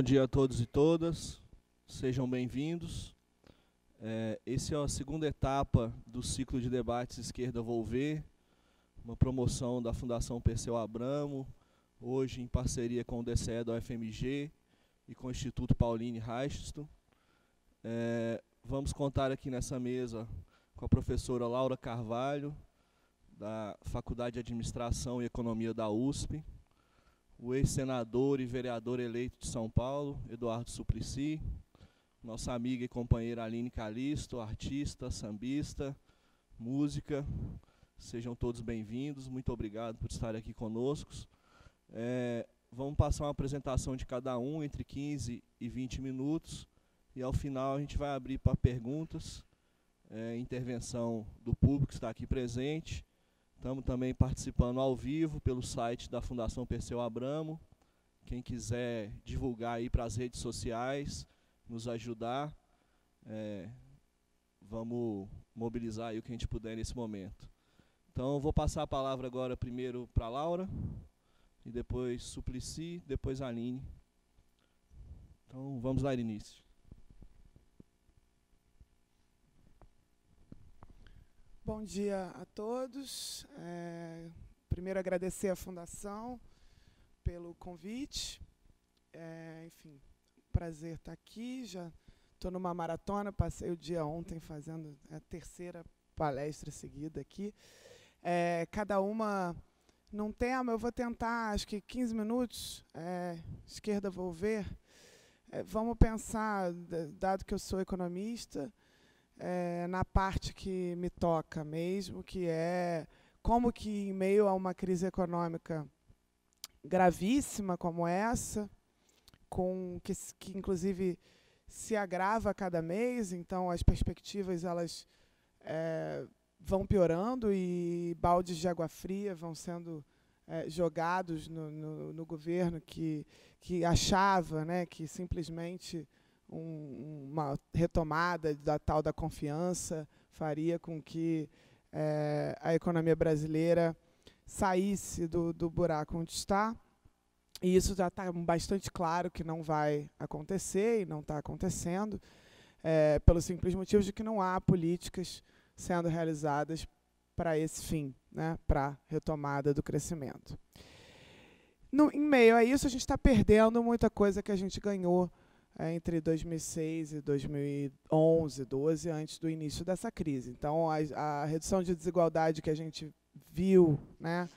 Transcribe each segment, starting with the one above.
Bom dia a todos e todas, sejam bem-vindos. É, esse é a segunda etapa do ciclo de debates Esquerda Volver, uma promoção da Fundação Perseu Abramo, hoje em parceria com o DCE da UFMG e com o Instituto Pauline Reichston. É, vamos contar aqui nessa mesa com a professora Laura Carvalho, da Faculdade de Administração e Economia da USP, o ex-senador e vereador eleito de São Paulo, Eduardo Suplicy, nossa amiga e companheira Aline Calisto, artista, sambista, música. Sejam todos bem-vindos, muito obrigado por estarem aqui conosco. É, vamos passar uma apresentação de cada um entre 15 e 20 minutos e ao final a gente vai abrir para perguntas, é, intervenção do público que está aqui presente Estamos também participando ao vivo pelo site da Fundação Perseu Abramo. Quem quiser divulgar aí para as redes sociais, nos ajudar, é, vamos mobilizar aí o que a gente puder nesse momento. Então, vou passar a palavra agora primeiro para a Laura, e depois Suplicy, depois Aline. Então, vamos dar início. Bom dia a todos. É, primeiro, agradecer à Fundação pelo convite. É, enfim, prazer estar aqui. Já estou numa maratona, passei o dia ontem fazendo a terceira palestra seguida aqui. É, cada uma num tema, eu vou tentar, acho que 15 minutos, é, esquerda vou ver. É, vamos pensar, dado que eu sou economista, é, na parte que me toca mesmo, que é como que em meio a uma crise econômica gravíssima como essa, com que, que inclusive se agrava a cada mês, então as perspectivas elas é, vão piorando e baldes de água fria vão sendo é, jogados no, no, no, governo que, que achava né, que simplesmente um, uma retomada da tal da confiança faria com que é, a economia brasileira saísse do, do buraco onde está. E isso já está bastante claro que não vai acontecer e não está acontecendo, é, pelo simples motivo de que não há políticas sendo realizadas para esse fim, né, para retomada do crescimento. No, em meio a isso, a gente está perdendo muita coisa que a gente ganhou é, entre 2006 e 2011, 12, antes do início dessa crise. Então, a, a redução de desigualdade que a gente viu, né,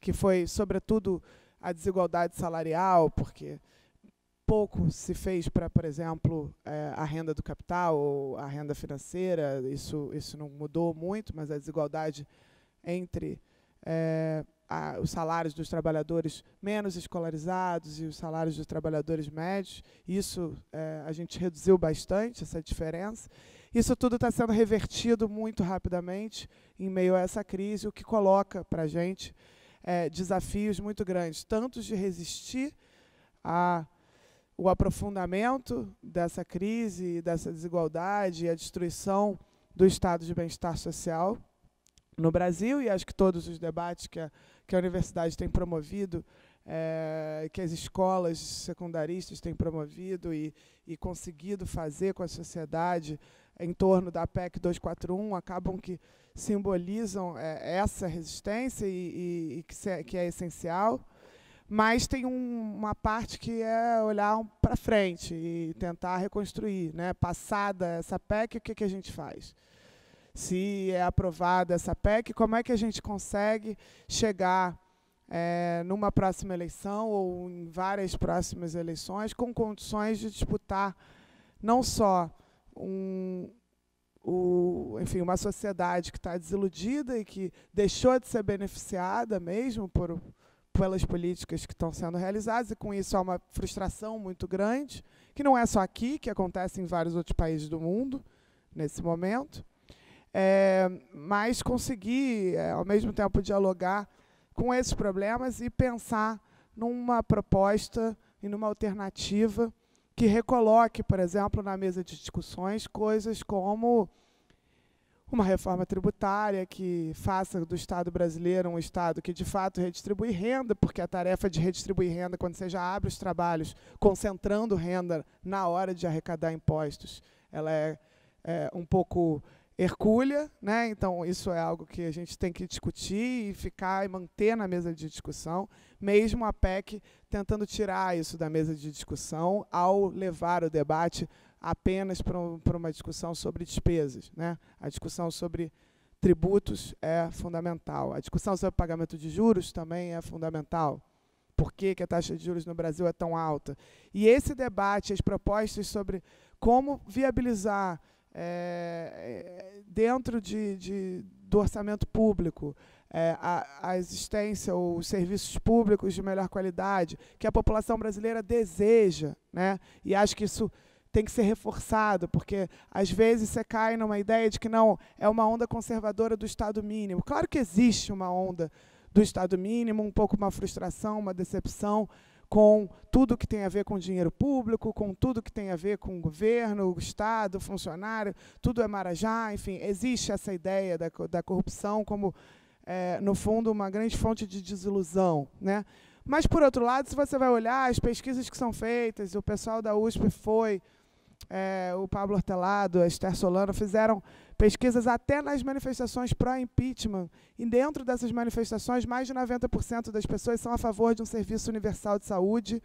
que foi, sobretudo, a desigualdade salarial, porque pouco se fez para, por exemplo, é, a renda do capital ou a renda financeira, isso, isso não mudou muito, mas a desigualdade entre é, a, os salários dos trabalhadores menos escolarizados e os salários dos trabalhadores médios. Isso é, a gente reduziu bastante, essa diferença. Isso tudo está sendo revertido muito rapidamente em meio a essa crise, o que coloca para a gente é, desafios muito grandes, tantos de resistir a o aprofundamento dessa crise, dessa desigualdade e a destruição do estado de bem-estar social no Brasil, e acho que todos os debates que a que a universidade tem promovido, é, que as escolas secundaristas têm promovido e, e conseguido fazer com a sociedade em torno da PEC 241, acabam que simbolizam é, essa resistência e, e, e que, se, é, que, é essencial, mas tem um, uma parte que é olhar para frente e tentar reconstruir. Né? Passada essa PEC, o que, que a gente faz? se é aprovada essa PEC, como é que a gente consegue chegar é, numa próxima eleição ou em várias próximas eleições com condições de disputar não só um, o, enfim, uma sociedade que está desiludida e que deixou de ser beneficiada mesmo por, pelas políticas que estão sendo realizadas, e com isso há uma frustração muito grande, que não é só aqui, que acontece em vários outros países do mundo nesse momento é, mas conseguir, é, ao mesmo tempo, dialogar com esses problemas e pensar numa proposta e numa alternativa que recoloque, por exemplo, na mesa de discussões coisas como uma reforma tributária que faça do Estado brasileiro um Estado que, de fato, redistribui renda, porque a tarefa de redistribuir renda, quando você já abre os trabalhos concentrando renda na hora de arrecadar impostos, ela é, é um pouco hercúlea, né? Então isso é algo que a gente tem que discutir e ficar e manter na mesa de discussão, mesmo a PEC tentando tirar isso da mesa de discussão ao levar o debate apenas para uma discussão sobre despesas, né? A discussão sobre tributos é fundamental. A discussão sobre pagamento de juros também é fundamental. Por que, que a taxa de juros no Brasil é tão alta? E esse debate, as propostas sobre como viabilizar é, é, dentro de, de, do orçamento público, é, a, a, existência ou os serviços públicos de melhor qualidade, que a população brasileira deseja, né? e acho que isso tem que ser reforçado, porque às vezes você cai numa ideia de que não, é uma onda conservadora do Estado mínimo. Claro que existe uma onda do Estado mínimo, um pouco uma frustração, uma decepção, com tudo que tem a ver com dinheiro público, com tudo que tem a ver com governo, Estado, funcionário, tudo é marajá, enfim, existe essa ideia da, da corrupção como, é, no fundo, uma grande fonte de desilusão. Né? Mas, por outro lado, se você vai olhar as pesquisas que são feitas, o pessoal da USP foi, é, o Pablo Hortelado, a Esther Solano, fizeram Pesquisas até nas manifestações pró-impeachment, e dentro dessas manifestações, mais de 90% das pessoas são a favor de um serviço universal de saúde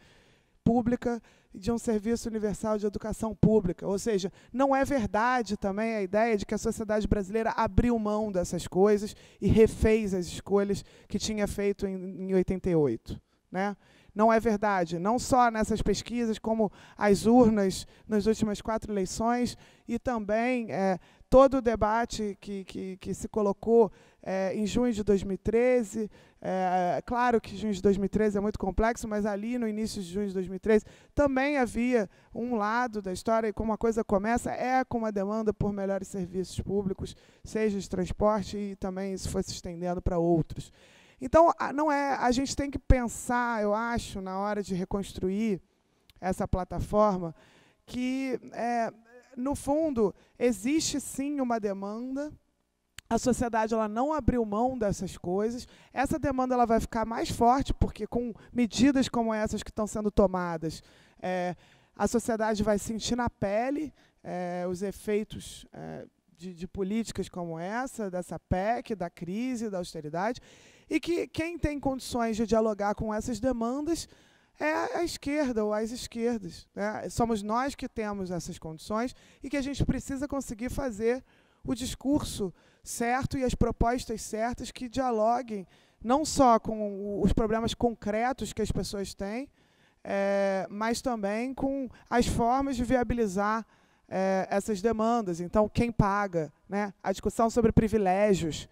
pública e de um serviço universal de educação pública. Ou seja, não é verdade também a ideia de que a sociedade brasileira abriu mão dessas coisas e refez as escolhas que tinha feito em, em 88. Né? não é verdade, não só nessas pesquisas, como as urnas nas últimas quatro eleições e também é, todo o debate que, que, que se colocou é, em junho de 2013. É, eh, claro que junho de 2013 é muito complexo, mas ali no início de junho de 2013 também havia um lado da história, e como a coisa começa, é com uma demanda por melhores serviços públicos, seja de transporte, e também isso foi se estendendo para outros. Então, não é, a gente tem que pensar, eu acho, na hora de reconstruir essa plataforma, que é, no fundo, existe sim uma demanda. A sociedade ela não abriu mão dessas coisas. Essa demanda ela vai ficar mais forte porque com medidas como essas que estão sendo tomadas, é, a sociedade vai sentir na pele é, os efeitos é, de, de, políticas como essa, dessa PEC, da crise, da austeridade, e que quem tem condições de dialogar com essas demandas é a esquerda ou as esquerdas. Né? Somos nós que temos essas condições e que a gente precisa conseguir fazer o discurso certo e as propostas certas que dialoguem não só com os problemas concretos que as pessoas têm, é, mas também com as formas de viabilizar é, essas demandas. Então, quem paga? Né? A discussão sobre privilégios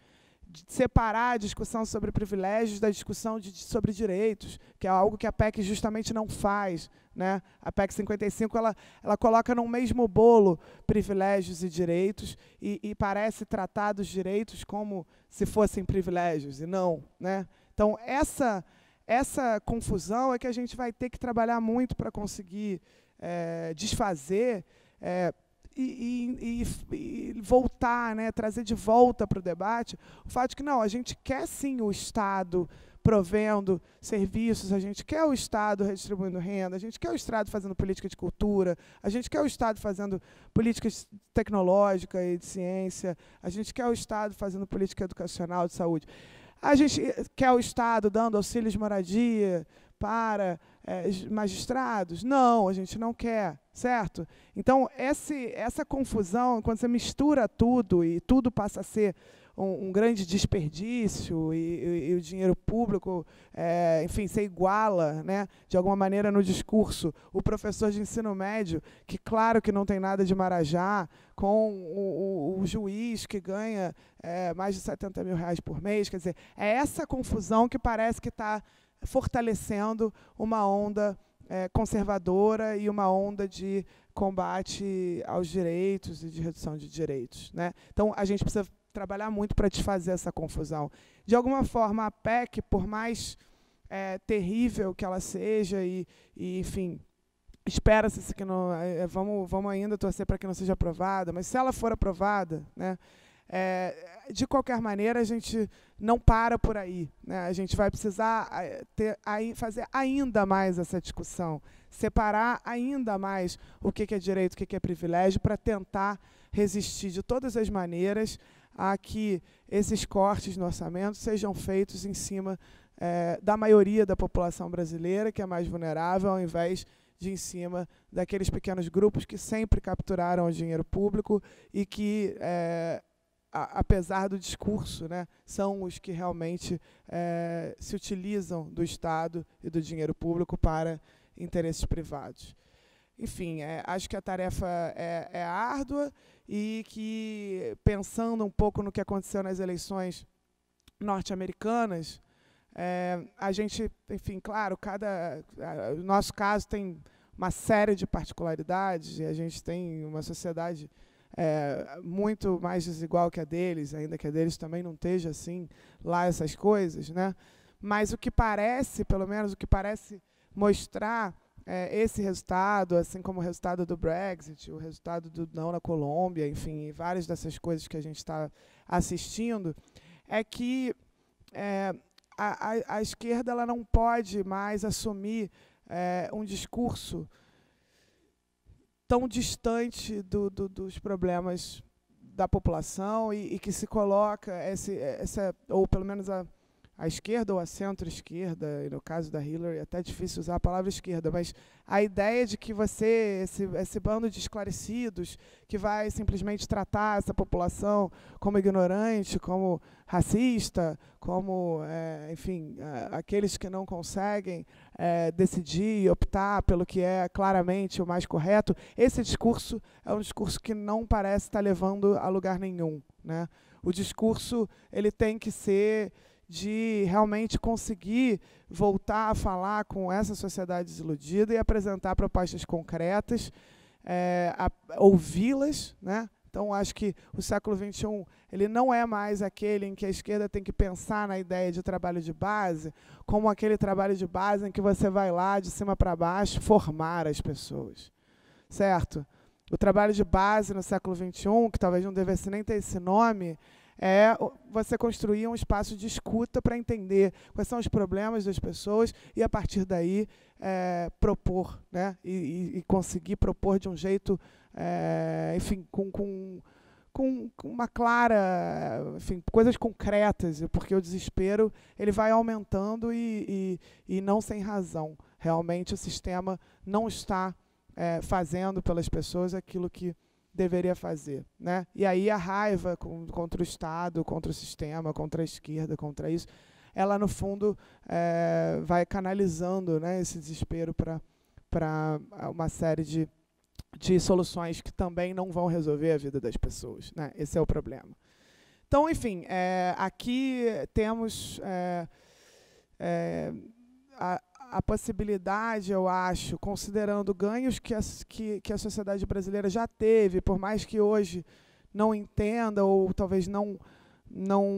separar a discussão sobre privilégios da discussão de, sobre direitos, que é algo que a PEC justamente não faz. Né? A PEC 55 ela, ela coloca no mesmo bolo privilégios e direitos e, e parece tratar dos direitos como se fossem privilégios, e não. Né? Então, essa, essa confusão é que a gente vai ter que trabalhar muito para conseguir é, desfazer, é, e, e, e, voltar, né, trazer de volta para o debate o fato de que não, a gente quer sim o Estado provendo serviços, a gente quer o Estado redistribuindo renda, a gente quer o Estado fazendo política de cultura, a gente quer o Estado fazendo políticas tecnológica e de ciência, a gente quer o Estado fazendo política educacional de saúde. A gente quer o Estado dando auxílios de moradia para é, magistrados? Não, a gente não quer certo? Então, esse, essa confusão, quando você mistura tudo e tudo passa a ser um, um grande desperdício e, e, e, o dinheiro público, é, enfim, se iguala, né, de alguma maneira, no discurso. O professor de ensino médio, que claro que não tem nada de marajá, com o, o, o juiz que ganha é, mais de 70 mil reais por mês, quer dizer, é essa confusão que parece que está fortalecendo uma onda é, conservadora e uma onda de combate aos direitos e de redução de direitos. Né? Então, a gente precisa trabalhar muito para desfazer essa confusão. De alguma forma, a PEC, por mais é, terrível que ela seja, e, e enfim, espera-se que não. É, é vamos, vamos ainda torcer para que não seja aprovada, mas se ela for aprovada, né, é, de qualquer maneira, a gente não para por aí. Né? A gente vai precisar é, ter, fazer ainda mais essa discussão, separar ainda mais o que é direito, o que é privilégio, para tentar resistir de todas as maneiras a que esses cortes no orçamento sejam feitos em cima é, da maioria da população brasileira, que é mais vulnerável, ao invés de em cima daqueles pequenos grupos que sempre capturaram o dinheiro público e que é, a, apesar do discurso, né, são os que realmente é, se utilizam do Estado e do dinheiro público para interesses privados. Enfim, é, acho que a tarefa é, é árdua e que, pensando um pouco no que aconteceu nas eleições norte-americanas, é, a gente, enfim, claro, cada, o nosso caso tem uma série de particularidades e a gente tem uma sociedade é, muito mais desigual que a deles, ainda que a deles também não esteja assim lá essas coisas, né? Mas o que parece, pelo menos o que parece mostrar é, esse resultado, assim como o resultado do Brexit, o resultado do não na Colômbia, enfim, várias dessas coisas que a gente está assistindo, é que é, a, a, a, esquerda ela não pode mais assumir é, um discurso tão distante do, do, dos problemas da população e, e, que se coloca esse, essa ou pelo menos a a esquerda ou a centro-esquerda, e no caso da Hillary, é até difícil usar a palavra esquerda, mas a ideia de que você, esse, esse bando de esclarecidos, que vai simplesmente tratar essa população como ignorante, como racista, como, é, enfim, é, aqueles que não conseguem é, decidir e optar pelo que é claramente o mais correto, esse discurso é um discurso que não parece estar levando a lugar nenhum. Né? O discurso ele tem que ser de realmente conseguir voltar a falar com essa sociedade desiludida e apresentar propostas concretas, é, ouvi-las, né? Então, acho que o século XXI ele não é mais aquele em que a esquerda tem que pensar na ideia de trabalho de base como aquele trabalho de base em que você vai lá, de cima para baixo, formar as pessoas. Certo? O trabalho de base no século XXI, que talvez não devesse nem ter esse nome, é você construir um espaço de escuta para entender quais são os problemas das pessoas e, a partir daí, é, propor né? E, e, conseguir propor de um jeito, é, enfim, com, com com, uma clara, enfim, coisas concretas, porque o desespero ele vai aumentando e, e, e não sem razão. Realmente o sistema não está é, fazendo pelas pessoas aquilo que deveria fazer, né? E aí a raiva com, contra o Estado, contra o sistema, contra a esquerda, contra isso, ela no fundo é, vai canalizando, né, esse desespero para para uma série de, de soluções que também não vão resolver a vida das pessoas, né? Esse é o problema. Então, enfim, é, aqui temos é, é a, a possibilidade, eu acho, considerando ganhos que a, que, que a sociedade brasileira já teve, por mais que hoje não entenda ou talvez não não,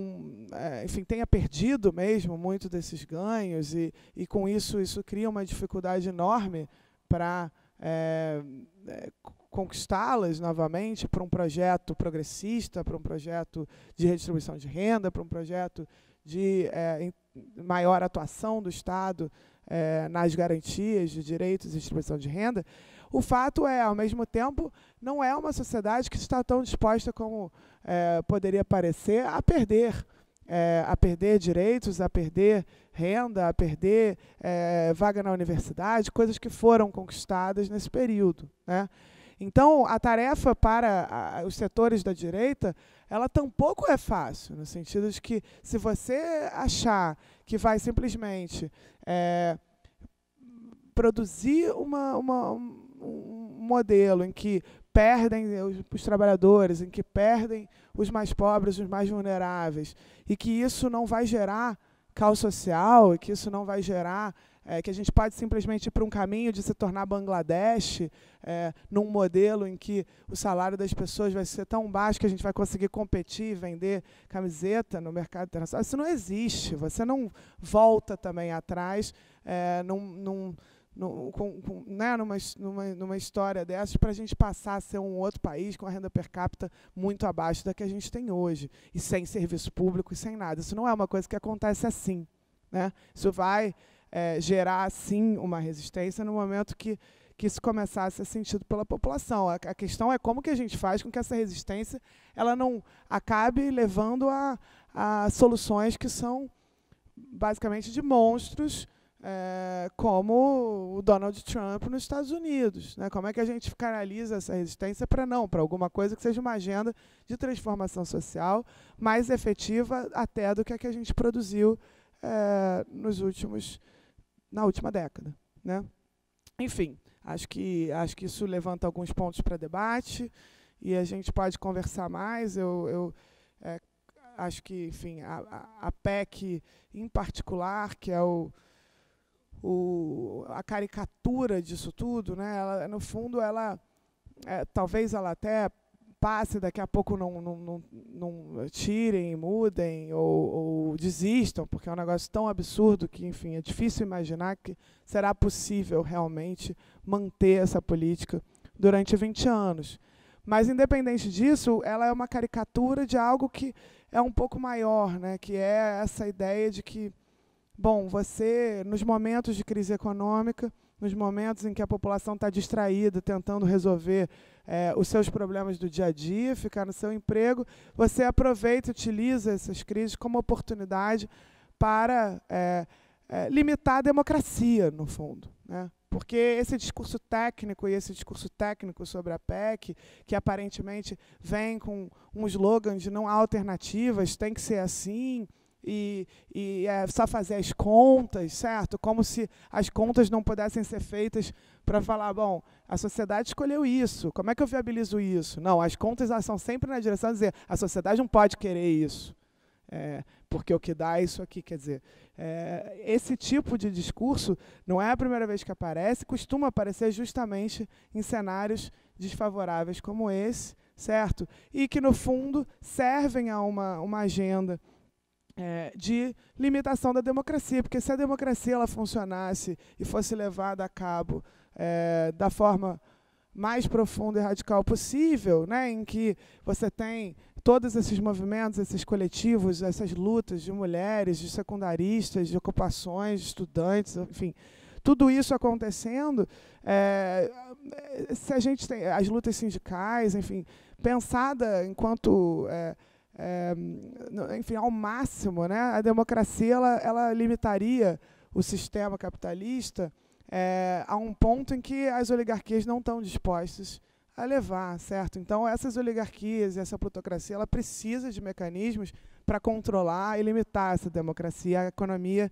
é, enfim, tenha perdido mesmo muito desses ganhos e, e com isso isso cria uma dificuldade enorme para é, é, conquistá-las novamente para um projeto progressista, para um projeto de redistribuição de renda, para um projeto de é, maior atuação do Estado é, nas garantias de direitos e distribuição de renda, o fato é, ao mesmo tempo, não é uma sociedade que está tão disposta como é, poderia parecer a perder. É, a perder direitos, a perder renda, a perder é, vaga na universidade, coisas que foram conquistadas nesse período. Né? Então, a tarefa para a, os setores da direita ela tampouco é fácil, no sentido de que se você achar que vai simplesmente é, produzir uma, uma, um modelo em que perdem os, os, trabalhadores, em que perdem os mais pobres, os mais vulneráveis, e que isso não vai gerar caos social, e que isso não vai gerar é, que a gente pode simplesmente ir para um caminho de se tornar Bangladesh, é, num modelo em que o salário das pessoas vai ser tão baixo que a gente vai conseguir competir e vender camiseta no mercado internacional. Isso não existe. Você não volta também atrás é, num, num com, com, né, numa, numa, numa história dessas para a gente passar a ser um outro país com a renda per capita muito abaixo da que a gente tem hoje, e sem serviço público e sem nada. Isso não é uma coisa que acontece assim. Né? Isso vai é, gerar, sim, uma resistência no momento que, que isso começasse a ser sentido pela população. A, a, questão é como que a gente faz com que essa resistência ela não acabe levando a, a soluções que são basicamente de monstros, é, como o Donald Trump nos Estados Unidos. Né? Como é que a gente canaliza essa resistência para não, para alguma coisa que seja uma agenda de transformação social mais efetiva até do que a que a gente produziu é, nos últimos anos na última década. Né? Enfim, acho que, acho que isso levanta alguns pontos para debate e a gente pode conversar mais. Eu, eu é, acho que, enfim, a, a PEC em particular, que é o, o, a caricatura disso tudo, né? Ela, no fundo, ela é, talvez ela até passe, daqui a pouco não, não, não, não tirem, mudem ou, ou, desistam, porque é um negócio tão absurdo que, enfim, é difícil imaginar que será possível realmente manter essa política durante 20 anos. Mas, independente disso, ela é uma caricatura de algo que é um pouco maior, né? que é essa ideia de que, bom, você, nos momentos de crise econômica, nos momentos em que a população está distraída, tentando resolver é, os seus problemas do dia a dia, ficar no seu emprego, você aproveita, utiliza essas crises como oportunidade para é, é, limitar a democracia, no fundo. Né? Porque esse discurso técnico e esse discurso técnico sobre a PEC, que aparentemente vem com um slogan de não há alternativas, tem que ser assim, e, e é só fazer as contas, certo? Como se as contas não pudessem ser feitas para falar, bom, a sociedade escolheu isso, como é que eu viabilizo isso? Não, as contas são sempre na direção de dizer, a sociedade não pode querer isso, é, porque o que dá é isso aqui, quer dizer, é, esse tipo de discurso não é a primeira vez que aparece, costuma aparecer justamente em cenários desfavoráveis como esse, certo? E que, no fundo, servem a uma, uma agenda é, de limitação da democracia, porque se a democracia ela funcionasse e fosse levada a cabo é, da forma mais profunda e radical possível, né, em que você tem todos esses movimentos, esses coletivos, essas lutas de mulheres, de secundaristas, de ocupações, de estudantes, enfim, tudo isso acontecendo, é, se a gente tem as lutas sindicais, enfim, pensada enquanto é, é, enfim, ao máximo, né? A democracia ela, ela limitaria o sistema capitalista é, a um ponto em que as oligarquias não estão dispostas a levar, certo? Então, essas oligarquias, essa plutocracia, ela precisa de mecanismos para controlar e limitar essa democracia. A economia,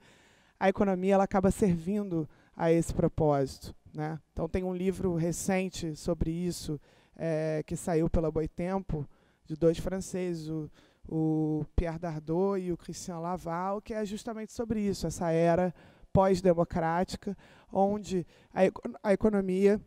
a economia ela acaba servindo a esse propósito. Né? Então, tem um livro recente sobre isso, é, que saiu pela Boitempo, de dois franceses, o, o Pierre Dardot e o Christian Laval, que é justamente sobre isso, essa era pós-democrática, onde a, a economia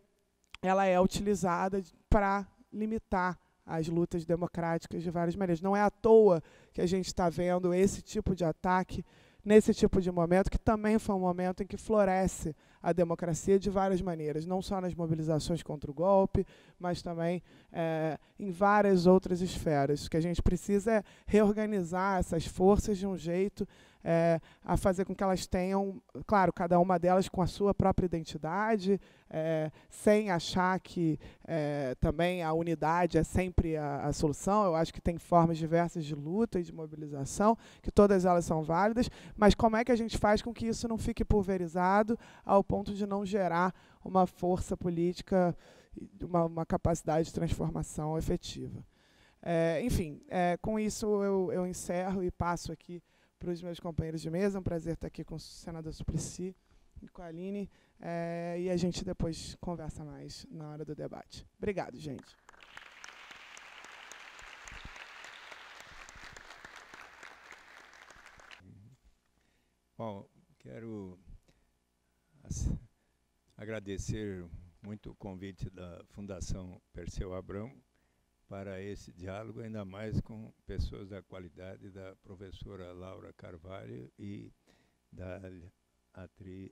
ela é utilizada para limitar as lutas democráticas de várias maneiras. Não é à toa que a gente está vendo esse tipo de ataque nesse tipo de momento, que também foi um momento em que floresce a democracia de várias maneiras, não só nas mobilizações contra o golpe, mas também é, em várias outras esferas. O que a gente precisa é reorganizar essas forças de um jeito é, a fazer com que elas tenham, claro, cada uma delas com a sua própria identidade, é, sem achar que é, também a unidade é sempre a, a, solução. Eu acho que tem formas diversas de luta e de mobilização, que todas elas são válidas, mas como é que a gente faz com que isso não fique pulverizado ao ponto de não gerar uma força política, uma, uma capacidade de transformação efetiva? É, enfim, é, com isso eu, eu encerro e passo aqui para os meus companheiros de mesa. É um prazer estar aqui com o senador Suplicy e com a Aline. É, e a gente depois conversa mais na hora do debate. Obrigado, gente. Bom, quero agradecer muito o convite da Fundação Perseu Abramo para esse diálogo, ainda mais com pessoas da qualidade da professora Laura Carvalho e da atriz,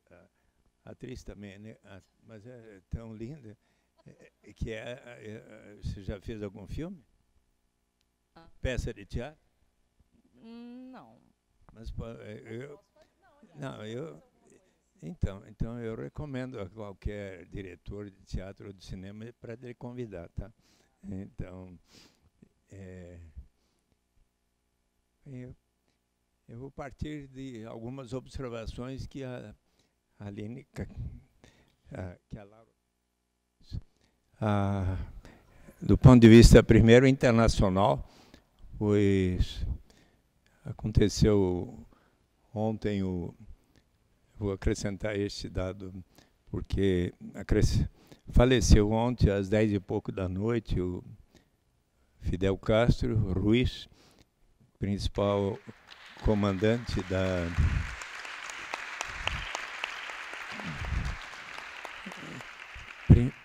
atriz também, né? mas é tão linda, é, é, que é, é, você já fez algum filme? Ah. Peça de teatro? Hum, não. Mas eu, não, eu então, então eu recomendo a qualquer diretor de teatro ou de cinema para ele convidar, tá? Então, é, eu, eu, vou partir de algumas observações que a Aline, a, que a Laura, a, do ponto de vista primeiro internacional, pois aconteceu ontem o vou acrescentar este dado porque acrescentou Faleceu ontem, às dez e pouco da noite, o Fidel Castro Ruiz, principal comandante da.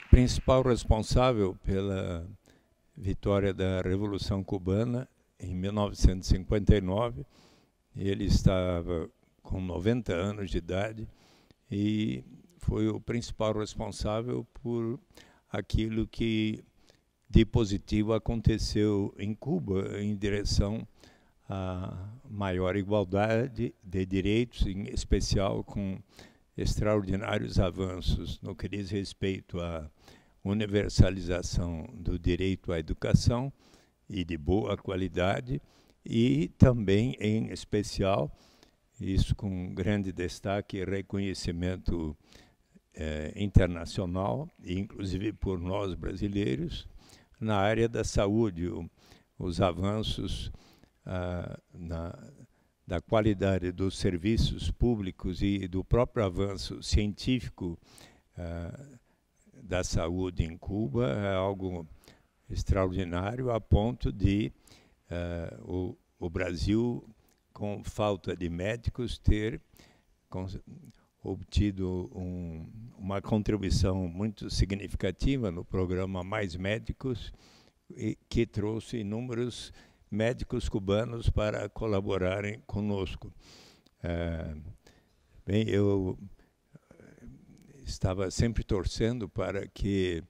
Principal responsável pela vitória da Revolução Cubana em 1959. Ele estava com 90 anos de idade e foi o principal responsável por aquilo que de positivo aconteceu em Cuba em direção a maior igualdade de direitos, em especial com extraordinários avanços no que diz respeito à universalização do direito à educação e de boa qualidade, e também, em especial, isso com grande destaque e reconhecimento eh, internacional, inclusive por nós brasileiros, na área da saúde, o, os avanços ah, na, da qualidade dos serviços públicos e do próprio avanço científico ah, da saúde em Cuba é algo extraordinário a ponto de ah, o, o Brasil, com falta de médicos, ter obtido um, uma contribuição muito significativa no programa Mais Médicos, e, que trouxe inúmeros médicos cubanos para colaborarem conosco. É, bem, eu estava sempre torcendo para que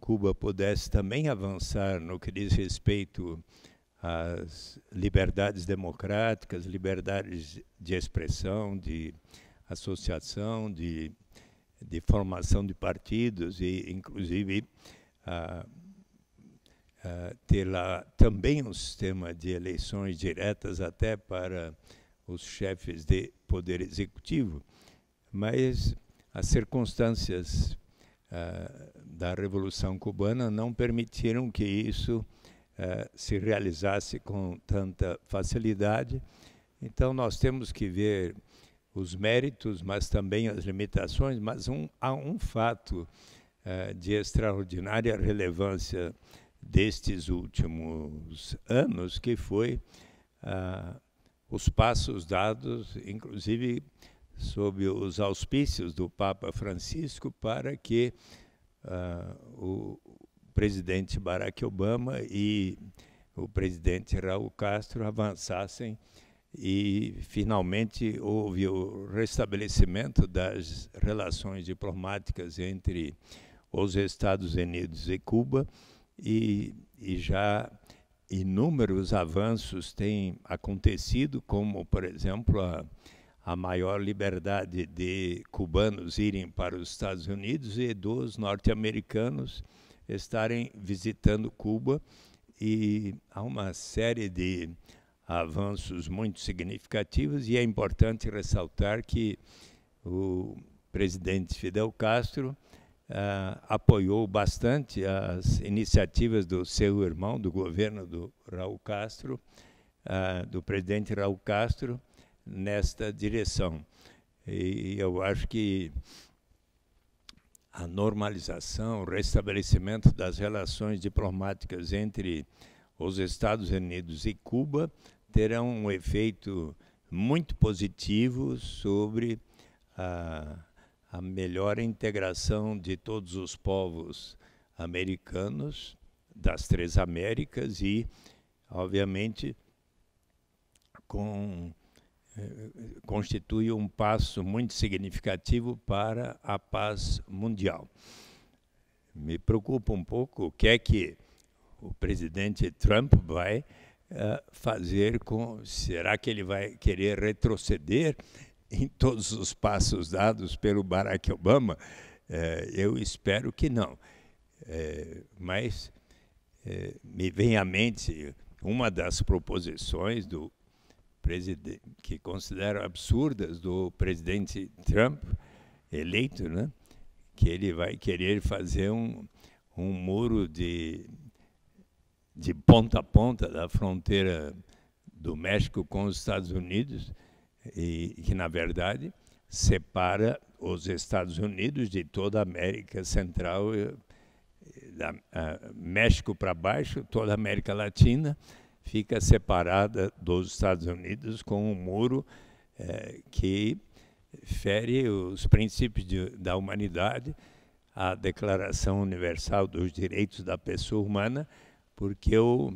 Cuba pudesse também avançar no que diz respeito às liberdades democráticas, liberdades de expressão, de associação de, de formação de partidos e, inclusive, ah, ah, ter lá também um sistema de eleições diretas até para os chefes de poder executivo. Mas as circunstâncias ah, da Revolução Cubana não permitiram que isso ah, se realizasse com tanta facilidade. Então, nós temos que ver os méritos, mas também as limitações, mas um, há um fato uh, de extraordinária relevância destes últimos anos, que foi uh, os passos dados, inclusive sob os auspícios do Papa Francisco, para que uh, o presidente Barack Obama e o presidente Raul Castro avançassem e finalmente houve o restabelecimento das relações diplomáticas entre os Estados Unidos e Cuba e, e já inúmeros avanços têm acontecido, como por exemplo a, a maior liberdade de cubanos irem para os Estados Unidos e dos norte-americanos estarem visitando Cuba e há uma série de avanços muito significativos e é importante ressaltar que o presidente Fidel Castro ah, apoiou bastante as iniciativas do seu irmão, do governo do Raul Castro, ah, do presidente Raul Castro, nesta direção. E eu acho que a normalização, o restabelecimento das relações diplomáticas entre os Estados Unidos e Cuba terão um efeito muito positivo sobre a, a melhor integração de todos os povos americanos das três Américas e, obviamente, com, eh, constitui um passo muito significativo para a paz mundial. Me preocupa um pouco o que é que o presidente Trump vai eh, fazer com. Será que ele vai querer retroceder em todos os passos dados pelo Barack Obama? Eh, eu espero que não. Eh, mas me vem à mente uma das proposições do que considero absurdas do presidente Trump eleito, né? que ele vai querer fazer um, um muro de de ponta a ponta da fronteira do México com os Estados Unidos, e que, na verdade, separa os Estados Unidos de toda a América Central, eh, da México para baixo, toda a América Latina fica separada dos Estados Unidos com um muro eh, que fere os princípios de, da humanidade, a Declaração Universal dos Direitos da Pessoa Humana, porque eu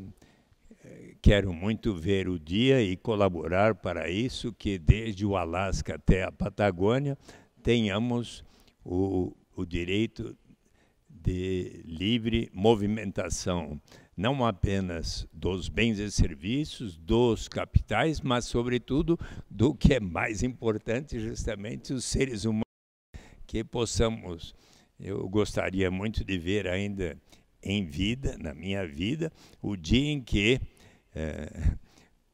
eh, quero muito ver o dia e colaborar para isso, que desde o Alasca até a Patagônia tenhamos o, o direito de livre movimentação, não apenas dos bens e serviços, dos capitais, mas, sobretudo, do que é mais importante, justamente os seres humanos, que possamos. Eu gostaria muito de ver ainda em vida, na minha vida, o dia em que é,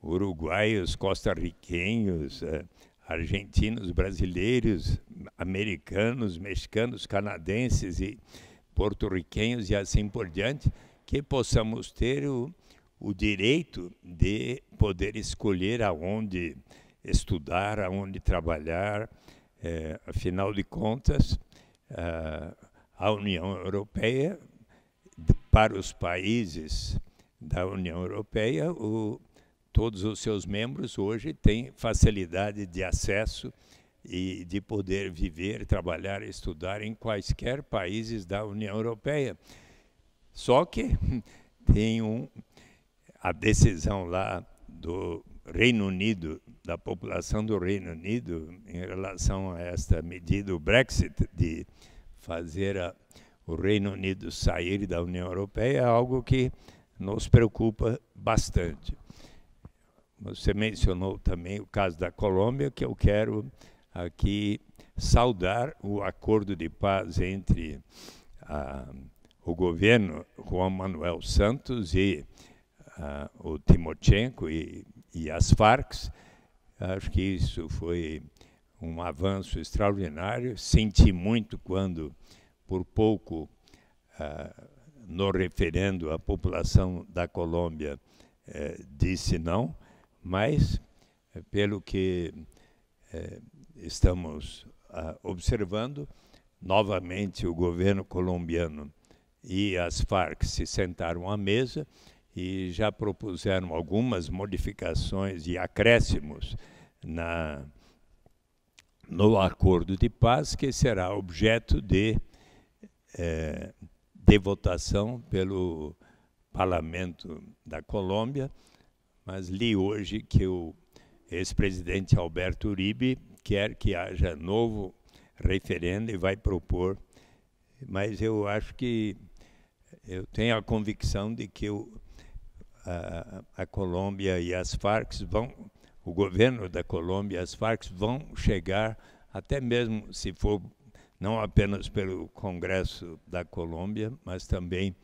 uruguaios, costarriquenhos, é, argentinos, brasileiros, americanos, mexicanos, canadenses e porto-riquenhos e assim por diante, que possamos ter o, o direito de poder escolher aonde estudar, aonde trabalhar. É, afinal de contas, a União Europeia para os países da União Europeia, o, todos os seus membros hoje têm facilidade de acesso e de poder viver, trabalhar, estudar em quaisquer países da União Europeia. Só que tem um, a decisão lá do Reino Unido, da população do Reino Unido, em relação a esta medida, o Brexit, de fazer a o Reino Unido sair da União Europeia é algo que nos preocupa bastante. Você mencionou também o caso da Colômbia, que eu quero aqui saudar o acordo de paz entre ah, o governo Juan Manuel Santos e ah, o Timochenko e, e as Farc. Acho que isso foi um avanço extraordinário. Senti muito quando por pouco ah, no referendo, a população da Colômbia eh, disse não, mas, eh, pelo que eh, estamos ah, observando, novamente o governo colombiano e as Farc se sentaram à mesa e já propuseram algumas modificações e acréscimos na, no acordo de paz que será objeto de é, de votação pelo Parlamento da Colômbia, mas li hoje que o ex-presidente Alberto Uribe quer que haja novo referendo e vai propor, mas eu acho que eu tenho a convicção de que o, a, a Colômbia e as Farc vão, o governo da Colômbia e as Farc vão chegar, até mesmo se for não apenas pelo Congresso da Colômbia, mas também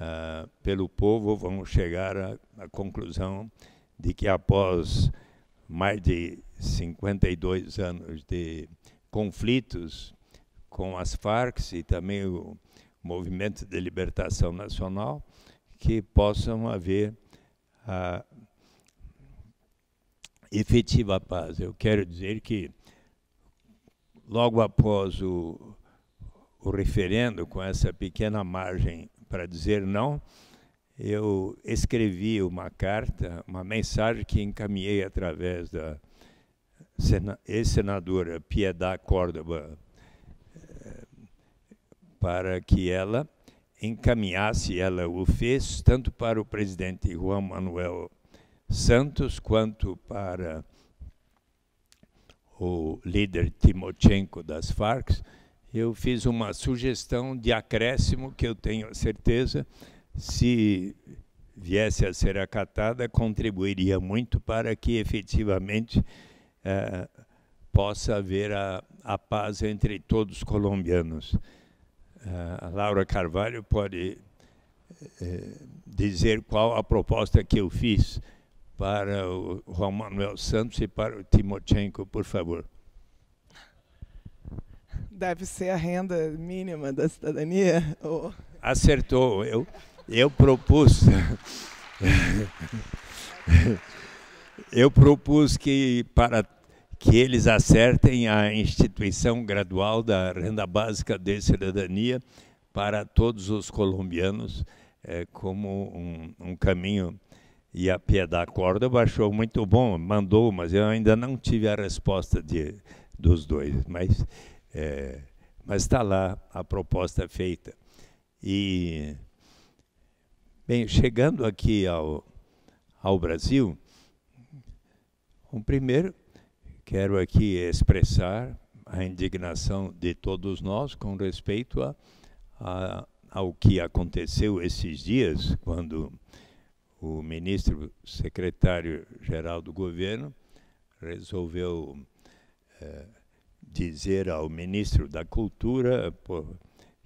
uh, pelo povo, vão chegar à, à conclusão de que após mais de 52 anos de conflitos com as Farc e também o Movimento de Libertação Nacional, que possam haver a ah, efetiva paz. Eu quero dizer que logo após o, o referendo, com essa pequena margem para dizer não, eu escrevi uma carta, uma mensagem que encaminhei através da ex-senadora Piedá Córdoba eh, para que ela encaminhasse, ela o fez, tanto para o presidente Juan Manuel Santos quanto para o líder Timochenko das Farc, eu fiz uma sugestão de acréscimo que eu tenho a certeza, se viesse a ser acatada, contribuiria muito para que efetivamente eh, possa haver a, a, paz entre todos os colombianos. Eh, a Laura Carvalho pode eh, dizer qual a proposta que eu fiz para o Juan Manuel Santos e para o Timochenko, por favor. Deve ser a renda mínima da cidadania? Ou... Acertou. Eu, eu propus. eu propus que para que eles acertem a instituição gradual da renda básica de cidadania para todos os colombianos é, como um, um caminho e a Piedade Córdoba achou muito bom, mandou, mas eu ainda não tive a resposta de, dos dois. Mas é, está lá a proposta feita. E, bem, chegando aqui ao, ao Brasil, um primeiro, quero aqui expressar a indignação de todos nós com respeito a, a ao que aconteceu esses dias, quando o ministro secretário-geral do governo resolveu eh, dizer ao ministro da Cultura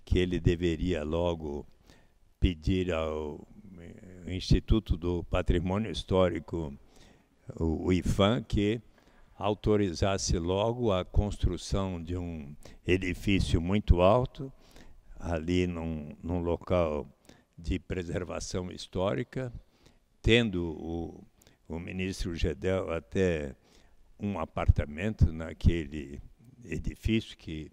que ele deveria logo pedir ao eh, Instituto do Patrimônio Histórico, o, o IFAM, que autorizasse logo a construção de um edifício muito alto, ali num, num local de preservação histórica, tendo o, o ministro Gedel até um apartamento naquele edifício que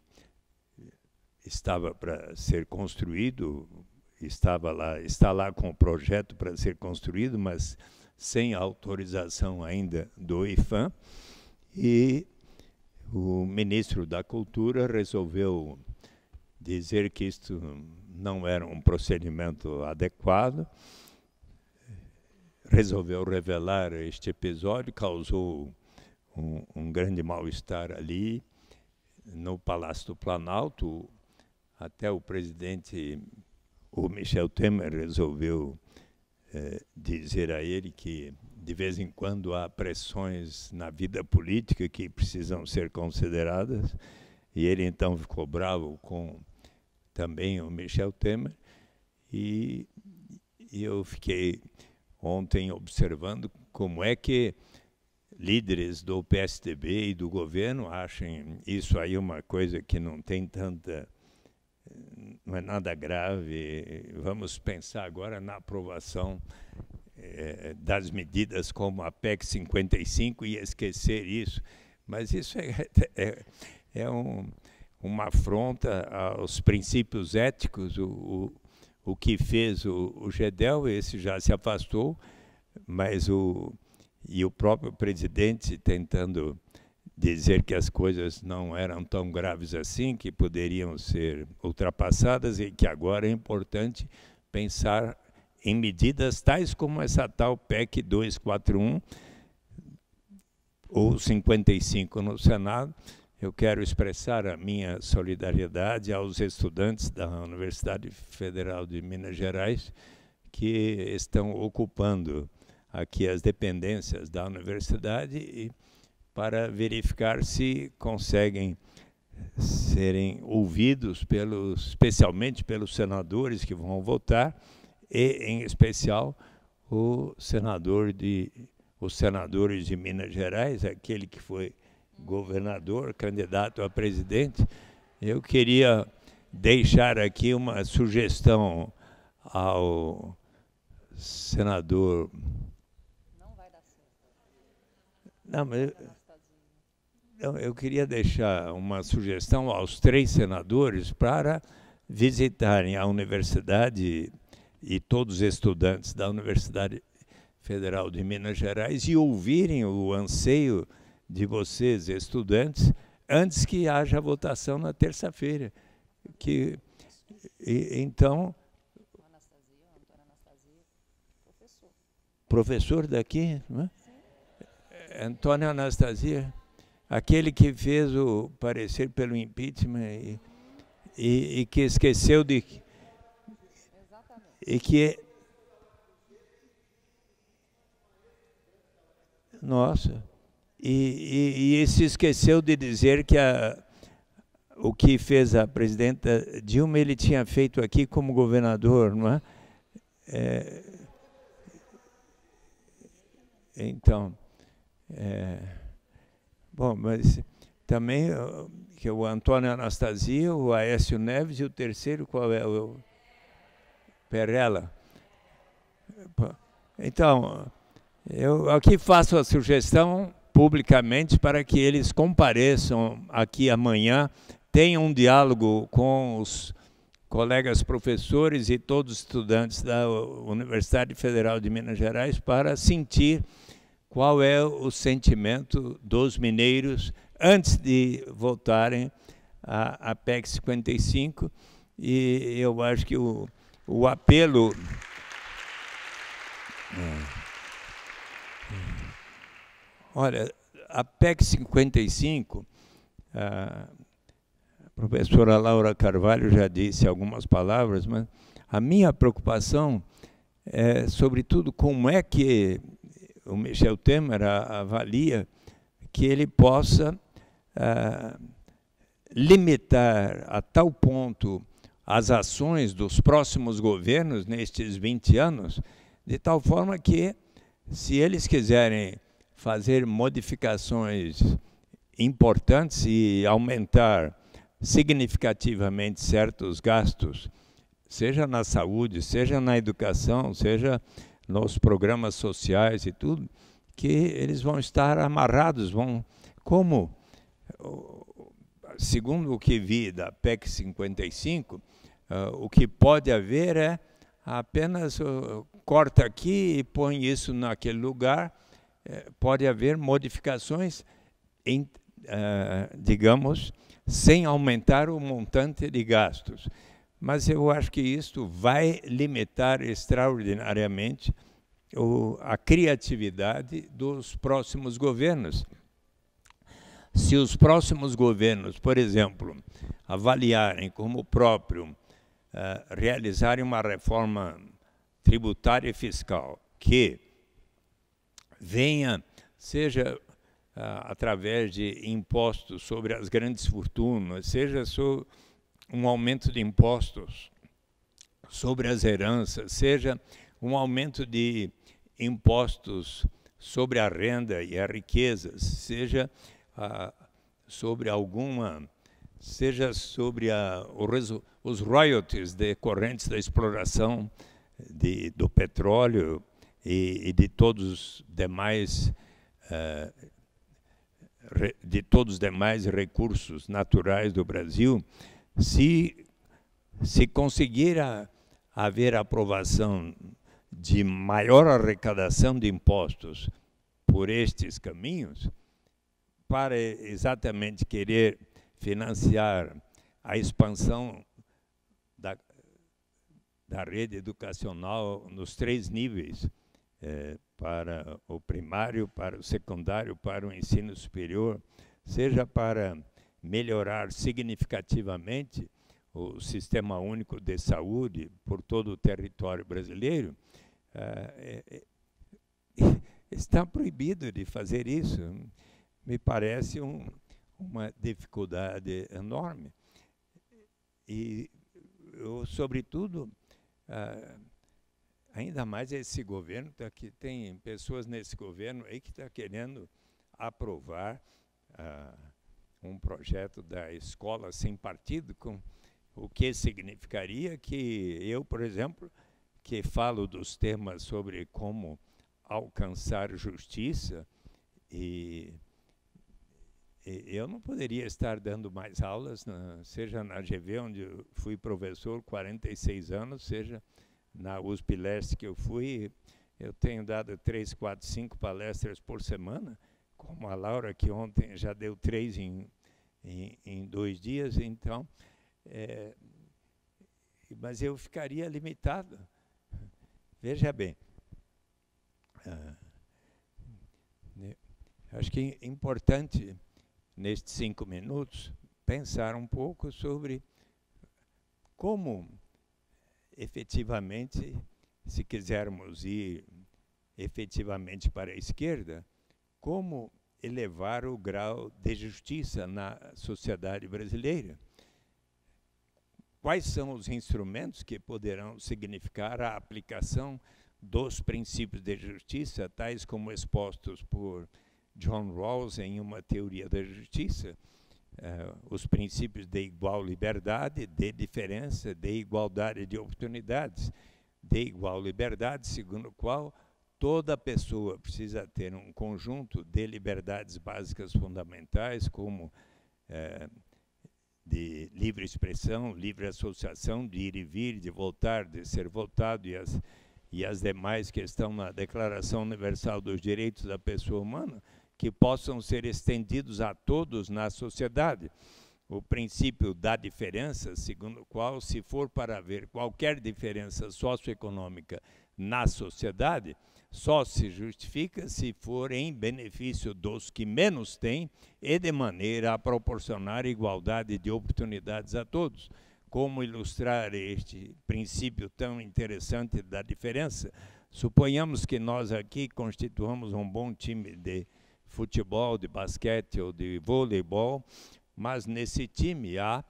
estava para ser construído, estava lá, está lá com o projeto para ser construído, mas sem autorização ainda do IFAM. E o ministro da Cultura resolveu dizer que isto não era um procedimento adequado resolveu revelar este episódio, causou um, um grande mal-estar ali no Palácio do Planalto. Até o presidente, o Michel Temer, resolveu eh, dizer a ele que de vez em quando há pressões na vida política que precisam ser consideradas. E ele então ficou bravo com também o Michel Temer e, e eu fiquei ontem observando como é que líderes do PSDB e do governo acham isso aí uma coisa que não tem tanta não é nada grave. Vamos pensar agora na aprovação eh, das medidas como a PEC 55 e esquecer isso. Mas isso é, é, é um, uma afronta aos princípios éticos. O, o, o que fez o, o Gedel, esse já se afastou, mas o e o próprio presidente tentando dizer que as coisas não eram tão graves assim, que poderiam ser ultrapassadas e que agora é importante pensar em medidas tais como essa tal PEC 241 ou 55 no Senado, eu quero expressar a minha solidariedade aos estudantes da Universidade Federal de Minas Gerais que estão ocupando aqui as dependências da universidade para verificar se conseguem serem ouvidos pelos, especialmente pelos senadores que vão votar e em especial o senador de os senadores de Minas Gerais, aquele que foi governador, candidato a presidente, eu queria deixar aqui uma sugestão ao senador. Não vai dar certo. Não, mas eu, eu queria deixar uma sugestão aos três senadores para visitarem a universidade e todos os estudantes da Universidade Federal de Minas Gerais e ouvirem o anseio de vocês, estudantes, antes que haja votação na terça-feira. Que e, então Anastasia, Anastasia, professor. professor daqui, né? Antônio Anastasia, aquele que fez o parecer pelo impeachment e, e, e que esqueceu de Exatamente. e que é nossa e, e, e se esqueceu de dizer que a, o que fez a presidenta Dilma ele tinha feito aqui como governador, não é? é então, é, bom, mas também que o Antônio Anastasia, o Aécio Neves e o terceiro qual é o Perella. Então, eu aqui faço a sugestão publicamente para que eles compareçam aqui amanhã, tenham um diálogo com os colegas professores e todos os estudantes da Universidade Federal de Minas Gerais para sentir qual é o sentimento dos mineiros antes de voltarem à, à PEC 55. E eu acho que o, o apelo. É. Olha, a PEC 55, ah, a professora Laura Carvalho já disse algumas palavras, mas a minha preocupação é, sobretudo, como é que o Michel Temer avalia que ele possa ah, limitar a tal ponto as ações dos próximos governos nestes 20 anos, de tal forma que, se eles quiserem fazer modificações importantes e aumentar significativamente certos gastos, seja na saúde, seja na educação, seja nos programas sociais e tudo, que eles vão estar amarrados, vão como segundo o que vi da PEC 55, ah, o que pode haver é apenas ah, corta aqui e põe isso naquele lugar eh, pode haver modificações, em, eh, digamos, sem aumentar o montante de gastos. Mas eu acho que isto vai limitar extraordinariamente o, a criatividade dos próximos governos. Se os próximos governos, por exemplo, avaliarem como próprio ah, realizarem uma reforma tributária e fiscal que venha, seja ah, através de impostos sobre as grandes fortunas, seja sobre um aumento de impostos sobre as heranças, seja um aumento de impostos sobre a renda e a riqueza, seja ah, sobre alguma, seja sobre a, os royalties decorrentes da exploração de, do petróleo e, e de todos os demais eh, de todos os demais recursos naturais do Brasil, se, se conseguir a, haver aprovação de maior arrecadação de impostos por estes caminhos, para exatamente querer financiar a expansão da, da rede educacional nos três níveis, eh, para o primário, para o secundário, para o ensino superior, seja para melhorar significativamente o Sistema Único de Saúde por todo o território brasileiro, eh, eh, está proibido de fazer isso. Me parece um, uma dificuldade enorme. E, eu, sobretudo, ah, Ainda mais esse governo, tá que tem pessoas nesse governo aí que está querendo aprovar ah, um projeto da escola sem partido, com o que significaria que eu, por exemplo, que falo dos temas sobre como alcançar justiça, e, eu não poderia estar dando mais aulas, na, seja na GV, onde fui professor 46 anos, seja na USP Leste que eu fui, eu tenho dado três, quatro, cinco palestras por semana, como a Laura, que ontem já deu três em, em, em dois dias, então. É, mas eu ficaria limitado. Veja bem. Ah, acho que é importante, nestes cinco minutos, pensar um pouco sobre como efetivamente, se quisermos ir efetivamente para a esquerda, como elevar o grau de justiça na sociedade brasileira? Quais são os instrumentos que poderão significar a aplicação dos princípios de justiça, tais como expostos por John Rawls em Uma Teoria da Justiça? Eh, os princípios de igual liberdade, de diferença, de igualdade de oportunidades, de igual liberdade, segundo o qual toda pessoa precisa ter um conjunto de liberdades básicas fundamentais, como eh, de livre expressão, livre associação, de ir e vir, de voltar, de ser voltado e as, e as demais que estão na Declaração Universal dos Direitos da Pessoa Humana, que possam ser estendidos a todos na sociedade. O princípio da diferença, segundo o qual, se for para haver qualquer diferença socioeconômica na sociedade, só se justifica se for em benefício dos que menos têm e de maneira a proporcionar igualdade de oportunidades a todos. Como ilustrar este princípio tão interessante da diferença? Suponhamos que nós aqui constituamos um bom time de futebol, de basquete ou de voleibol, mas nesse time há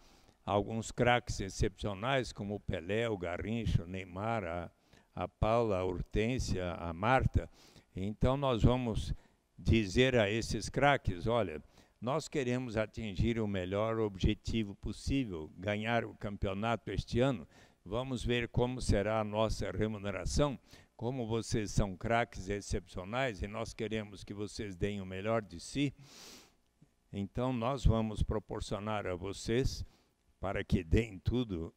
alguns craques excepcionais, como o Pelé, o Garrincha, o Neymar, a, a Paula, a Hortência, a Marta. Então nós vamos dizer a esses craques, olha, nós queremos atingir o melhor objetivo possível, ganhar o campeonato este ano. Vamos ver como será a nossa remuneração como vocês são craques excepcionais e nós queremos que vocês deem o melhor de si, então nós vamos proporcionar a vocês, para que deem tudo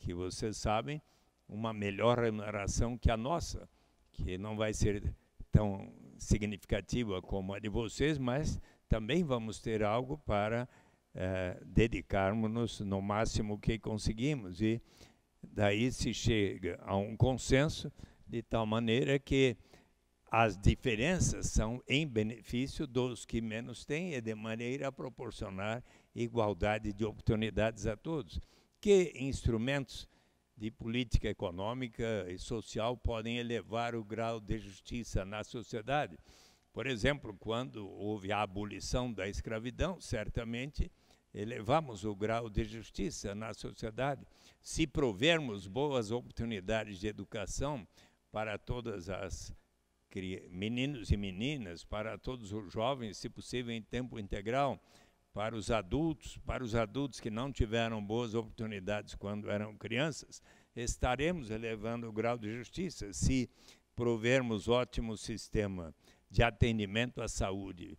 que vocês sabem, uma melhor remuneração que a nossa, que não vai ser tão significativa como a de vocês, mas também vamos ter algo para eh, dedicarmos-nos no máximo que conseguimos. E daí se chega a um consenso de tal maneira que as diferenças são em benefício dos que menos têm e de maneira a proporcionar igualdade de oportunidades a todos. Que instrumentos de política econômica e social podem elevar o grau de justiça na sociedade? Por exemplo, quando houve a abolição da escravidão, certamente elevamos o grau de justiça na sociedade. Se provermos boas oportunidades de educação, para todas as meninos e meninas, para todos os jovens, se possível em tempo integral, para os adultos, para os adultos que não tiveram boas oportunidades quando eram crianças, estaremos elevando o grau de justiça se provermos ótimo sistema de atendimento à saúde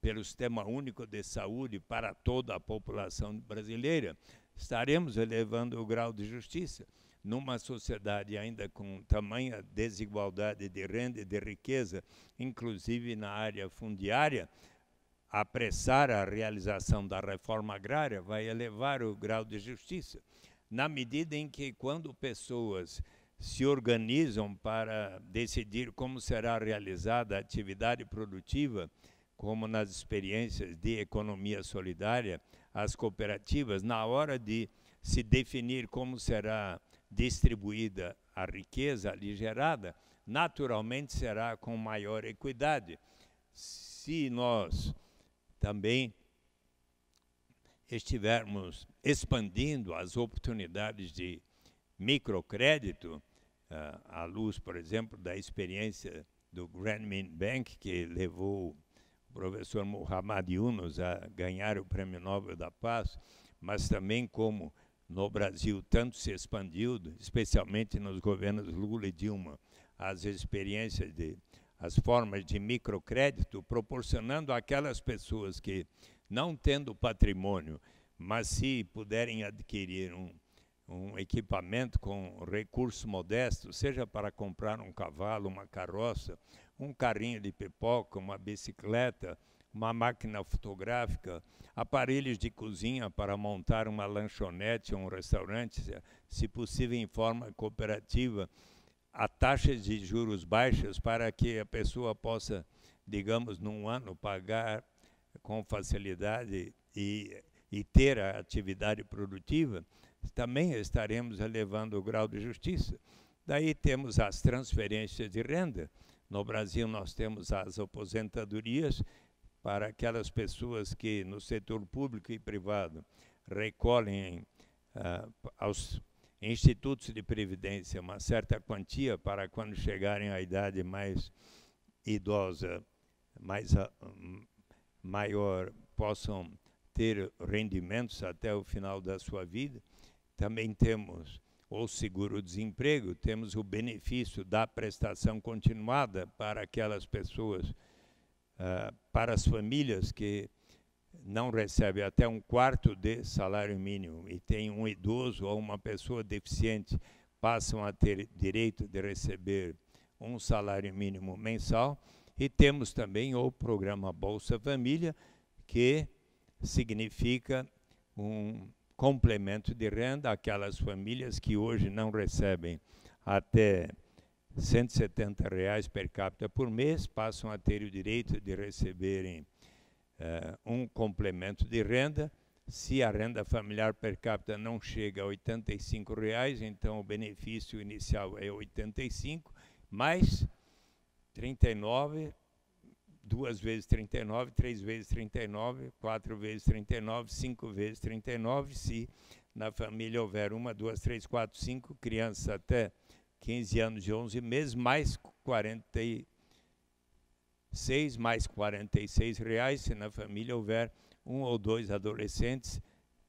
pelo Sistema Único de Saúde para toda a população brasileira, estaremos elevando o grau de justiça numa sociedade ainda com tamanha desigualdade de renda e de riqueza, inclusive na área fundiária, apressar a realização da reforma agrária vai elevar o grau de justiça, na medida em que, quando pessoas se organizam para decidir como será realizada a atividade produtiva, como nas experiências de economia solidária, as cooperativas, na hora de se definir como será distribuída a riqueza ali gerada, naturalmente será com maior equidade. Se nós também estivermos expandindo as oportunidades de microcrédito, ah, à luz, por exemplo, da experiência do Grameen Bank, que levou o professor Muhammad Yunus a ganhar o Prêmio Nobel da Paz, mas também como no Brasil tanto se expandiu, especialmente nos governos Lula e Dilma, as experiências de as formas de microcrédito, proporcionando aquelas pessoas que, não tendo patrimônio, mas se puderem adquirir um, um equipamento com recurso modesto, seja para comprar um cavalo, uma carroça, um carrinho de pipoca, uma bicicleta, uma máquina fotográfica, aparelhos de cozinha para montar uma lanchonete ou um restaurante, se possível em forma cooperativa, a taxas de juros baixas para que a pessoa possa, digamos, num ano pagar com facilidade e, e ter a atividade produtiva, também estaremos elevando o grau de justiça. Daí temos as transferências de renda. No Brasil, nós temos as aposentadorias para aquelas pessoas que no setor público e privado recolhem ah, aos institutos de previdência uma certa quantia para quando chegarem à idade mais idosa, mais ah, maior, possam ter rendimentos até o final da sua vida. Também temos o seguro-desemprego, temos o benefício da prestação continuada para aquelas pessoas ah, para as famílias que não recebem até um quarto de salário mínimo e tem um idoso ou uma pessoa deficiente, passam a ter direito de receber um salário mínimo mensal. E temos também o programa Bolsa Família, que significa um complemento de renda àquelas famílias que hoje não recebem até R$ 170 reais per capita por mês passam a ter o direito de receberem uh, um complemento de renda. Se a renda familiar per capita não chega a R$ 85, reais, então o benefício inicial é 85 mais 39 duas vezes 39, três vezes 39, quatro vezes 39, cinco vezes 39, se na família houver uma, duas, três, quatro, cinco crianças até 15 anos e 11 meses, mais 46, mais 46 reais, se na família houver um ou dois adolescentes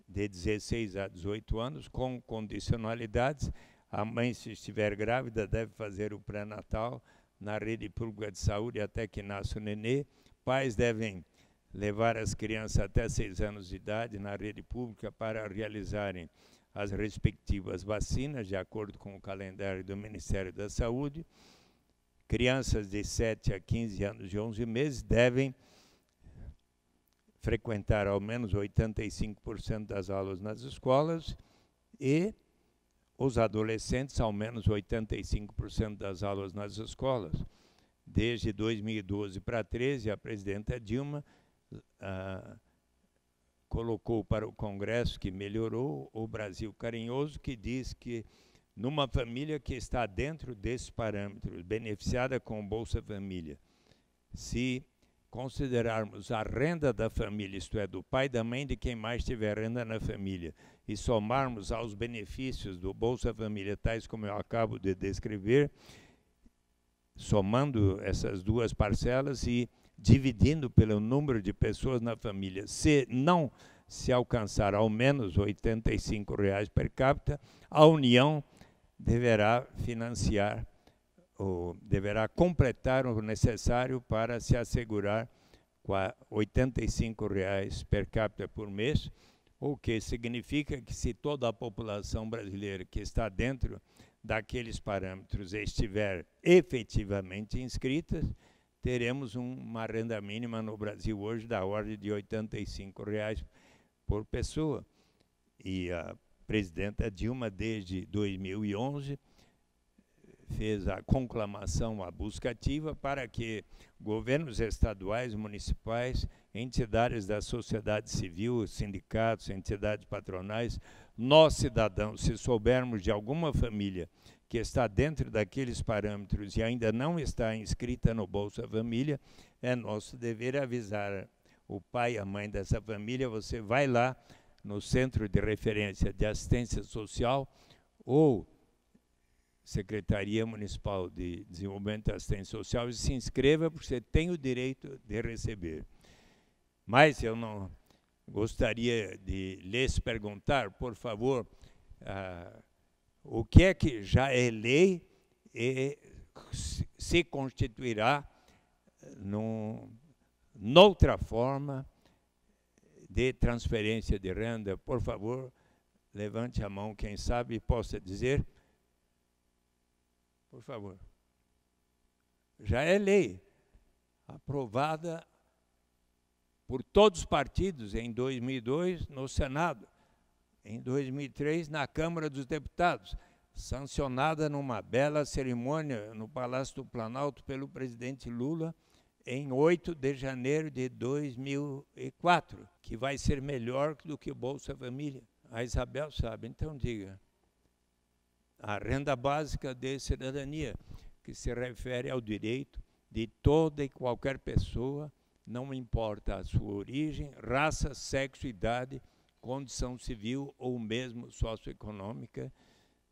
de 16 a 18 anos, com condicionalidades. A mãe, se estiver grávida, deve fazer o pré-natal na rede pública de saúde até que nasça o nenê. Pais devem levar as crianças até 6 anos de idade na rede pública para realizarem as respectivas vacinas, de acordo com o calendário do Ministério da Saúde. Crianças de 7 a 15 anos e 11 meses devem frequentar ao menos 85% das aulas nas escolas e os adolescentes ao menos 85% das aulas nas escolas. Desde 2012 para 13, a presidenta Dilma ah, colocou para o Congresso que melhorou, o Brasil Carinhoso, que diz que numa família que está dentro desses parâmetros, beneficiada com o Bolsa Família, se considerarmos a renda da família, isto é, do pai, da mãe, de quem mais tiver renda na família, e somarmos aos benefícios do Bolsa Família, tais como eu acabo de descrever, somando essas duas parcelas e dividindo pelo número de pessoas na família, se não se alcançar ao menos R$ 85 reais per capita, a União deverá financiar ou deverá completar o necessário para se assegurar R$ 85 per capita por mês, o que significa que se toda a população brasileira que está dentro daqueles parâmetros estiver efetivamente inscrita teremos um, uma renda mínima no Brasil hoje da ordem de R$ 85,00 por pessoa. E a presidenta Dilma, desde 2011, fez a conclamação a busca ativa para que governos estaduais, municipais, entidades da sociedade civil, sindicatos, entidades patronais, nós cidadãos, se soubermos de alguma família que está dentro daqueles parâmetros e ainda não está inscrita no Bolsa Família, é nosso dever avisar o pai e a mãe dessa família, você vai lá no Centro de Referência de Assistência Social ou Secretaria Municipal de Desenvolvimento da Assistência Social e se inscreva, porque você tem o direito de receber. Mas eu não gostaria de lhes perguntar, por favor, ah, o que é que já é lei e se constituirá eh, num, noutra forma de transferência de renda? Por favor, levante a mão, quem sabe possa dizer. Por favor. Já é lei aprovada por todos os partidos em 2002 no Senado em 2003 na Câmara dos Deputados, sancionada numa bela cerimônia no Palácio do Planalto pelo presidente Lula em 8 de janeiro de 2004, que vai ser melhor do que o Bolsa Família. A Isabel sabe, então diga. A renda básica de cidadania, que se refere ao direito de toda e qualquer pessoa, não importa a sua origem, raça, sexo, idade, condição civil ou mesmo socioeconômica,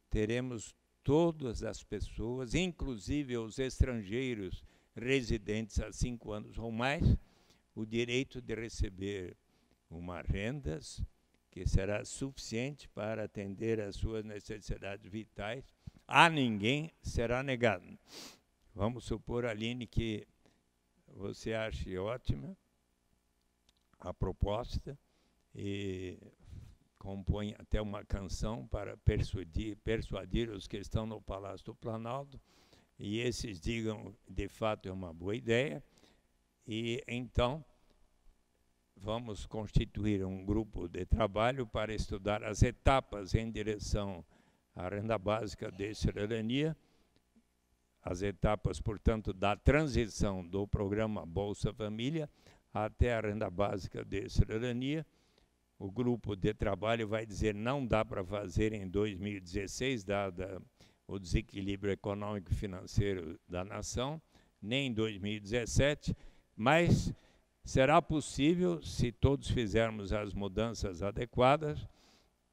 teremos todas as pessoas, inclusive os estrangeiros residentes há cinco anos ou mais, o direito de receber uma renda que será suficiente para atender às suas necessidades vitais. A ninguém será negado. Vamos supor, Aline, que você ache ótima a proposta, e compõe até uma canção para persuadir, persuadir os que estão no Palácio do Planalto e esses digam de fato é uma boa ideia e então vamos constituir um grupo de trabalho para estudar as etapas em direção à renda básica de cidadania, as etapas, portanto, da transição do programa Bolsa Família até a renda básica de cidadania o grupo de trabalho vai dizer não dá para fazer em 2016, dada o desequilíbrio econômico e financeiro da nação, nem em 2017, mas será possível, se todos fizermos as mudanças adequadas,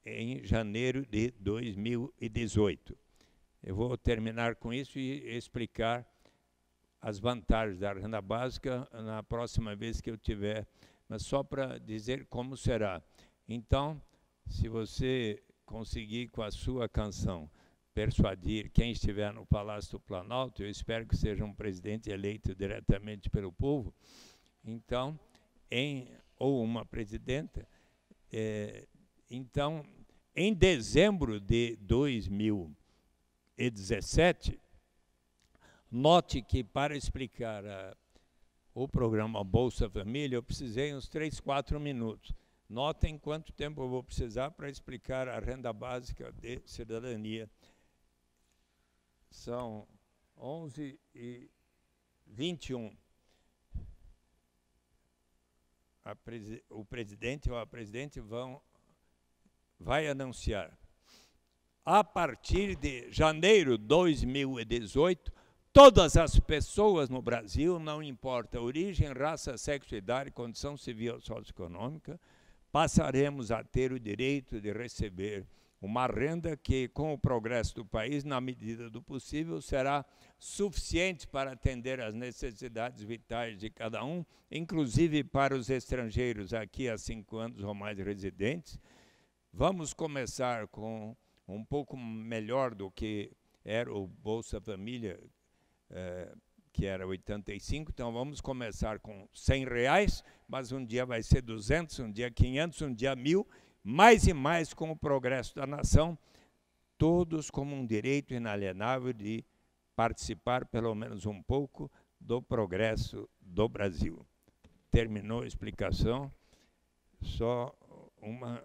em janeiro de 2018. Eu vou terminar com isso e explicar as vantagens da renda básica na próxima vez que eu tiver mas só para dizer como será. Então, se você conseguir com a sua canção persuadir quem estiver no Palácio do Planalto, eu espero que seja um presidente eleito diretamente pelo povo, então, em, ou uma presidenta, é, então, em dezembro de 2017, note que para explicar a o programa Bolsa Família, eu precisei uns 3, 4 minutos. Notem quanto tempo eu vou precisar para explicar a renda básica de cidadania. São 11 e 21. Presi o presidente ou a presidente vão, vai anunciar. A partir de janeiro de 2018, Todas as pessoas no Brasil, não importa origem, raça, sexo, idade, condição civil ou socioeconômica, passaremos a ter o direito de receber uma renda que, com o progresso do país, na medida do possível, será suficiente para atender às necessidades vitais de cada um, inclusive para os estrangeiros aqui há cinco anos ou mais residentes. Vamos começar com um pouco melhor do que era o Bolsa Família, eh, que era 85, então vamos começar com 100 reais, mas um dia vai ser 200, um dia 500, um dia 1.000, mais e mais com o progresso da nação, todos como um direito inalienável de participar pelo menos um pouco do progresso do Brasil. Terminou a explicação, só uma,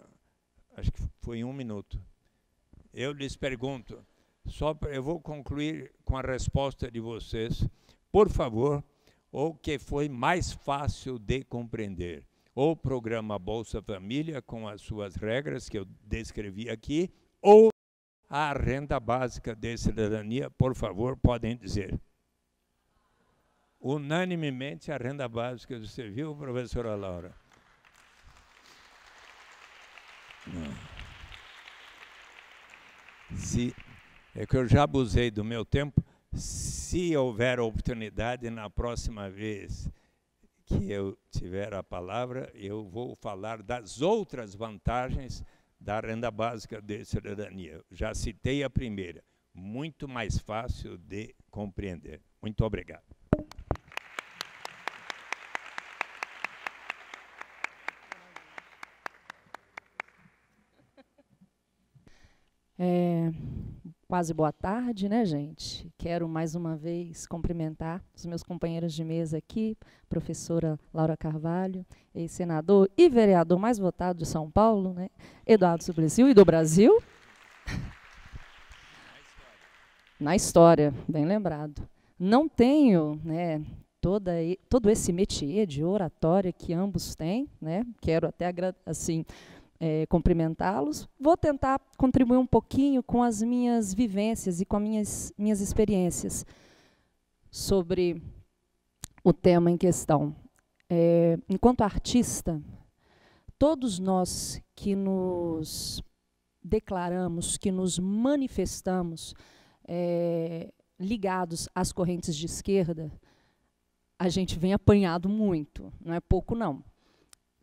acho que foi um minuto. Eu lhes pergunto, só pra, eu vou concluir com a resposta de vocês. Por favor, o que foi mais fácil de compreender? Ou o programa Bolsa Família, com as suas regras que eu descrevi aqui, ou a renda básica de cidadania, por favor, podem dizer. Unanimemente a renda básica, você viu, professora Laura? Não. Se é que eu já abusei do meu tempo. Se houver oportunidade, na próxima vez que eu tiver a palavra, eu vou falar das outras vantagens da renda básica de cidadania. Já citei a primeira, muito mais fácil de compreender. Muito obrigado. É, quase boa tarde, né, gente? Quero mais uma vez cumprimentar os meus companheiros de mesa aqui, professora Laura Carvalho, ex-senador e vereador mais votado de São Paulo, né, Eduardo Suplicy e do Brasil. Na história. Na história, bem lembrado. Não tenho, né, toda, todo esse métier de oratória que ambos têm, né? Quero até assim é, cumprimentá-los. Vou tentar contribuir um pouquinho com as minhas vivências e com as minhas, minhas experiências sobre o tema em questão. É, enquanto artista, todos nós que nos declaramos, que nos manifestamos é, ligados às correntes de esquerda, a gente vem apanhado muito, não é pouco não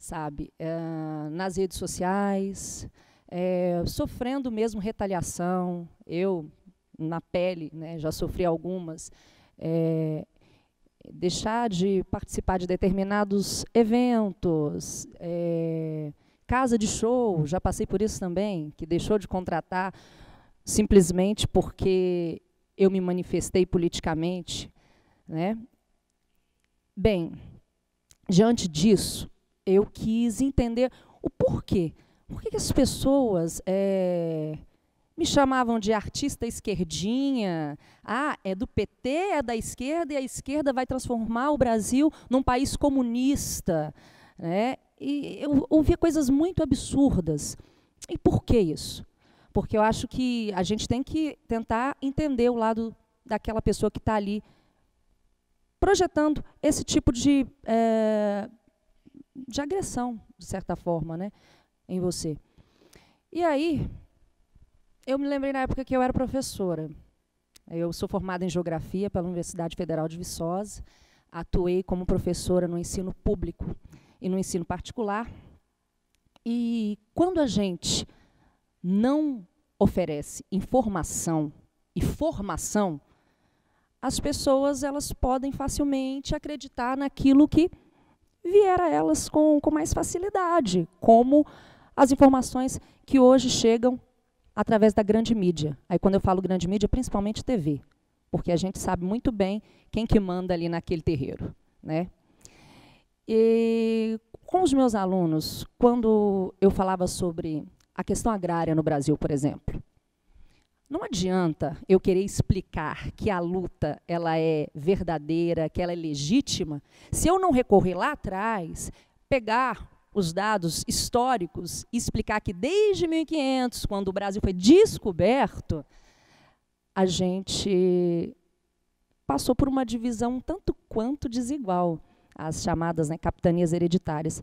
sabe? Uh, nas redes sociais, é, sofrendo mesmo retaliação. Eu, na pele, né, já sofri algumas. É, deixar de participar de determinados eventos, é, casa de show, já passei por isso também, que deixou de contratar simplesmente porque eu me manifestei politicamente. Né? Bem, diante disso, eu quis entender o porquê. Por que, que as pessoas é, me chamavam de artista esquerdinha? Ah, é do PT, é da esquerda, e a esquerda vai transformar o Brasil num país comunista. Né? E eu ouvia coisas muito absurdas. E por que isso? Porque eu acho que a gente tem que tentar entender o lado daquela pessoa que está ali projetando esse tipo de é, de agressão, de certa forma, né, em você. E aí, eu me lembrei na época que eu era professora. Eu sou formada em Geografia pela Universidade Federal de Viçosa, atuei como professora no ensino público e no ensino particular. E quando a gente não oferece informação e formação, as pessoas elas podem facilmente acreditar naquilo que vier a elas com, com mais facilidade, como as informações que hoje chegam através da grande mídia. Aí quando eu falo grande mídia, principalmente TV, porque a gente sabe muito bem quem que manda ali naquele terreiro, né? E com os meus alunos, quando eu falava sobre a questão agrária no Brasil, por exemplo, não adianta eu querer explicar que a luta ela é verdadeira, que ela é legítima, se eu não recorrer lá atrás, pegar os dados históricos e explicar que desde 1500, quando o Brasil foi descoberto, a gente passou por uma divisão tanto quanto desigual, as chamadas né, capitanias hereditárias.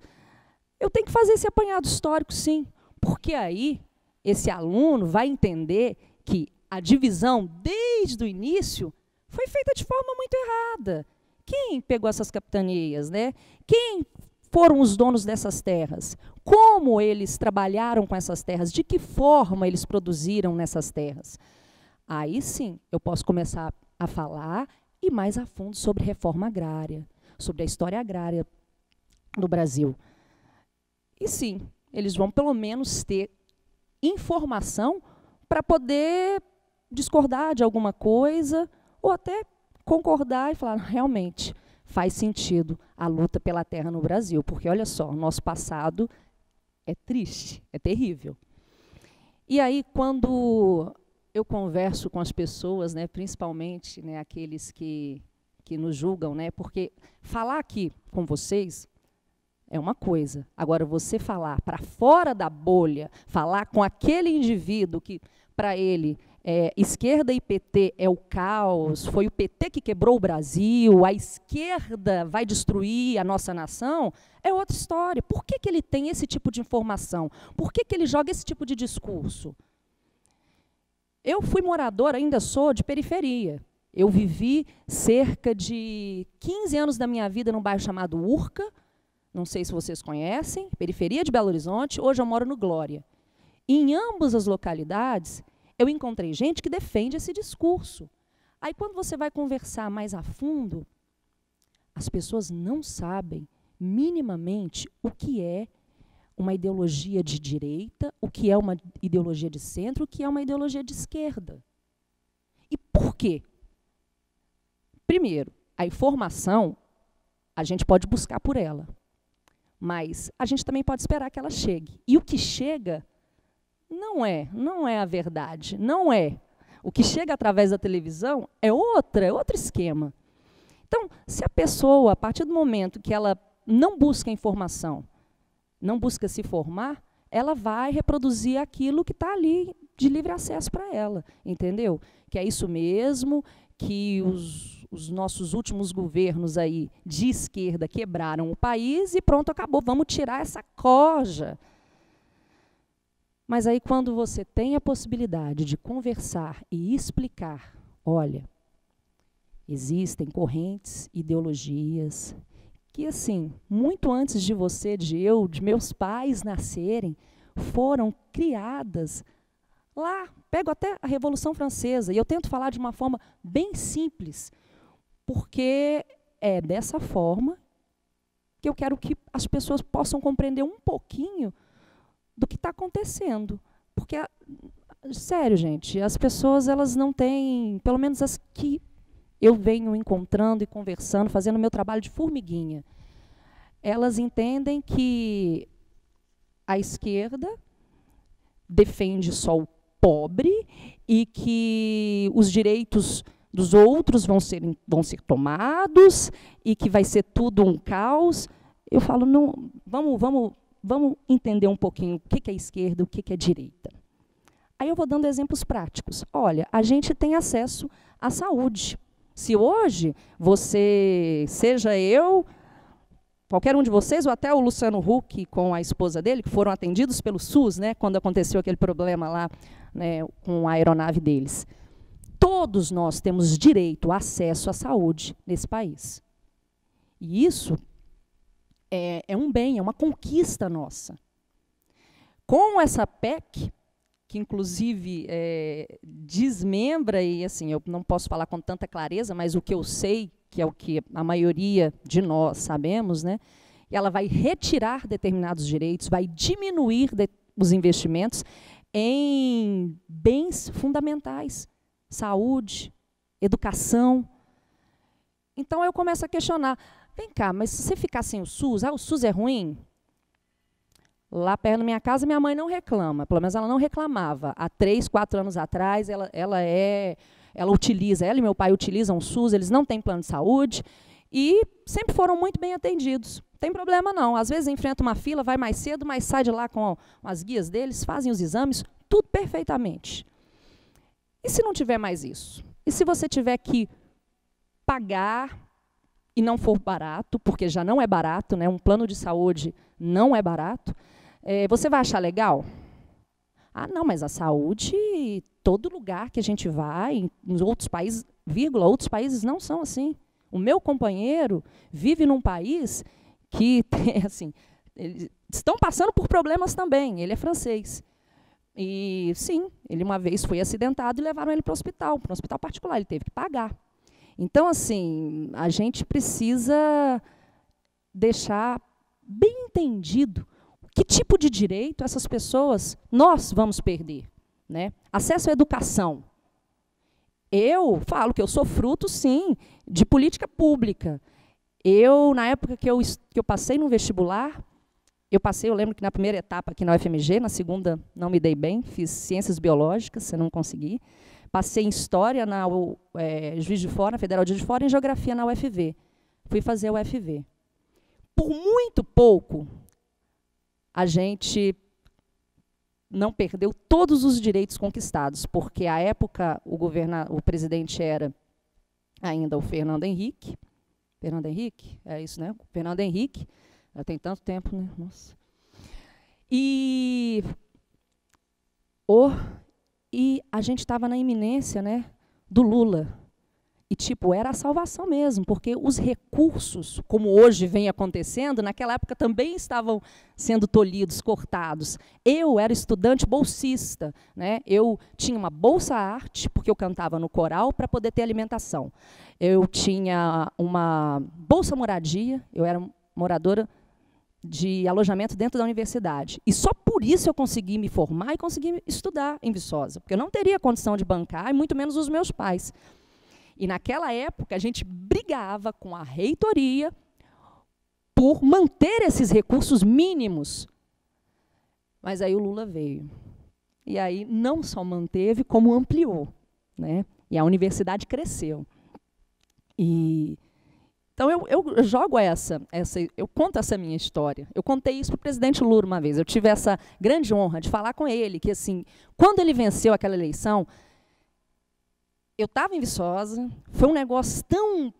Eu tenho que fazer esse apanhado histórico, sim, porque aí esse aluno vai entender que a divisão, desde o início, foi feita de forma muito errada. Quem pegou essas capitanias? Né? Quem foram os donos dessas terras? Como eles trabalharam com essas terras? De que forma eles produziram nessas terras? Aí sim eu posso começar a falar e mais a fundo sobre reforma agrária, sobre a história agrária do Brasil. E sim, eles vão pelo menos ter informação para poder discordar de alguma coisa ou até concordar e falar, realmente, faz sentido a luta pela terra no Brasil, porque olha só, nosso passado é triste, é terrível. E aí quando eu converso com as pessoas, né, principalmente, né, aqueles que que nos julgam, né? Porque falar aqui com vocês é uma coisa. Agora, você falar para fora da bolha, falar com aquele indivíduo que para ele é, esquerda e PT é o caos, foi o PT que quebrou o Brasil, a esquerda vai destruir a nossa nação, é outra história. Por que, que ele tem esse tipo de informação? Por que, que ele joga esse tipo de discurso? Eu fui morador, ainda sou, de periferia. Eu vivi cerca de 15 anos da minha vida num bairro chamado Urca, não sei se vocês conhecem, periferia de Belo Horizonte. Hoje eu moro no Glória. E em ambas as localidades, eu encontrei gente que defende esse discurso. Aí, quando você vai conversar mais a fundo, as pessoas não sabem minimamente o que é uma ideologia de direita, o que é uma ideologia de centro, o que é uma ideologia de esquerda. E por quê? Primeiro, a informação a gente pode buscar por ela, mas a gente também pode esperar que ela chegue. E o que chega não é, não é a verdade, não é. O que chega através da televisão é outra, é outro esquema. Então, se a pessoa, a partir do momento que ela não busca informação, não busca se formar, ela vai reproduzir aquilo que está ali de livre acesso para ela, entendeu? Que é isso mesmo, que os, os, nossos últimos governos aí de esquerda quebraram o país e pronto, acabou. Vamos tirar essa coja mas aí, quando você tem a possibilidade de conversar e explicar, olha, existem correntes, ideologias, que assim, muito antes de você, de eu, de meus pais nascerem, foram criadas lá. Pego até a Revolução Francesa e eu tento falar de uma forma bem simples, porque é dessa forma que eu quero que as pessoas possam compreender um pouquinho do que está acontecendo. Porque, sério, gente, as pessoas elas não têm, pelo menos as que eu venho encontrando e conversando, fazendo meu trabalho de formiguinha, elas entendem que a esquerda defende só o pobre e que os direitos dos outros vão ser, vão ser tomados e que vai ser tudo um caos. Eu falo, não, vamos, vamos Vamos entender um pouquinho o que é esquerda, o que é direita. Aí eu vou dando exemplos práticos. Olha, a gente tem acesso à saúde. Se hoje você, seja eu, qualquer um de vocês, ou até o Luciano Huck com a esposa dele, que foram atendidos pelo SUS, né, quando aconteceu aquele problema lá né, com a aeronave deles. Todos nós temos direito, acesso à saúde nesse país. E isso é, é um bem, é uma conquista nossa. Com essa PEC, que inclusive é, desmembra e assim eu não posso falar com tanta clareza, mas o que eu sei que é o que a maioria de nós sabemos, né? ela vai retirar determinados direitos, vai diminuir de, os investimentos em bens fundamentais, saúde, educação. Então eu começo a questionar: Vem cá, mas se você ficar sem o SUS, ah, o SUS é ruim? Lá perto da minha casa, minha mãe não reclama. Pelo menos ela não reclamava. Há três, quatro anos atrás, ela, ela é, ela utiliza, ela e meu pai utilizam o SUS, eles não têm plano de saúde e sempre foram muito bem atendidos. Não tem problema não. Às vezes enfrenta uma fila, vai mais cedo, mas sai de lá com as guias deles, fazem os exames, tudo perfeitamente. E se não tiver mais isso? E se você tiver que pagar e não for barato, porque já não é barato, né? um plano de saúde não é barato, é, você vai achar legal? Ah, não, mas a saúde, todo lugar que a gente vai, em, outros países, vírgula, outros países não são assim. O meu companheiro vive num país que tem, assim, eles estão passando por problemas também. Ele é francês. E sim, ele uma vez foi acidentado e levaram ele para o hospital, para um hospital particular. Ele teve que pagar. Então, assim, a gente precisa deixar bem entendido que tipo de direito essas pessoas nós vamos perder, né? Acesso à educação. Eu falo que eu sou fruto, sim, de política pública. Eu, na época que eu, que eu passei no vestibular, eu passei, eu lembro que na primeira etapa aqui na UFMG, na segunda não me dei bem, fiz ciências biológicas, eu não consegui. Passei em História na é, Juiz de Fora, na Federal de Juiz de Fora, e em Geografia na UFV. Fui fazer a UFV. Por muito pouco, a gente não perdeu todos os direitos conquistados, porque à época o, governa, o presidente era ainda o Fernando Henrique. Fernando Henrique? É isso, né? Fernando Henrique. Já tem tanto tempo, né? Nossa. E o e a gente estava na iminência né, do Lula. E, tipo, era a salvação mesmo, porque os recursos, como hoje vem acontecendo, naquela época também estavam sendo tolhidos, cortados. Eu era estudante bolsista, né? eu tinha uma bolsa arte, porque eu cantava no coral, para poder ter alimentação. Eu tinha uma bolsa moradia, eu era moradora de alojamento dentro da universidade. E só por isso eu consegui me formar e consegui estudar em Viçosa, porque eu não teria condição de bancar, e muito menos os meus pais. E naquela época a gente brigava com a reitoria por manter esses recursos mínimos. Mas aí o Lula veio. E aí não só manteve, como ampliou. Né? E a universidade cresceu. E então eu, eu, jogo essa, essa, eu conto essa minha história. Eu contei isso para o presidente Lula uma vez. Eu tive essa grande honra de falar com ele que assim, quando ele venceu aquela eleição, eu estava em Viçosa. Foi um negócio tão,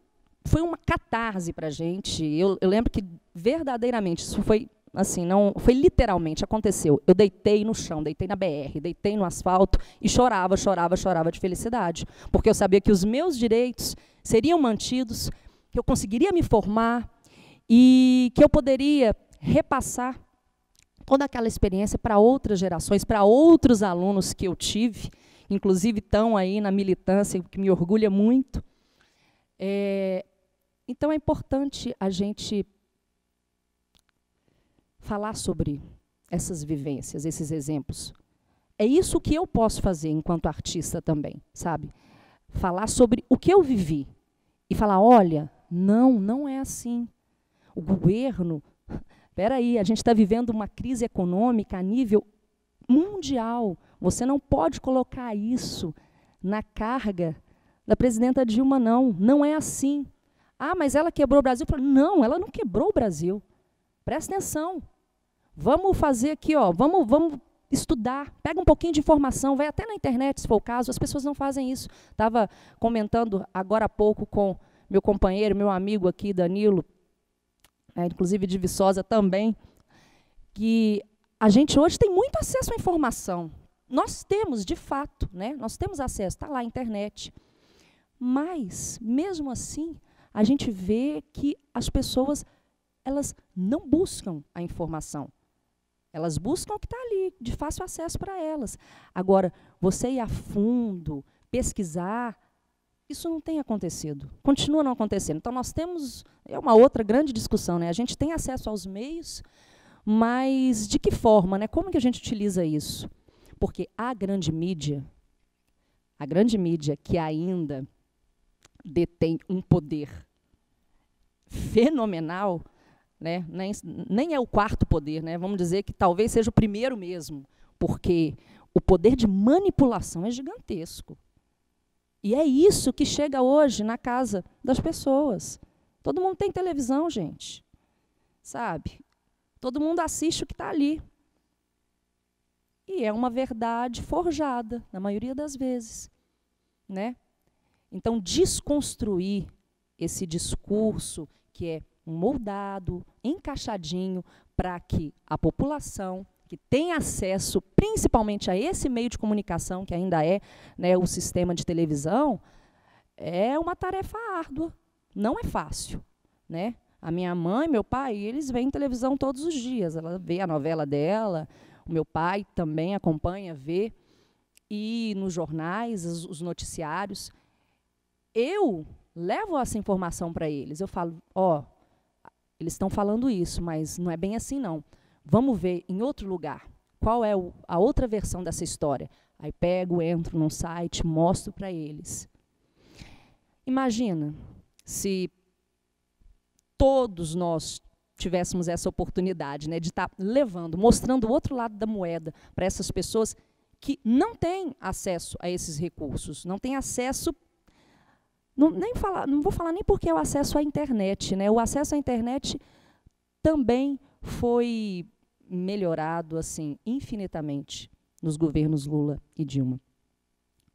foi uma catarse para a gente. Eu, eu lembro que verdadeiramente isso foi assim, não foi literalmente aconteceu. Eu deitei no chão, deitei na BR, deitei no asfalto e chorava, chorava, chorava de felicidade, porque eu sabia que os meus direitos seriam mantidos que eu conseguiria me formar e que eu poderia repassar toda aquela experiência para outras gerações, para outros alunos que eu tive, inclusive estão aí na militância, que me orgulha muito. É, então é importante a gente falar sobre essas vivências, esses exemplos. É isso que eu posso fazer enquanto artista também, sabe? Falar sobre o que eu vivi e falar, olha, não, não é assim. O governo. Espera aí, a gente está vivendo uma crise econômica a nível mundial. Você não pode colocar isso na carga da presidenta Dilma, não. Não é assim. Ah, mas ela quebrou o Brasil. Não, ela não quebrou o Brasil. Presta atenção. Vamos fazer aqui, ó, vamos, vamos estudar, pega um pouquinho de informação, vai até na internet, se for o caso, as pessoas não fazem isso. Estava comentando agora há pouco com meu companheiro, meu amigo aqui, Danilo, né, inclusive de Viçosa também, que a gente hoje tem muito acesso à informação. Nós temos, de fato, né? nós temos acesso, está lá a internet. Mas, mesmo assim, a gente vê que as pessoas elas não buscam a informação. Elas buscam o que está ali, de fácil acesso para elas. Agora, você ir a fundo, pesquisar, isso não tem acontecido, continua não acontecendo. Então, nós temos, é uma outra grande discussão, né? a gente tem acesso aos meios, mas de que forma, né? como que a gente utiliza isso? Porque a grande mídia, a grande mídia que ainda detém um poder fenomenal, né? nem, nem é o quarto poder, né? vamos dizer que talvez seja o primeiro mesmo, porque o poder de manipulação é gigantesco. E é isso que chega hoje na casa das pessoas. Todo mundo tem televisão, gente. Sabe? Todo mundo assiste o que está ali. E é uma verdade forjada, na maioria das vezes. Né? Então, desconstruir esse discurso que é moldado, encaixadinho, para que a população que tem acesso principalmente a esse meio de comunicação, que ainda é né, o sistema de televisão, é uma tarefa árdua. Não é fácil. Né? A minha mãe, meu pai, eles veem televisão todos os dias. Ela vê a novela dela, o meu pai também acompanha, vê. E nos jornais, os noticiários. Eu levo essa informação para eles. Eu falo, ó, oh, eles estão falando isso, mas não é bem assim não. Vamos ver em outro lugar qual é o, a outra versão dessa história. Aí pego, entro num site, mostro para eles. Imagina se todos nós tivéssemos essa oportunidade né, de estar tá levando, mostrando o outro lado da moeda para essas pessoas que não têm acesso a esses recursos, não têm acesso. Não, nem falar, não vou falar nem porque é o acesso à internet. Né? O acesso à internet também foi melhorado assim infinitamente nos governos Lula e Dilma.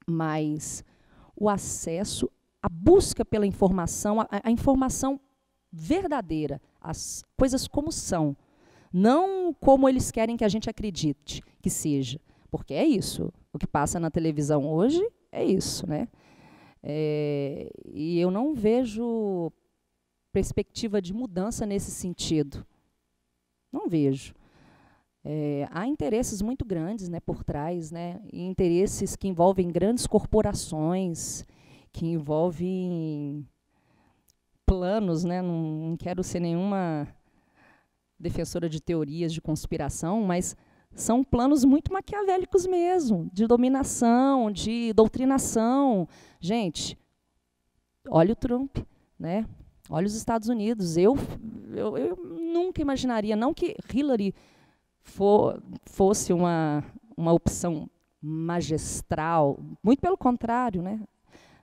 Mas o acesso, a busca pela informação, a, a informação verdadeira, as coisas como são, não como eles querem que a gente acredite que seja, porque é isso. O que passa na televisão hoje é isso, né? É, e eu não vejo perspectiva de mudança nesse sentido. Não vejo. É, há interesses muito grandes né, por trás, né, interesses que envolvem grandes corporações, que envolvem planos, né, não, não quero ser nenhuma defensora de teorias de conspiração, mas são planos muito maquiavélicos mesmo, de dominação, de doutrinação. Gente, olha o Trump, né? olha os Estados Unidos. Eu, eu, eu nunca imaginaria, não que Hillary for, fosse uma, uma opção magistral, muito pelo contrário, né?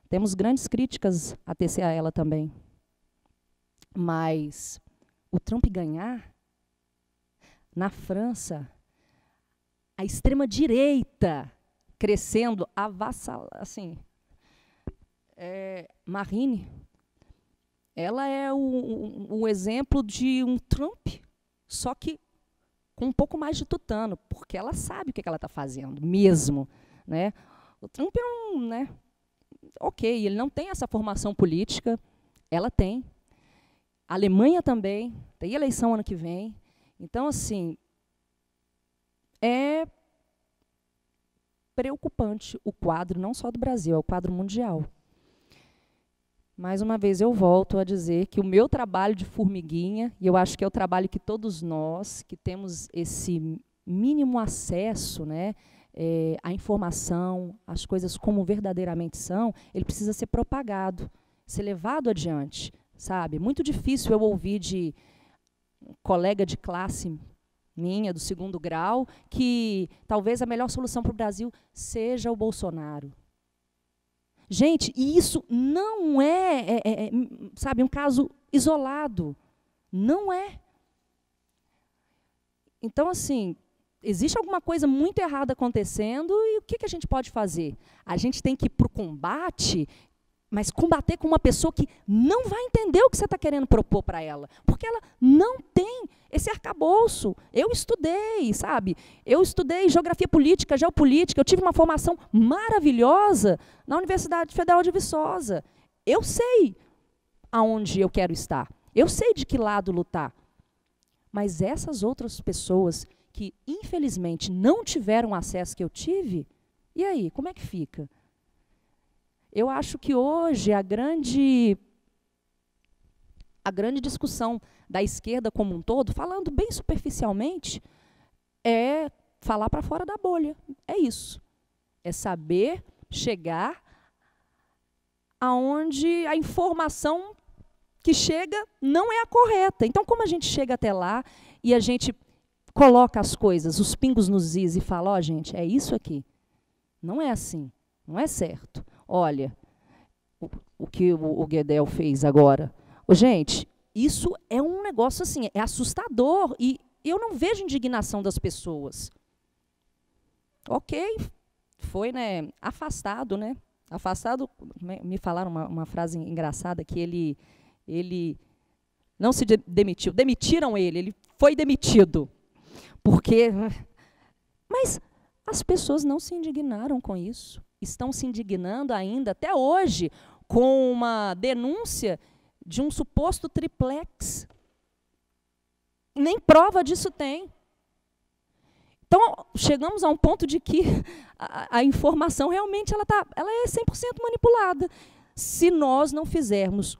Temos grandes críticas a tecer a ela também. Mas o Trump ganhar na França, a extrema direita crescendo, avassal, assim, é, Marine, ela é o, o, o exemplo de um Trump, só que com um pouco mais de tutano, porque ela sabe o que, ela está fazendo, mesmo. Né? O Trump é um. Né, ok, ele não tem essa formação política, ela tem. A Alemanha também, tem eleição ano que vem. Então, assim, é preocupante o quadro não só do Brasil, é o quadro mundial. Mais uma vez, eu volto a dizer que o meu trabalho de formiguinha, e eu acho que é o trabalho que todos nós, que temos esse mínimo acesso né, é, à informação, às coisas como verdadeiramente são, ele precisa ser propagado, ser levado adiante, sabe? Muito difícil eu ouvir de um colega de classe minha, do segundo grau, que talvez a melhor solução para o Brasil seja o Bolsonaro. Gente, e isso não é, é, é, é, sabe, um caso isolado. Não é. Então, assim, existe alguma coisa muito errada acontecendo e o que, que a gente pode fazer? A gente tem que ir para o combate mas combater com uma pessoa que não vai entender o que você está querendo propor para ela. Porque ela não tem esse arcabouço. Eu estudei, sabe? Eu estudei geografia política, geopolítica. Eu tive uma formação maravilhosa na Universidade Federal de Viçosa. Eu sei aonde eu quero estar. Eu sei de que lado lutar. Mas essas outras pessoas que, infelizmente, não tiveram o acesso que eu tive, e aí, como é que fica? Eu acho que hoje a grande a grande discussão da esquerda como um todo, falando bem superficialmente, é falar para fora da bolha. É isso. É saber chegar aonde a informação que chega não é a correta. Então, como a gente chega até lá e a gente coloca as coisas, os pingos nos is e fala, ó, oh, gente, é isso aqui. Não é assim, não é certo olha, o, o que o, o Guedel fez agora. Ô, gente, isso é um negócio assim, é assustador e eu não vejo indignação das pessoas. Ok, foi né, afastado, né? Afastado, me falaram uma, uma frase engraçada que ele, ele não se de demitiu, demitiram ele, ele foi demitido. Porque, mas as pessoas não se indignaram com isso estão se indignando ainda, até hoje, com uma denúncia de um suposto triplex. Nem prova disso tem. Então, chegamos a um ponto de que a, a informação realmente ela tá, ela é 100% manipulada. Se nós não fizermos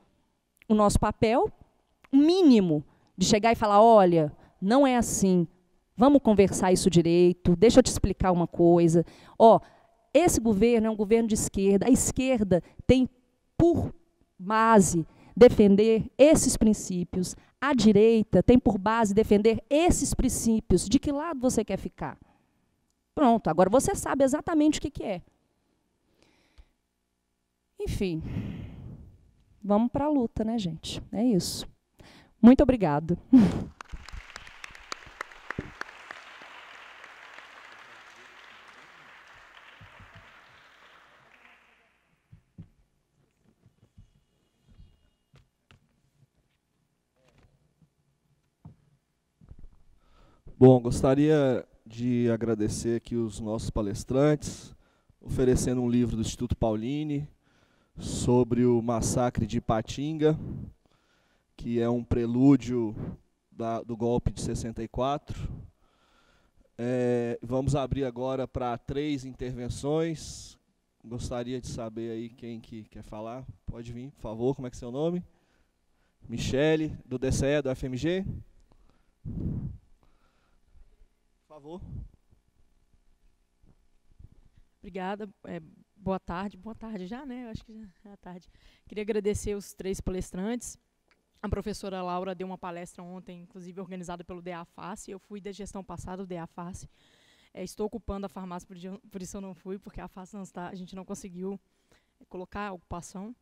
o nosso papel mínimo de chegar e falar: olha, não é assim, vamos conversar isso direito, deixa eu te explicar uma coisa. Ó, oh, esse governo é um governo de esquerda. A esquerda tem por base defender esses princípios. A direita tem por base defender esses princípios. De que lado você quer ficar? Pronto, agora você sabe exatamente o que, que é. Enfim, vamos para a luta, né, gente? É isso. Muito obrigada. Bom, gostaria de agradecer aqui os nossos palestrantes, oferecendo um livro do Instituto Pauline sobre o massacre de Patinga, que é um prelúdio da, do golpe de 64. É, vamos abrir agora para três intervenções. Gostaria de saber aí quem que quer falar. Pode vir, por favor. Como é que é seu nome? Michele, do DCE, do FMG? favor. Obrigada. É, boa tarde. Boa tarde já, né? Eu acho que já é tarde. Queria agradecer os três palestrantes. A professora Laura deu uma palestra ontem, inclusive organizada pelo DEAFACE. Eu fui da gestão passada do DEAFACE. É, estou ocupando a farmácia, por, por, isso eu não fui, porque a face não está, a gente não conseguiu é, colocar a ocupação.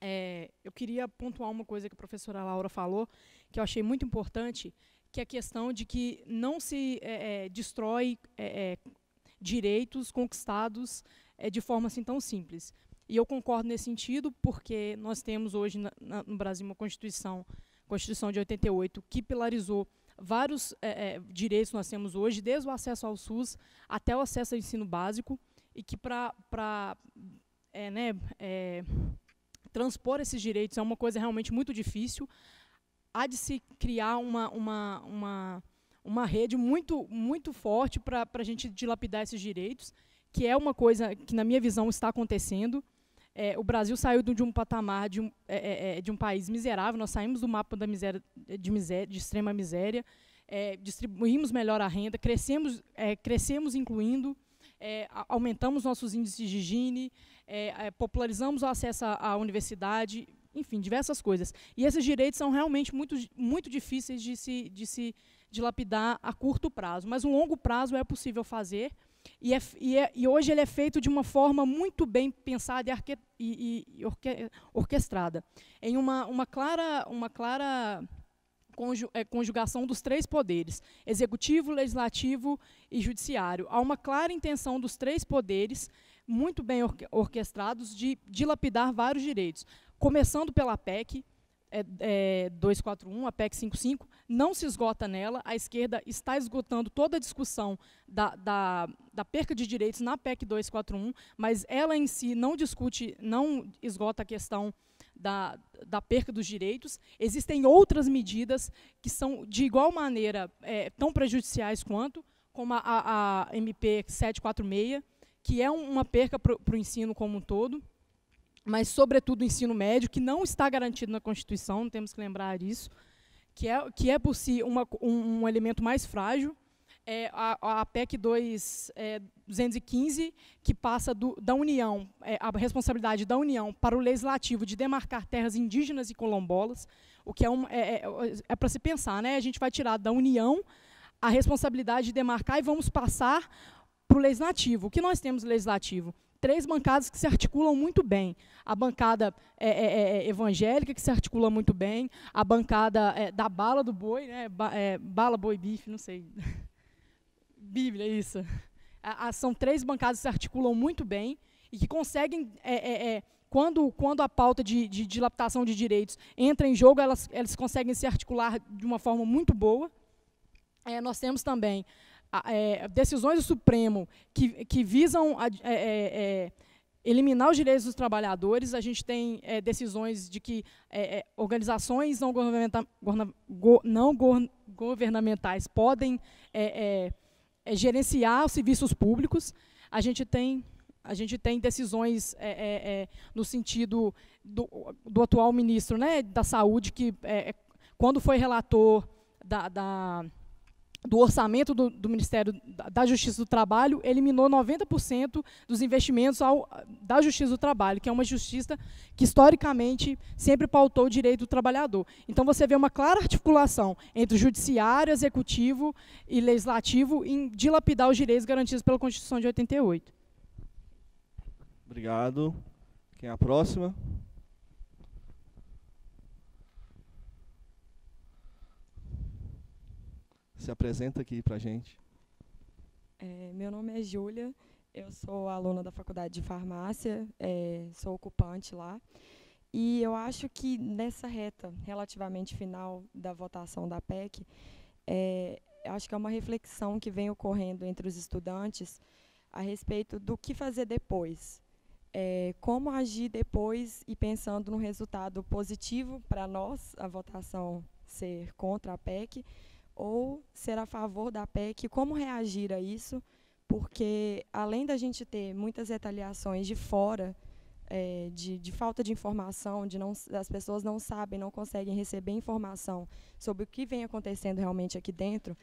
É, eu queria pontuar uma coisa que a professora Laura falou, que eu achei muito importante, que é a questão de que não se é, é destrói é, é, direitos conquistados é, de forma assim tão simples. E eu concordo nesse sentido, porque nós temos hoje na, na, no Brasil uma Constituição, Constituição de 88, que pilarizou vários direitos que nós temos hoje, desde o acesso ao SUS até o acesso ao ensino básico, e que para né, transpor esses direitos é uma coisa realmente muito difícil há de se criar uma, uma, uma, uma rede muito, muito forte para a gente dilapidar esses direitos, que é uma coisa que, na minha visão, está acontecendo. É, o Brasil saiu de um patamar de um, é, é, é, de um país miserável, nós saímos do mapa da miséria, de, miséria, de extrema miséria, é, distribuímos melhor a renda, crescemos, é, crescemos incluindo, aumentamos nossos índices de higiene popularizamos o acesso à, à universidade, enfim, diversas coisas. E esses direitos são realmente muito, muito difíceis de se, de se dilapidar a curto prazo, mas um longo prazo é possível fazer. E, é, e, é, e, hoje ele é feito de uma forma muito bem pensada e, arque, e orque, orquestrada, em uma, uma clara, uma clara conju, é, conjugação dos três poderes, executivo, legislativo e judiciário. Há uma clara intenção dos três poderes, muito bem orque, orquestrados, de dilapidar vários direitos começando pela PEC é, é, 241, a PEC 55, não se esgota nela, a esquerda está esgotando toda a discussão da, da, da, perca de direitos na PEC 241, mas ela em si não discute, não esgota a questão da, da perca dos direitos. Existem outras medidas que são, de igual maneira, é, tão prejudiciais quanto, como a, a, MP 746, que é um, uma perca para o ensino como um todo mas sobretudo o ensino médio, que não está garantido na Constituição, temos que lembrar isso, que é, que é por si uma, um, um, elemento mais frágil, é a, a PEC 2, é, 215, que passa do, da União, é, a responsabilidade da União para o Legislativo de demarcar terras indígenas e colombolas, o que é, um, é, é, é para se pensar, né? a gente vai tirar da União a responsabilidade de demarcar e vamos passar para o Legislativo. O que nós temos Legislativo? três bancadas que se articulam muito bem. A bancada é, é, é, é evangélica, que se articula muito bem, a bancada é, da bala do boi, né, ba, bala, boi, bife, não sei. Bíblia, isso. A, a, são três bancadas que se articulam muito bem e que conseguem quando, quando a pauta de, de de direitos entra em jogo, elas, elas conseguem se articular de uma forma muito boa. É, nós temos também é, decisões do Supremo que, que visam é, é, é, eliminar os direitos dos trabalhadores, a gente tem é, decisões de que organizações não, governamenta, go, não go, governamentais podem gerenciar os serviços públicos. A gente tem a gente tem decisões é, é, é, no sentido do, do, atual ministro né, da Saúde, que quando foi relator da, da, do orçamento do, do, Ministério da Justiça do Trabalho eliminou 90% dos investimentos ao, da Justiça do Trabalho, que é uma justiça que historicamente sempre pautou o direito do trabalhador. Então você vê uma clara articulação entre o judiciário, executivo e legislativo em dilapidar os direitos garantidos pela Constituição de 88. Obrigado. Quem é a próxima? Se apresenta aqui para a gente. É, meu nome é Júlia, eu sou aluna da Faculdade de Farmácia, é, sou ocupante lá. E eu acho que nessa reta relativamente final da votação da PEC, é, acho que é uma reflexão que vem ocorrendo entre os estudantes a respeito do que fazer depois. É, como agir depois e pensando no resultado positivo para nós, a votação ser contra a PEC, ou ser a favor da PEC, como reagir a isso, porque além da gente ter muitas retaliações de fora, é, de, de, falta de informação, de não, as pessoas não sabem, não conseguem receber informação sobre o que vem acontecendo realmente aqui dentro,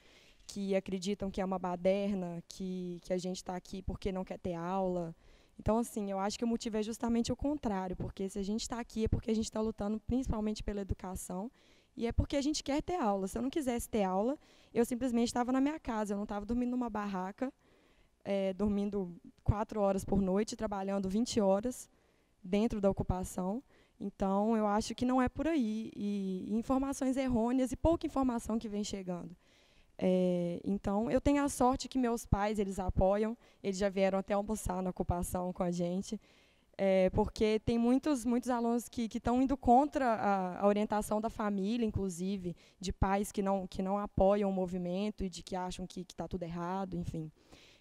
que acreditam que é uma baderna, que, que a gente está aqui porque não quer ter aula. Então, assim, eu acho que o motivo é justamente o contrário, porque se a gente está aqui é porque a gente está lutando principalmente pela educação e é porque a gente quer ter aula. Se eu não quisesse ter aula, eu simplesmente estava na minha casa, eu não estava dormindo numa barraca, é, dormindo quatro horas por noite, trabalhando 20 horas dentro da ocupação. Então, eu acho que não é por aí. E, e informações errôneas e pouca informação que vem chegando. É, então, eu tenho a sorte que meus pais, eles apoiam, eles já vieram até almoçar na ocupação com a gente. É, porque tem muitos, muitos alunos que estão indo contra a, a, orientação da família, inclusive, de pais que não, que não apoiam o movimento e de que acham que está tudo errado, enfim.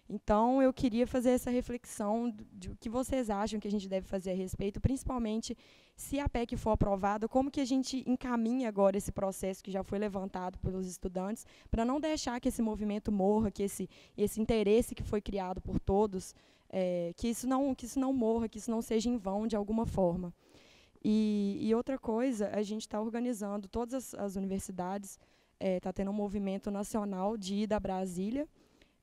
Então, eu queria fazer essa reflexão de o que vocês acham que a gente deve fazer a respeito, principalmente se a PEC for aprovada, como que a gente encaminha agora esse processo que já foi levantado pelos estudantes, para não deixar que esse movimento morra, que esse, esse interesse que foi criado por todos é, que, isso não, que isso não morra, que isso não seja em vão de alguma forma. E, e outra coisa, a gente está organizando todas as, as universidades, está é, tá tendo um movimento nacional de ida a Brasília.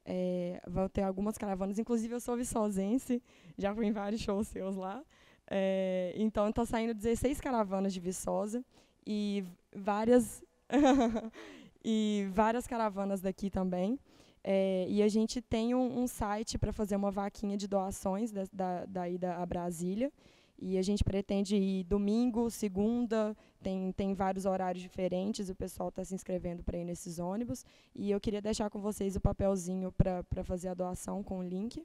É, vão ter algumas caravanas, inclusive eu sou viçosense, já fui em vários shows seus lá. É, então, estão tá saindo 16 caravanas de Viçosa e várias, e várias caravanas daqui também. É, e a gente tem um, um site para fazer uma vaquinha de doações da, da, da ida a Brasília. E a gente pretende ir domingo, segunda, tem, tem vários horários diferentes, o pessoal está se inscrevendo para ir nesses ônibus. E eu queria deixar com vocês o papelzinho para fazer a doação com o link.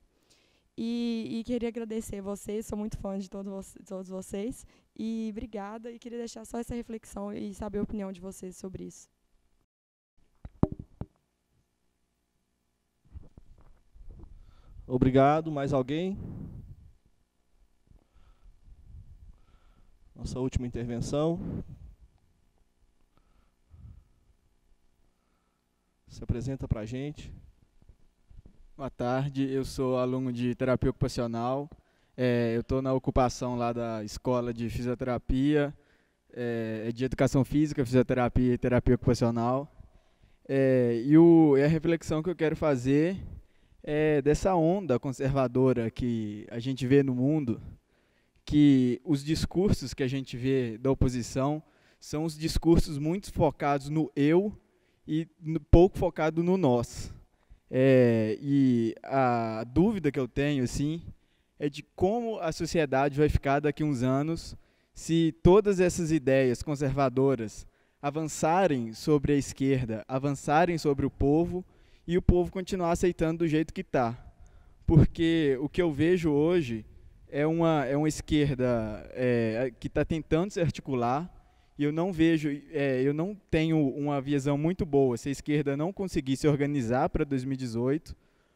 E, e, queria agradecer vocês, sou muito fã de todos, de todos vocês. E obrigada, e queria deixar só essa reflexão e saber a opinião de vocês sobre isso. Obrigado. Mais alguém? Nossa última intervenção. Se apresenta para a gente. Boa tarde, eu sou aluno de terapia ocupacional. É, eu estou na ocupação lá da escola de fisioterapia, é, é, de educação física, fisioterapia e terapia ocupacional. É, e, o, e a reflexão que eu quero fazer é, dessa onda conservadora que a gente vê no mundo, que os discursos que a gente vê da oposição são os discursos muito focados no eu e pouco focado no nós. É, e a dúvida que eu tenho, assim, é de como a sociedade vai ficar daqui a uns anos se todas essas ideias conservadoras avançarem sobre a esquerda, avançarem sobre o povo e o povo continuar aceitando do jeito que está. Porque o que eu vejo hoje é uma, é uma esquerda é, que está tentando se articular, e eu não vejo, é, eu não tenho uma visão muito boa se a esquerda não conseguir se organizar para 2018,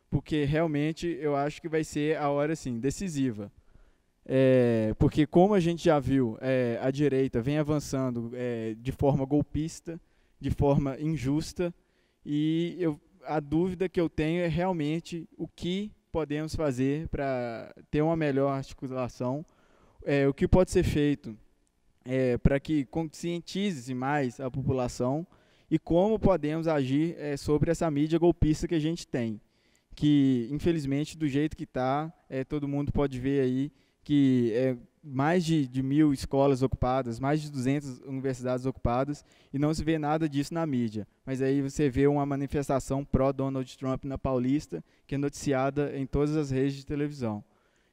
porque realmente eu acho que vai ser a hora assim, decisiva. É, porque, como a gente já viu, é, a direita vem avançando é, de forma golpista, de forma injusta, e eu a dúvida que eu tenho é realmente o que podemos fazer para ter uma melhor articulação, é, o que pode ser feito é, para que conscientize mais a população e como podemos agir é, sobre essa mídia golpista que a gente tem, que infelizmente do jeito que está, é, todo mundo pode ver aí que é mais de, de mil escolas ocupadas, mais de 200 universidades ocupadas, e não se vê nada disso na mídia. Mas aí você vê uma manifestação pró-Donald Trump na Paulista, que é noticiada em todas as redes de televisão.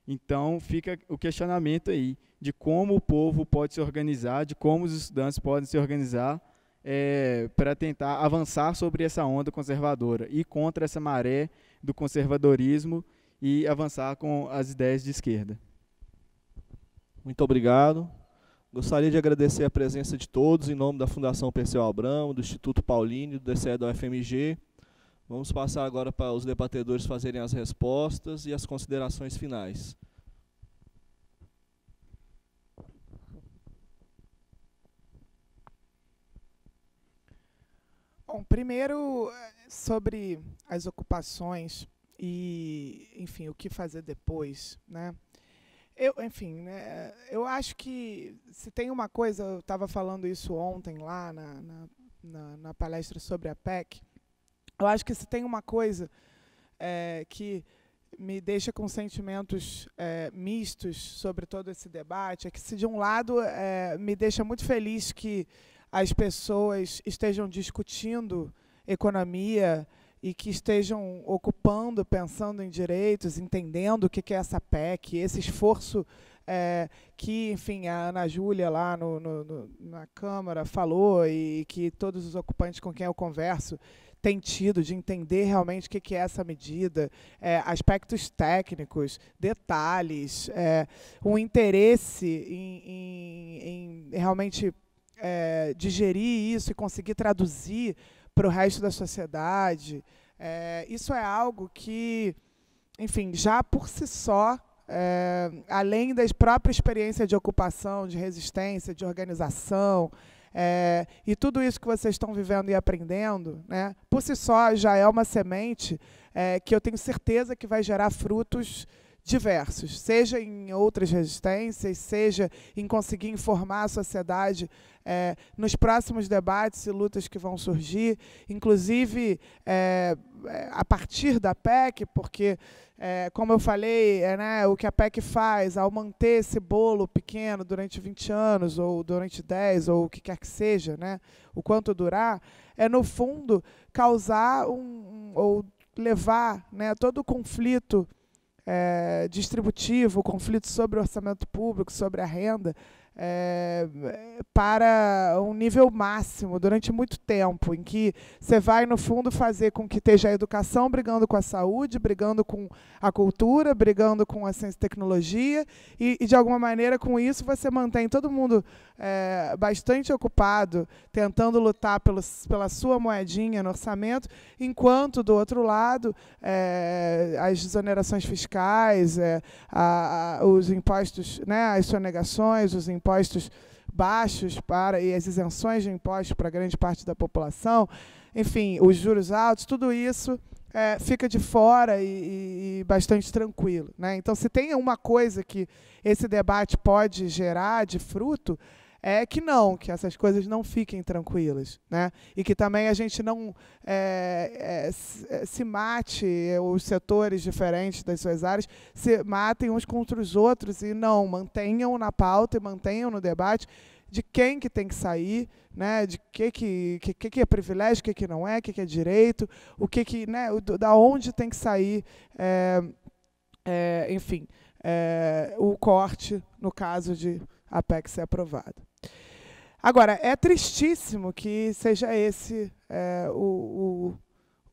Então, fica o questionamento aí de como o povo pode se organizar, de como os estudantes podem se organizar é, para tentar avançar sobre essa onda conservadora e contra essa maré do conservadorismo e avançar com as ideias de esquerda. Muito obrigado. Gostaria de agradecer a presença de todos em nome da Fundação Perseu Abramo, do Instituto Paulínido, do DCE da UFMG. Vamos passar agora para os debatedores fazerem as respostas e as considerações finais. Bom, primeiro sobre as ocupações e, enfim, o que fazer depois, né? Eu, enfim, né, eu acho que se tem uma coisa, eu estava falando isso ontem lá na, na, na, na, palestra sobre a PEC, eu acho que se tem uma coisa é, que me deixa com sentimentos é, mistos sobre todo esse debate, é que se de um lado é, me deixa muito feliz que as pessoas estejam discutindo economia, e que estejam ocupando, pensando em direitos, entendendo o que é essa PEC, esse esforço é, que, enfim, a Ana Júlia lá no, no, no, na Câmara falou e que todos os ocupantes com quem eu converso têm tido de entender realmente o que, é essa medida, é, aspectos técnicos, detalhes, é, um interesse em, em, em realmente é, digerir isso e conseguir traduzir para o resto da sociedade. É, isso é algo que, enfim, já por si só, é, além da própria experiência de ocupação, de resistência, de organização, é, e tudo isso que vocês estão vivendo e aprendendo, né, por si só já é uma semente é, que eu tenho certeza que vai gerar frutos diversos, seja em outras resistências, seja em conseguir informar a sociedade é, nos próximos debates e lutas que vão surgir, inclusive é, a partir da PEC, porque, é, como eu falei, né, o que a PEC faz ao manter esse bolo pequeno durante 20 anos, ou durante 10, ou o que quer que seja, né, o quanto durar, é, no fundo, causar um, um ou levar né, todo o conflito é, distributivo, conflito sobre o orçamento público, sobre a renda, é, para um nível máximo durante muito tempo, em que você vai, no fundo, fazer com que esteja a educação brigando com a saúde, brigando com a cultura, brigando com a ciência e tecnologia, e, e de alguma maneira, com isso, você mantém todo mundo é, bastante ocupado, tentando lutar pelos, pela sua moedinha no orçamento, enquanto, do outro lado, é, as desonerações fiscais, é, a, a, os impostos, né, as sonegações, os impostos, impostos baixos para e as isenções de impostos para grande parte da população, enfim, os juros altos, tudo isso é, fica de fora e, e bastante tranquilo. Né? Então, se tem uma coisa que esse debate pode gerar de fruto, é que não, que essas coisas não fiquem tranquilas, né? E que também a gente não é, é, se mate, os setores diferentes das suas áreas se matem uns contra os outros e não, mantenham na pauta e mantenham no debate de quem que tem que sair, né? De que que, que, que é privilégio, o que, que não é, o que, que é direito, o que que, né? Da onde tem que sair, é, é, enfim, é, o corte no caso de a PEC ser aprovada. Agora, é tristíssimo que seja esse é, o,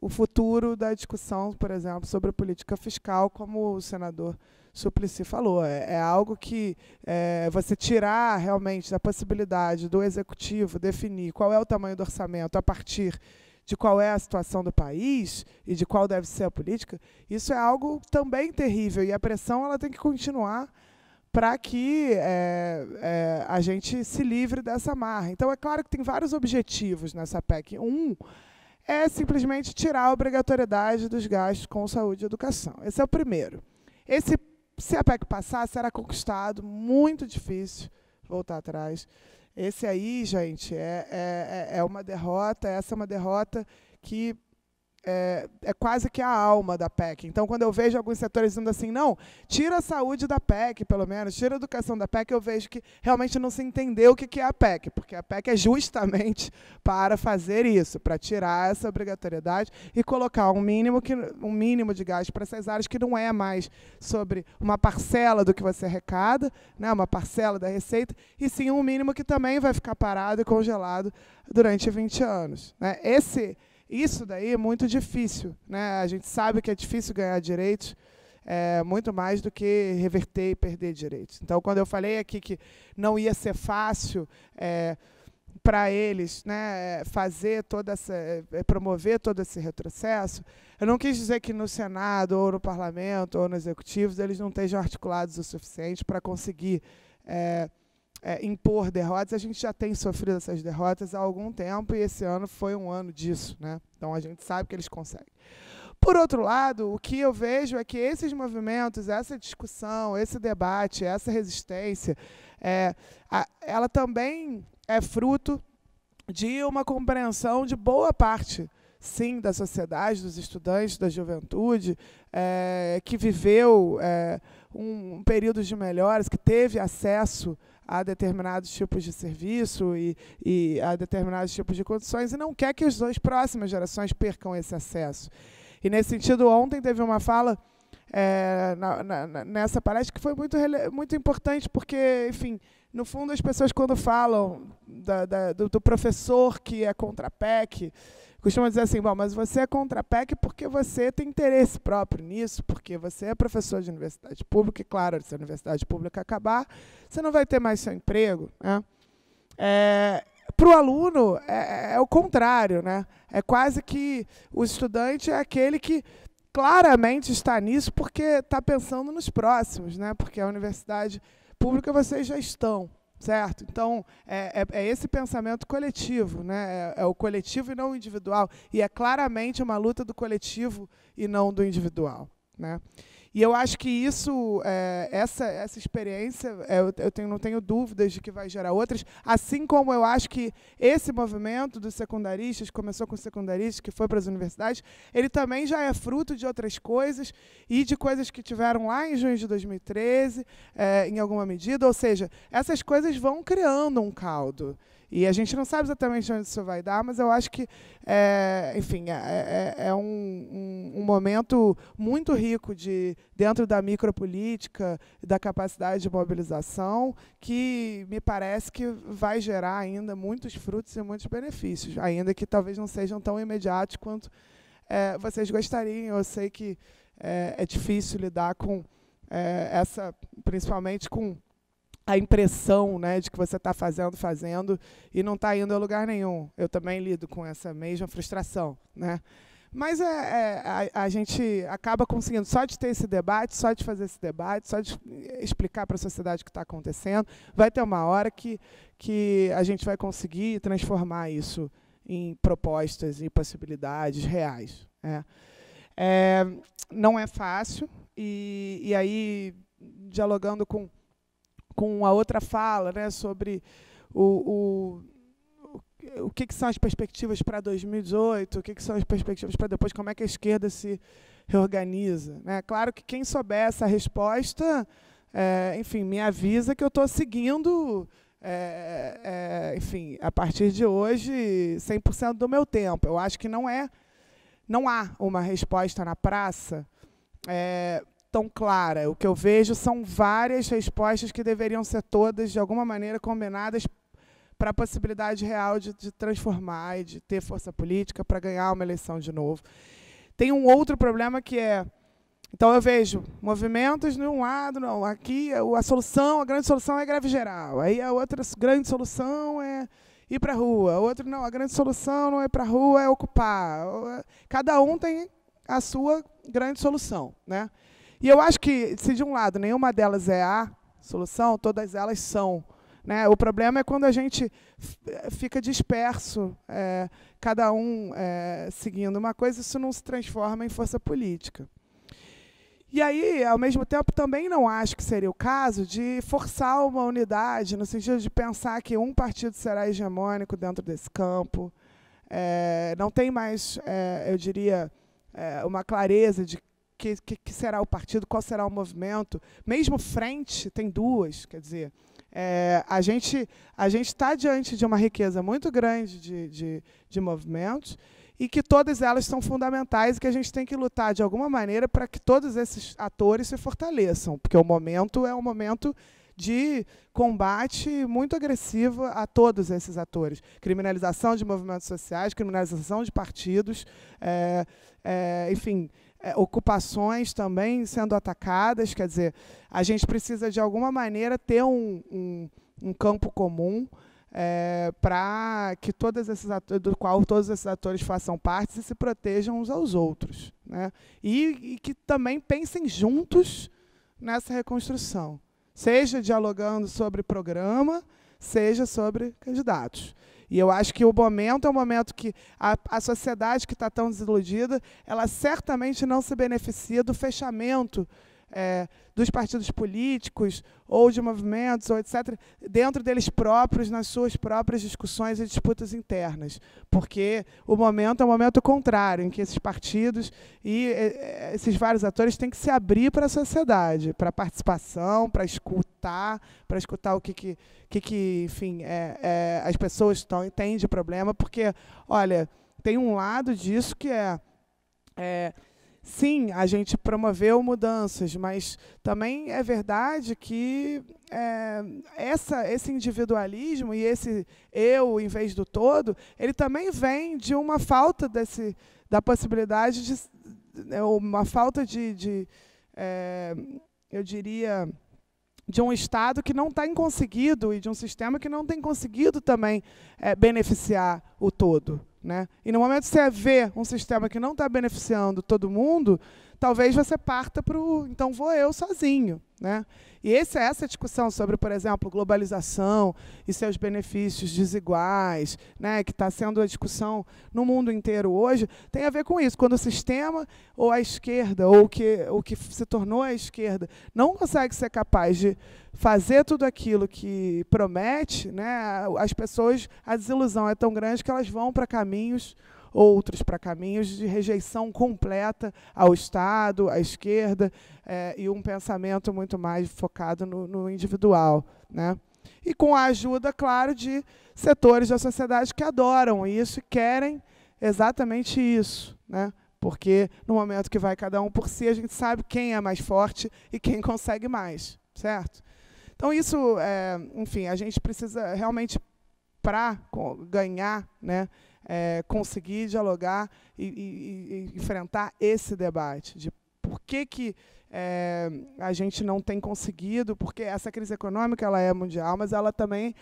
o, o futuro da discussão, por exemplo, sobre a política fiscal, como o senador Suplicy falou. É, é algo que é, você tirar realmente da possibilidade do executivo definir qual é o tamanho do orçamento a partir de qual é a situação do país e de qual deve ser a política, isso é algo também terrível. E a pressão ela tem que continuar para que é, é, a gente se livre dessa marra. Então, é claro que tem vários objetivos nessa PEC. Um é simplesmente tirar a obrigatoriedade dos gastos com saúde e educação. Esse é o primeiro. Esse, se a PEC passar será conquistado, muito difícil voltar atrás. Esse aí, gente, é, é, é, é uma derrota, essa é uma derrota que é, é, quase que a alma da PEC. Então, quando eu vejo alguns setores dizendo assim, não, tira a saúde da PEC, pelo menos, tira a educação da PEC, eu vejo que realmente não se entendeu o que é a PEC, porque a PEC é justamente para fazer isso, para tirar essa obrigatoriedade e colocar um mínimo, que, um mínimo de gasto para essas áreas que não é mais sobre uma parcela do que você arrecada, né, uma parcela da receita, e sim um mínimo que também vai ficar parado e congelado durante 20 anos. Né? Esse isso daí é muito difícil. Né? A gente sabe que é difícil ganhar direitos, é, muito mais do que reverter e perder direitos. Então, quando eu falei aqui que não ia ser fácil é, para eles né, é, fazer toda essa, é, promover todo esse retrocesso, eu não quis dizer que no Senado, ou no Parlamento, ou no Executivo, eles não estejam articulados o suficiente para conseguir. É, é, impor derrotas. A gente já tem sofrido essas derrotas há algum tempo e esse ano foi um ano disso, né? Então a gente sabe que eles conseguem. Por outro lado, o que eu vejo é que esses movimentos, essa discussão, esse debate, essa resistência, é, a, ela também é fruto de uma compreensão de boa parte, sim, da sociedade, dos estudantes, da juventude, é, que viveu é, um, um, período de melhores, que teve acesso a determinados tipos de serviço e, e a determinados tipos de condições e não quer que as duas próximas gerações percam esse acesso. E nesse sentido, ontem teve uma fala é, na, na, nessa palestra que foi muito, muito importante, porque, enfim, no fundo as pessoas quando falam da, da, do, do, professor que é contra a PEC, costuma dizer assim, bom, mas você é contra a PEC porque você tem interesse próprio nisso, porque você é professor de universidade pública, e claro, se a universidade pública acabar, você não vai ter mais seu emprego. Né? É, para o aluno é, é, é, o contrário, né? É quase que o estudante é aquele que claramente está nisso porque está pensando nos próximos, né? Porque a universidade pública vocês já estão certo? Então, é, é, é, esse pensamento coletivo, né? É, é, o coletivo e não o individual. E é claramente uma luta do coletivo e não do individual. Né? E eu acho que isso, é, essa, essa experiência, é, eu, eu tenho, não tenho dúvidas de que vai gerar outras, assim como eu acho que esse movimento dos secundaristas, começou com os secundaristas, que foi para as universidades, ele também já é fruto de outras coisas e de coisas que tiveram lá em junho de 2013, é, em alguma medida, ou seja, essas coisas vão criando um caldo. E a gente não sabe exatamente onde isso vai dar, mas eu acho que, é, enfim, é é, é, é um, um, um, momento muito rico de dentro da micropolítica, da capacidade de mobilização, que me parece que vai gerar ainda muitos frutos e muitos benefícios, ainda que talvez não sejam tão imediatos quanto é, vocês gostariam. Eu sei que é, é difícil lidar com essa, principalmente com a impressão né, de que você está fazendo, fazendo e não está indo a lugar nenhum. Eu também lido com essa mesma frustração. Né? Mas é, é a, a, gente acaba conseguindo, só de ter esse debate, só de fazer esse debate, só de explicar para a sociedade o que está acontecendo, vai ter uma hora que, que a gente vai conseguir transformar isso em propostas e possibilidades reais. Né? É, não é fácil, e, e aí, dialogando com com a outra fala, né, sobre o, o, o que, que são as perspectivas para 2018, o que, que são as perspectivas para depois, como é que a esquerda se reorganiza. Né? Claro que quem souber essa resposta, é, enfim, me avisa que eu estou seguindo, é, é, enfim, a partir de hoje, 100% do meu tempo. Eu acho que não é, não há uma resposta na praça é, tão clara. O que eu vejo são várias respostas que deveriam ser todas, de alguma maneira, combinadas para a possibilidade real de, de transformar e de ter força política para ganhar uma eleição de novo. Tem um outro problema que é. Então eu vejo movimentos de um lado, não, aqui é a solução, a grande solução é greve geral. Aí a outra grande solução é ir para a rua. Outro não, a grande solução não é ir para a rua, é ocupar. Cada um tem a sua grande solução, né? E eu acho que, se de um lado nenhuma delas é a solução, todas elas são. Né? O problema é quando a gente fica disperso, é, cada um é, seguindo uma coisa, isso não se transforma em força política. E aí, ao mesmo tempo, também não acho que seria o caso de forçar uma unidade, no sentido de pensar que um partido será hegemônico dentro desse campo. É, não tem mais, é, eu diria, é, uma clareza de que, que, que, será o partido, qual será o movimento. Mesmo frente, tem duas, quer dizer. É, a gente a está diante de uma riqueza muito grande de, de, de movimentos e que todas elas são fundamentais e que a gente tem que lutar de alguma maneira para que todos esses atores se fortaleçam, porque o momento é um momento de combate muito agressivo a todos esses atores. Criminalização de movimentos sociais, criminalização de partidos, é, é, enfim, é, ocupações também sendo atacadas. Quer dizer, a gente precisa de alguma maneira ter um, um, um campo comum. É, para que todos esses atores, do qual todos esses atores façam parte e se protejam uns aos outros, né? E, e que também pensem juntos nessa reconstrução, seja dialogando sobre programa, seja sobre candidatos. E eu acho que o momento é o momento que a, a sociedade que está tão desiludida, ela certamente não se beneficia do fechamento é, dos partidos políticos ou de movimentos, ou etc., dentro deles próprios, nas suas próprias discussões e disputas internas. Porque o momento é o momento contrário, em que esses partidos e esses vários atores têm que se abrir para a sociedade, para a participação, para a escuta escutar, para escutar o que, que, que, que enfim, é, é, as pessoas estão entendem de problema, porque, olha, tem um lado disso que é, é sim, a gente promoveu mudanças, mas também é verdade que é, essa, esse individualismo e esse eu em vez do todo, ele também vem de uma falta desse, da possibilidade de né, uma falta de, de é, eu diria de um Estado que não tem tá conseguido e de um sistema que não tem conseguido também é, beneficiar o todo. Né? E no momento que você vê um sistema que não está beneficiando todo mundo, talvez você parta para o então vou eu sozinho. Né? E esse, essa discussão sobre, por exemplo, globalização e seus benefícios desiguais, né, que está sendo a discussão no mundo inteiro hoje, tem a ver com isso. Quando o sistema ou a esquerda, ou que, o que se tornou a esquerda, não consegue ser capaz de fazer tudo aquilo que promete, né, as pessoas, a desilusão é tão grande que elas vão para caminhos outros para caminhos de rejeição completa ao Estado, à esquerda, é, e um pensamento muito mais focado no, no individual. Né? E com a ajuda, claro, de setores da sociedade que adoram isso e querem exatamente isso. Né? Porque no momento que vai cada um por si, a gente sabe quem é mais forte e quem consegue mais, certo? Então, isso, é, enfim, a gente precisa realmente, para ganhar né, é, conseguir dialogar e, e, e, enfrentar esse debate de por que, que é, a gente não tem conseguido, porque essa crise econômica ela é mundial, mas ela também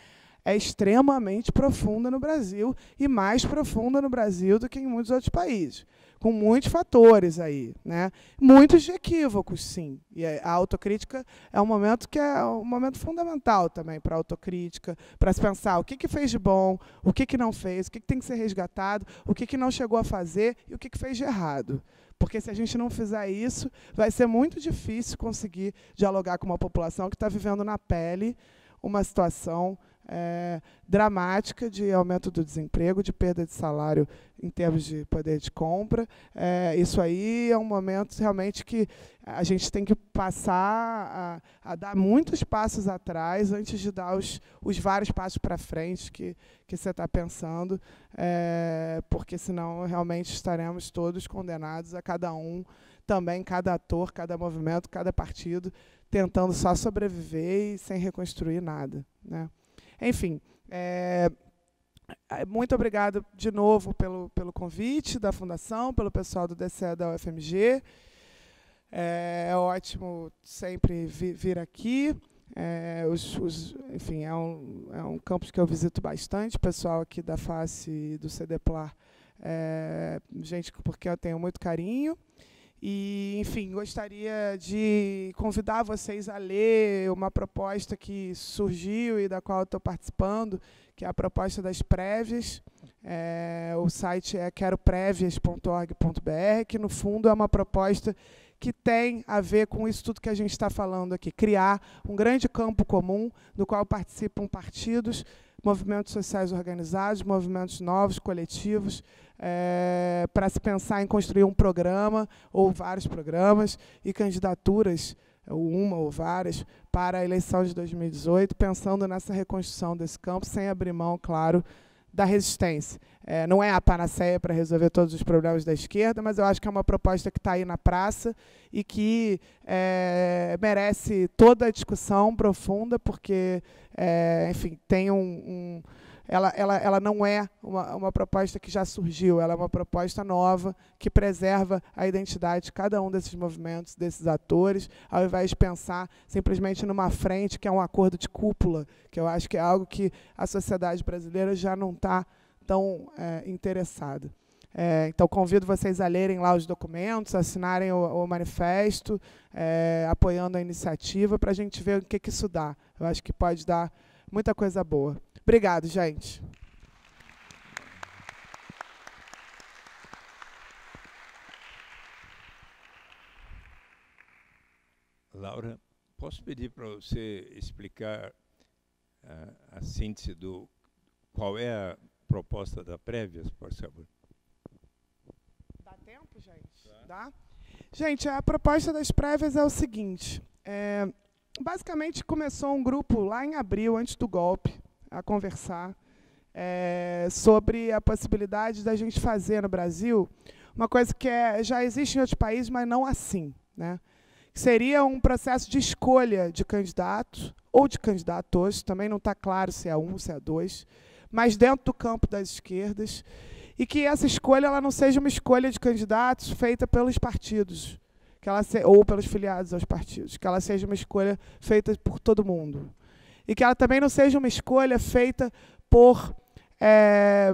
é extremamente profunda no Brasil e mais profunda no Brasil do que em muitos outros países com muitos fatores aí, né? Muitos equívocos, sim. E a autocrítica é um momento que é um momento fundamental também para a autocrítica, para se pensar o que, que fez de bom, o que, que não fez, o que, que tem que ser resgatado, o que, que não chegou a fazer e o que, que fez de errado. Porque se a gente não fizer isso, vai ser muito difícil conseguir dialogar com uma população que está vivendo na pele uma situação é, dramática de aumento do desemprego, de perda de salário em termos de poder de compra. É, isso aí é um momento realmente que a gente tem que passar a, a dar muitos passos atrás antes de dar os, os vários passos para frente que, que você está pensando, é, porque senão realmente estaremos todos condenados a cada um, também cada ator, cada movimento, cada partido, tentando só sobreviver e sem reconstruir nada. Né? Enfim. É, muito obrigado de novo pelo, pelo convite da Fundação, pelo pessoal do DCE da UFMG. É, é ótimo sempre vi, vir aqui. É, os, os, enfim, é um, é um campus que eu visito bastante. O pessoal aqui da FACE do CDPLAR, é, gente porque eu tenho muito carinho. E, enfim, gostaria de convidar vocês a ler uma proposta que surgiu e da qual estou participando, que é a proposta das prévias. É, o site é queroprévias.org.br, que no fundo é uma proposta que tem a ver com isso tudo que a gente está falando aqui, criar um grande campo comum no qual participam partidos, movimentos sociais organizados, movimentos novos, coletivos, é, eh, para se pensar em construir um programa ou vários programas e candidaturas, eh, ou uma ou várias, para a eleição de 2018, pensando nessa reconstrução desse campo, sem abrir mão, claro, da resistência. É, não é a panaceia para resolver todos os problemas da esquerda, mas eu acho que é uma proposta que está aí na praça e que é, merece toda a discussão profunda, porque, é, enfim, tem um, um ela, ela, ela não é uma, uma proposta que já surgiu, ela é uma proposta nova que preserva a identidade de cada um desses movimentos, desses atores, ao invés de pensar simplesmente numa frente que é um acordo de cúpula, que eu acho que é algo que a sociedade brasileira já não está tão é, interessada. É, então, convido vocês a lerem lá os documentos, assinarem o, o manifesto, é, apoiando a iniciativa, para a gente ver o que, que isso dá. Eu acho que pode dar muita coisa boa. Obrigado, gente. Laura, posso pedir para você explicar uh, a síntese do qual é a proposta da prévias, por favor? Dá tempo, gente? Tá. Dá? Gente, a proposta das prévias é o seguinte: é, basicamente começou um grupo lá em abril, antes do golpe, a conversar é, sobre a possibilidade da gente fazer no Brasil uma coisa que é, já existe em outros países, mas não assim, né? Seria um processo de escolha de candidatos ou de candidatos, também não está claro se é um, se é dois, mas dentro do campo das esquerdas e que essa escolha ela não seja uma escolha de candidatos feita pelos partidos, que ela se, ou pelos filiados aos partidos, que ela seja uma escolha feita por todo mundo. E que ela também não seja uma escolha feita por é,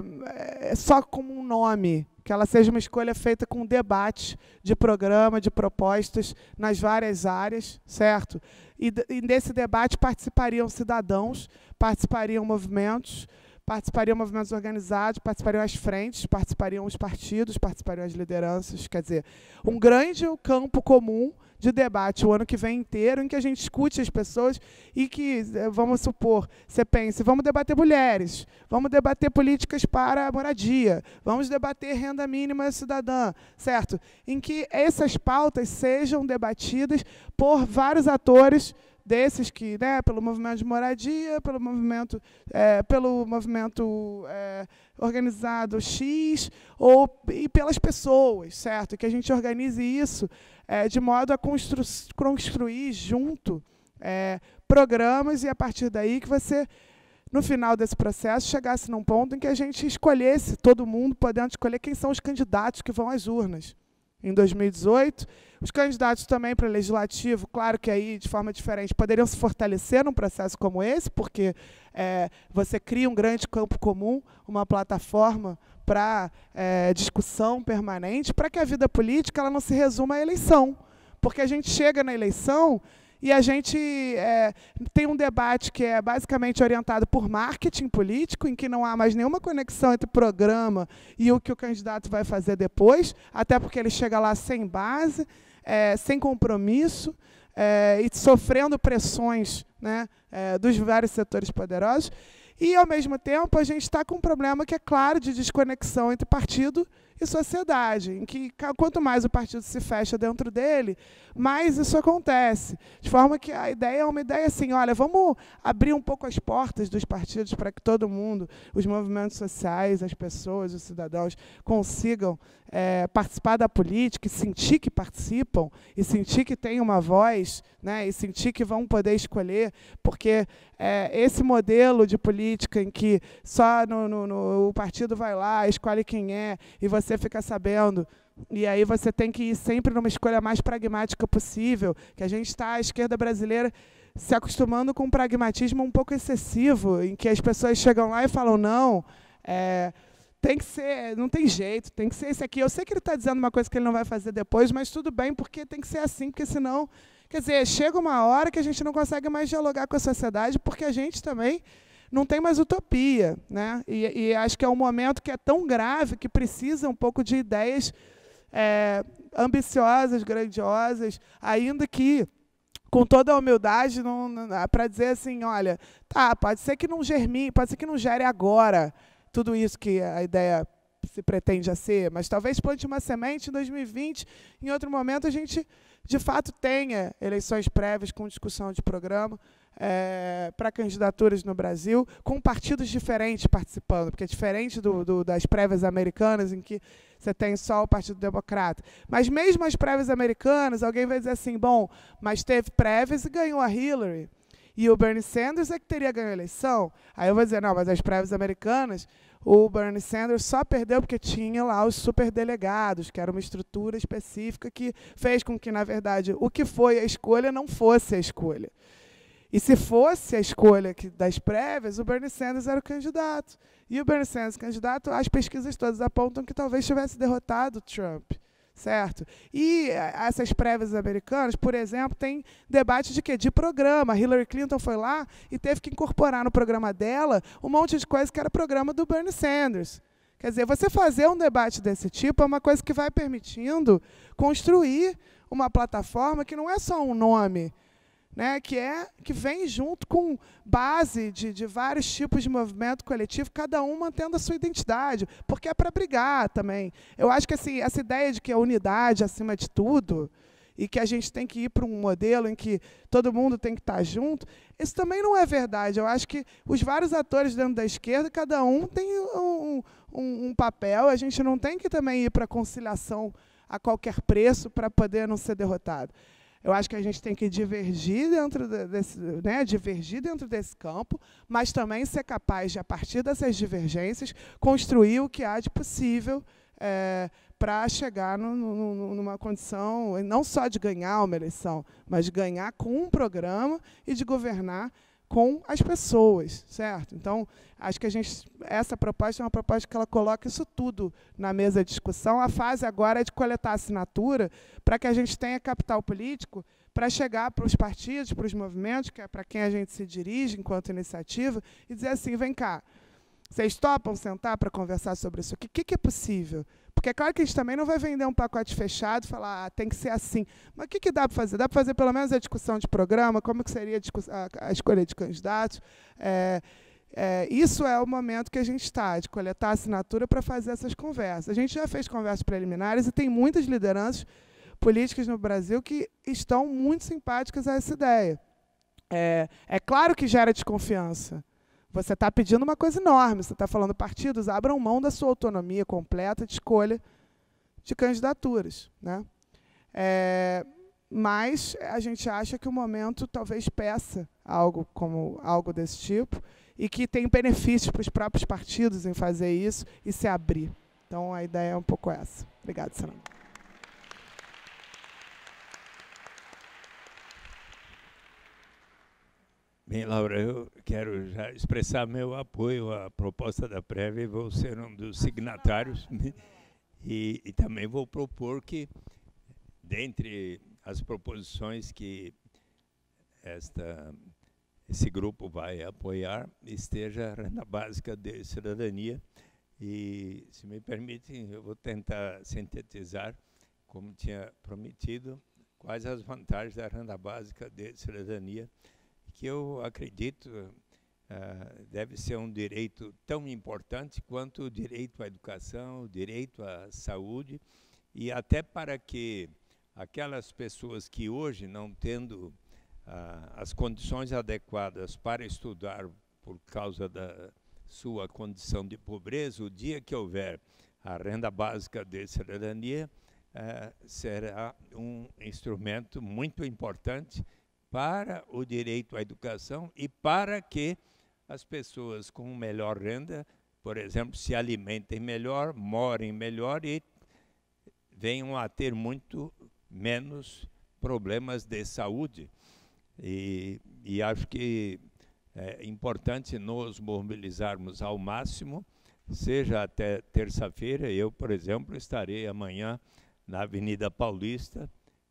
é só como um nome, que ela seja uma escolha feita com debate de programa, de propostas nas várias áreas, certo? E, e debate participariam cidadãos, participariam movimentos, participariam movimentos organizados, participariam as frentes, participariam os partidos, participariam as lideranças. Quer dizer, um grande campo comum de debate o ano que vem inteiro, em que a gente escute as pessoas e que, eh, vamos supor, você pense, vamos debater mulheres, vamos debater políticas para a moradia, vamos debater renda mínima cidadã, certo? Em que essas pautas sejam debatidas por vários atores desses que, né, pelo movimento de moradia, pelo movimento, é, pelo movimento é, organizado X, ou e pelas pessoas, certo? Que a gente organize isso é, de modo a constru construir junto é, programas e a partir daí que você no final desse processo chegasse num ponto em que a gente escolhesse todo mundo, podendo escolher quem são os candidatos que vão às urnas em 2018. Os candidatos também para legislativo, claro que aí de forma diferente, poderiam se fortalecer num processo como esse, porque é, você cria um grande campo comum, uma plataforma para é, discussão permanente, para que a vida política ela não se resuma à eleição. Porque a gente chega na eleição e a gente é, tem um debate que é basicamente orientado por marketing político, em que não há mais nenhuma conexão entre o programa e o que o candidato vai fazer depois, até porque ele chega lá sem base, é, sem compromisso é, e sofrendo pressões né, é, dos vários setores poderosos. E, ao mesmo tempo, a gente está com um problema que é claro de desconexão entre partido e e sociedade, em que quanto mais o partido se fecha dentro dele, mais isso acontece. De forma que a ideia é uma ideia assim, olha, vamos abrir um pouco as portas dos partidos para que todo mundo, os movimentos sociais, as pessoas, os cidadãos, consigam é, participar da política e sentir que participam, e sentir que têm uma voz, né, e sentir que vão poder escolher, porque é, esse modelo de política em que só no, no, no, o partido vai lá, escolhe quem é, e você fica sabendo. E aí você tem que ir sempre numa escolha mais pragmática possível, que a gente está, a esquerda brasileira, se acostumando com um pragmatismo um pouco excessivo, em que as pessoas chegam lá e falam não. É, tem que ser, não tem jeito, tem que ser esse aqui. Eu sei que ele está dizendo uma coisa que ele não vai fazer depois, mas tudo bem, porque tem que ser assim, porque senão. Quer dizer, chega uma hora que a gente não consegue mais dialogar com a sociedade, porque a gente também não tem mais utopia. Né? E, e acho que é um momento que é tão grave que precisa um pouco de ideias é, ambiciosas, grandiosas, ainda que com toda a humildade para dizer assim, olha, tá, pode ser que não germine, pode ser que não gere agora, tudo isso que a ideia se pretende a ser, mas talvez plante uma semente em 2020, em outro momento a gente, de fato, tenha eleições prévias com discussão de programa é, eh, para candidaturas no Brasil, com partidos diferentes participando, porque é diferente do, do, das prévias americanas, em que você tem só o Partido Democrata. Mas mesmo as prévias americanas, alguém vai dizer assim, bom, mas teve prévias e ganhou a Hillary e o Bernie Sanders é que teria ganho a eleição. Aí eu vou dizer, não, mas as prévias americanas, o Bernie Sanders só perdeu porque tinha lá os superdelegados, que era uma estrutura específica que fez com que, na verdade, o que foi a escolha não fosse a escolha. E se fosse a escolha das prévias, o Bernie Sanders era o candidato. E o Bernie Sanders candidato, as pesquisas todas apontam que talvez tivesse derrotado Trump certo? E eh, essas prévias americanas, por exemplo, tem debate de quê? De programa. Hillary Clinton foi lá e teve que incorporar no programa dela um monte de coisa que era programa do Bernie Sanders. Quer dizer, você fazer um debate desse tipo é uma coisa que vai permitindo construir uma plataforma que não é só um nome, né, que é que vem junto com base de, de vários tipos de movimento coletivo, cada um mantendo a sua identidade, porque é para brigar também. Eu acho que assim, essa ideia de que a unidade é acima de tudo e que a gente tem que ir para um modelo em que todo mundo tem que estar tá junto, isso também não é verdade. Eu acho que os vários atores dentro da esquerda, cada um tem um, um, um papel, a gente não tem que também ir para conciliação a qualquer preço para poder não ser derrotado. Eu acho que a gente tem que divergir dentro desse, né, divergir dentro desse campo, mas também ser capaz de, a partir dessas divergências, construir o que há de possível é, para chegar no, no, numa condição não só de ganhar uma eleição, mas de ganhar com um programa e de governar com as pessoas, certo? Então, acho que a gente essa proposta é uma proposta que ela coloca isso tudo na mesa de discussão. A fase agora é de coletar assinatura para que a gente tenha capital político para chegar para os partidos, para os movimentos, que é para quem a gente se dirige enquanto iniciativa e dizer assim, vem cá, vocês topam sentar para conversar sobre isso aqui? O que, que é possível? Porque é claro que a gente também não vai vender um pacote fechado e falar, ah, tem que ser assim. Mas o que, que dá para fazer? Dá para fazer pelo menos a discussão de programa, como que seria a, a escolha de candidatos. É, é, isso é o momento que a gente está, de coletar assinatura para fazer essas conversas. A gente já fez conversas preliminares e tem muitas lideranças políticas no Brasil que estão muito simpáticas a essa ideia. É, é claro que gera desconfiança. Você está pedindo uma coisa enorme. Você está falando, partidos, abram mão da sua autonomia completa de escolha de candidaturas. Né? É, mas a gente acha que o momento talvez peça algo como algo desse tipo e que tem benefícios para os próprios partidos em fazer isso e se abrir. Então a ideia é um pouco essa. Obrigada, Senador. Bem, Laura, eu quero já expressar meu apoio à proposta da prévia e vou ser um dos signatários. Né? E, e, também vou propor que, dentre as proposições que esta, esse grupo vai apoiar, esteja a renda básica de cidadania. E, se me permitem, eu vou tentar sintetizar, como tinha prometido, quais as vantagens da renda básica de cidadania que eu acredito uh, deve ser um direito tão importante quanto o direito à educação, o direito à saúde, e até para que aquelas pessoas que hoje, não tendo uh, as condições adequadas para estudar por causa da sua condição de pobreza, o dia que houver a renda básica de cidadania, uh, será um instrumento muito importante para o direito à educação e para que as pessoas com melhor renda, por exemplo, se alimentem melhor, morem melhor e venham a ter muito menos problemas de saúde. E, e acho que é importante nos mobilizarmos ao máximo, seja até terça-feira. Eu, por exemplo, estarei amanhã na Avenida Paulista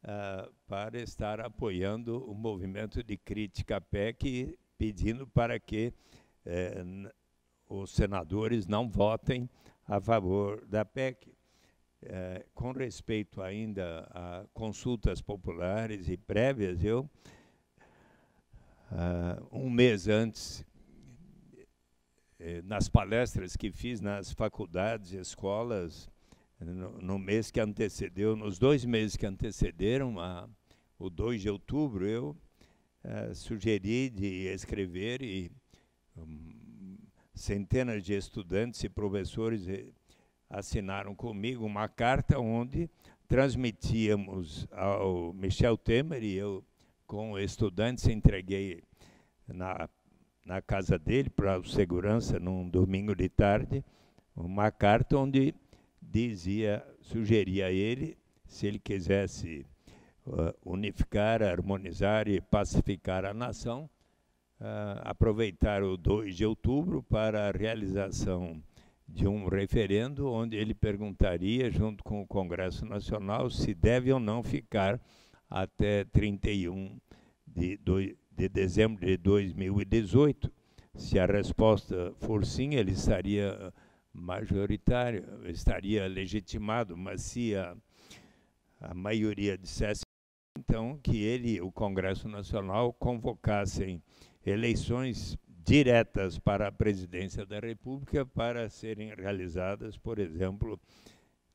ah, para estar apoiando o movimento de crítica PEC, pedindo para que eh, os senadores não votem a favor da PEC. Eh, com respeito ainda a consultas populares e prévias, eu, uh, um mês antes eh, nas palestras que fiz nas faculdades e escolas no, no mês que antecedeu, nos dois meses que antecederam a, o 2 de outubro, eu eh, sugeri de escrever e um, centenas de estudantes e professores eh, assinaram comigo uma carta onde transmitíamos ao Michel Temer e eu com estudantes entreguei na, na casa dele para o segurança num domingo de tarde uma carta onde dizia, sugeria a ele, se ele quisesse uh, unificar, harmonizar e pacificar a nação, uh, aproveitar o 2 de outubro para a realização de um referendo onde ele perguntaria, junto com o Congresso Nacional, se deve ou não ficar até 31 de, de dezembro de 2018. Se a resposta for sim, ele estaria majoritário estaria legitimado, mas se a, a maioria dissesse então que ele, o Congresso Nacional, convocassem eleições diretas para a presidência da República para serem realizadas, por exemplo,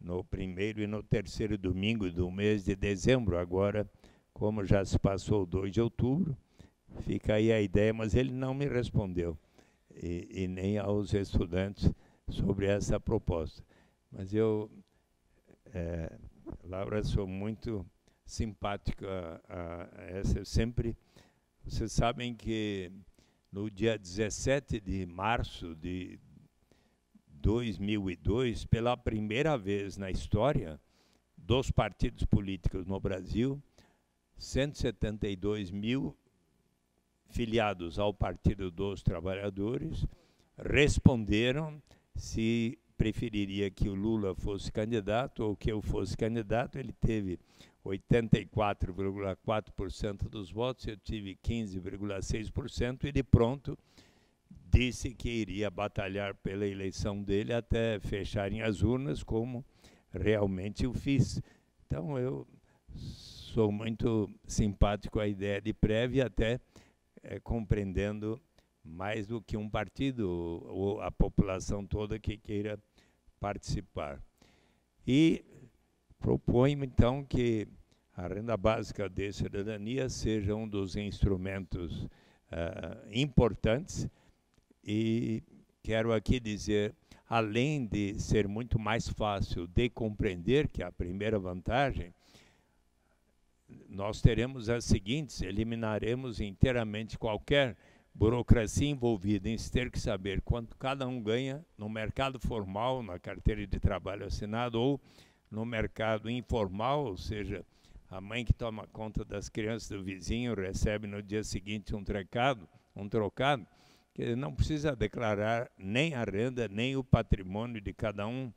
no primeiro e no terceiro domingo do mês de dezembro. Agora, como já se passou o 2 de outubro, fica aí a ideia, mas ele não me respondeu, e, e nem aos estudantes sobre essa proposta. Mas eu, é, Laura, sou muito simpática a, a, essa. Eu sempre, vocês sabem que no dia 17 de março de 2002, pela primeira vez na história dos partidos políticos no Brasil, 172 mil filiados ao Partido dos Trabalhadores responderam se preferiria que o Lula fosse candidato ou que eu fosse candidato. Ele teve 84,4% dos votos, eu tive 15,6% e de pronto disse que iria batalhar pela eleição dele até fecharem as urnas, como realmente o fiz. Então eu sou muito simpático à ideia de prévia, até é, compreendendo mais do que um partido ou a população toda que queira participar. E propõe então que a renda básica de cidadania seja um dos instrumentos uh, importantes e quero aqui dizer, além de ser muito mais fácil de compreender que é a primeira vantagem, nós teremos as seguintes, eliminaremos inteiramente qualquer burocracia envolvida em se ter que saber quanto cada um ganha no mercado formal, na carteira de trabalho assinado, ou no mercado informal, ou seja, a mãe que toma conta das crianças do vizinho recebe no dia seguinte um trocado, um trocado, que não precisa declarar nem a renda, nem o patrimônio de cada um.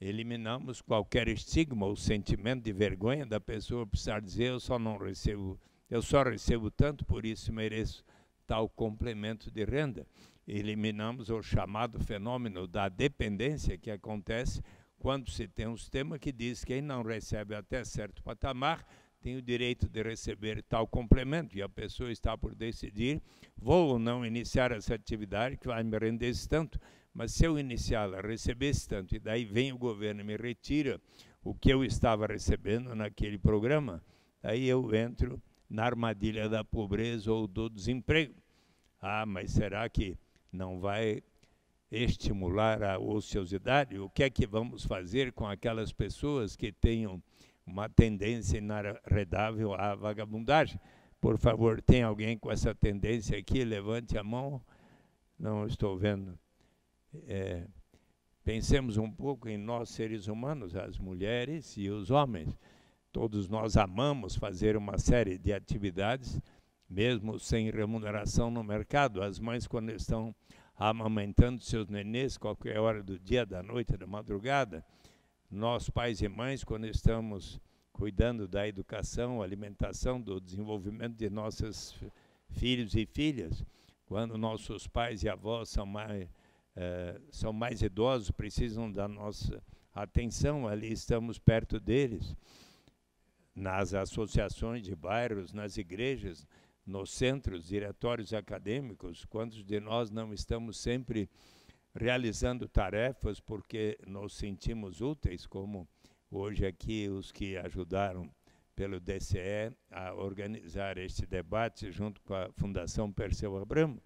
Eliminamos qualquer estigma ou sentimento de vergonha da pessoa precisar dizer eu só não recebo, eu só recebo tanto, por isso mereço tal complemento de renda. Eliminamos o chamado fenômeno da dependência que acontece quando se tem um sistema que diz que quem não recebe até certo patamar tem o direito de receber tal complemento e a pessoa está por decidir vou ou não iniciar essa atividade que vai me render esse tanto, mas se eu iniciá-la, receber esse tanto e daí vem o governo e me retira o que eu estava recebendo naquele programa, aí eu entro na armadilha da pobreza ou do desemprego. Ah, mas será que não vai estimular a ociosidade? O que é que vamos fazer com aquelas pessoas que tenham uma tendência inarredável à vagabundagem? Por favor, tem alguém com essa tendência aqui? Levante a mão. Não estou vendo. É, pensemos um pouco em nós, seres humanos, as mulheres e os homens. Todos nós amamos fazer uma série de atividades, mesmo sem remuneração no mercado. As mães, quando estão amamentando seus nenês, qualquer hora do dia, da noite, da madrugada, nós, pais e mães, quando estamos cuidando da educação, alimentação, do desenvolvimento de nossos filhos e filhas, quando nossos pais e avós são mais, eh, são mais idosos, precisam da nossa atenção, ali estamos perto deles nas associações de bairros, nas igrejas, nos centros, diretórios acadêmicos, quantos de nós não estamos sempre realizando tarefas porque nos sentimos úteis, como hoje aqui os que ajudaram pelo DCE a organizar este debate junto com a Fundação Perseu Abramo.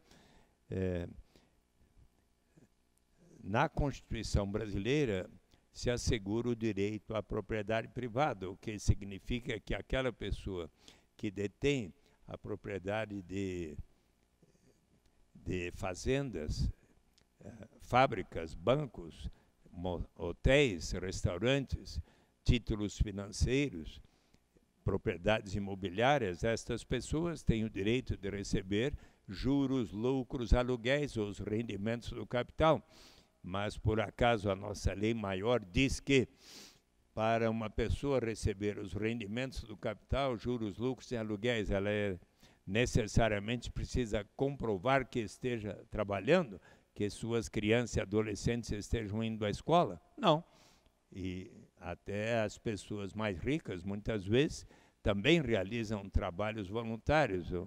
É, na Constituição brasileira, se assegura o direito à propriedade privada, o que significa que aquela pessoa que detém a propriedade de, de fazendas, eh, fábricas, bancos, hotéis, restaurantes, títulos financeiros, propriedades imobiliárias, estas pessoas têm o direito de receber juros, lucros, aluguéis ou os rendimentos do capital mas por acaso a nossa lei maior diz que para uma pessoa receber os rendimentos do capital, juros, lucros e aluguéis, ela é, necessariamente precisa comprovar que esteja trabalhando, que suas crianças e adolescentes estejam indo à escola? Não. E até as pessoas mais ricas, muitas vezes, também realizam trabalhos voluntários. O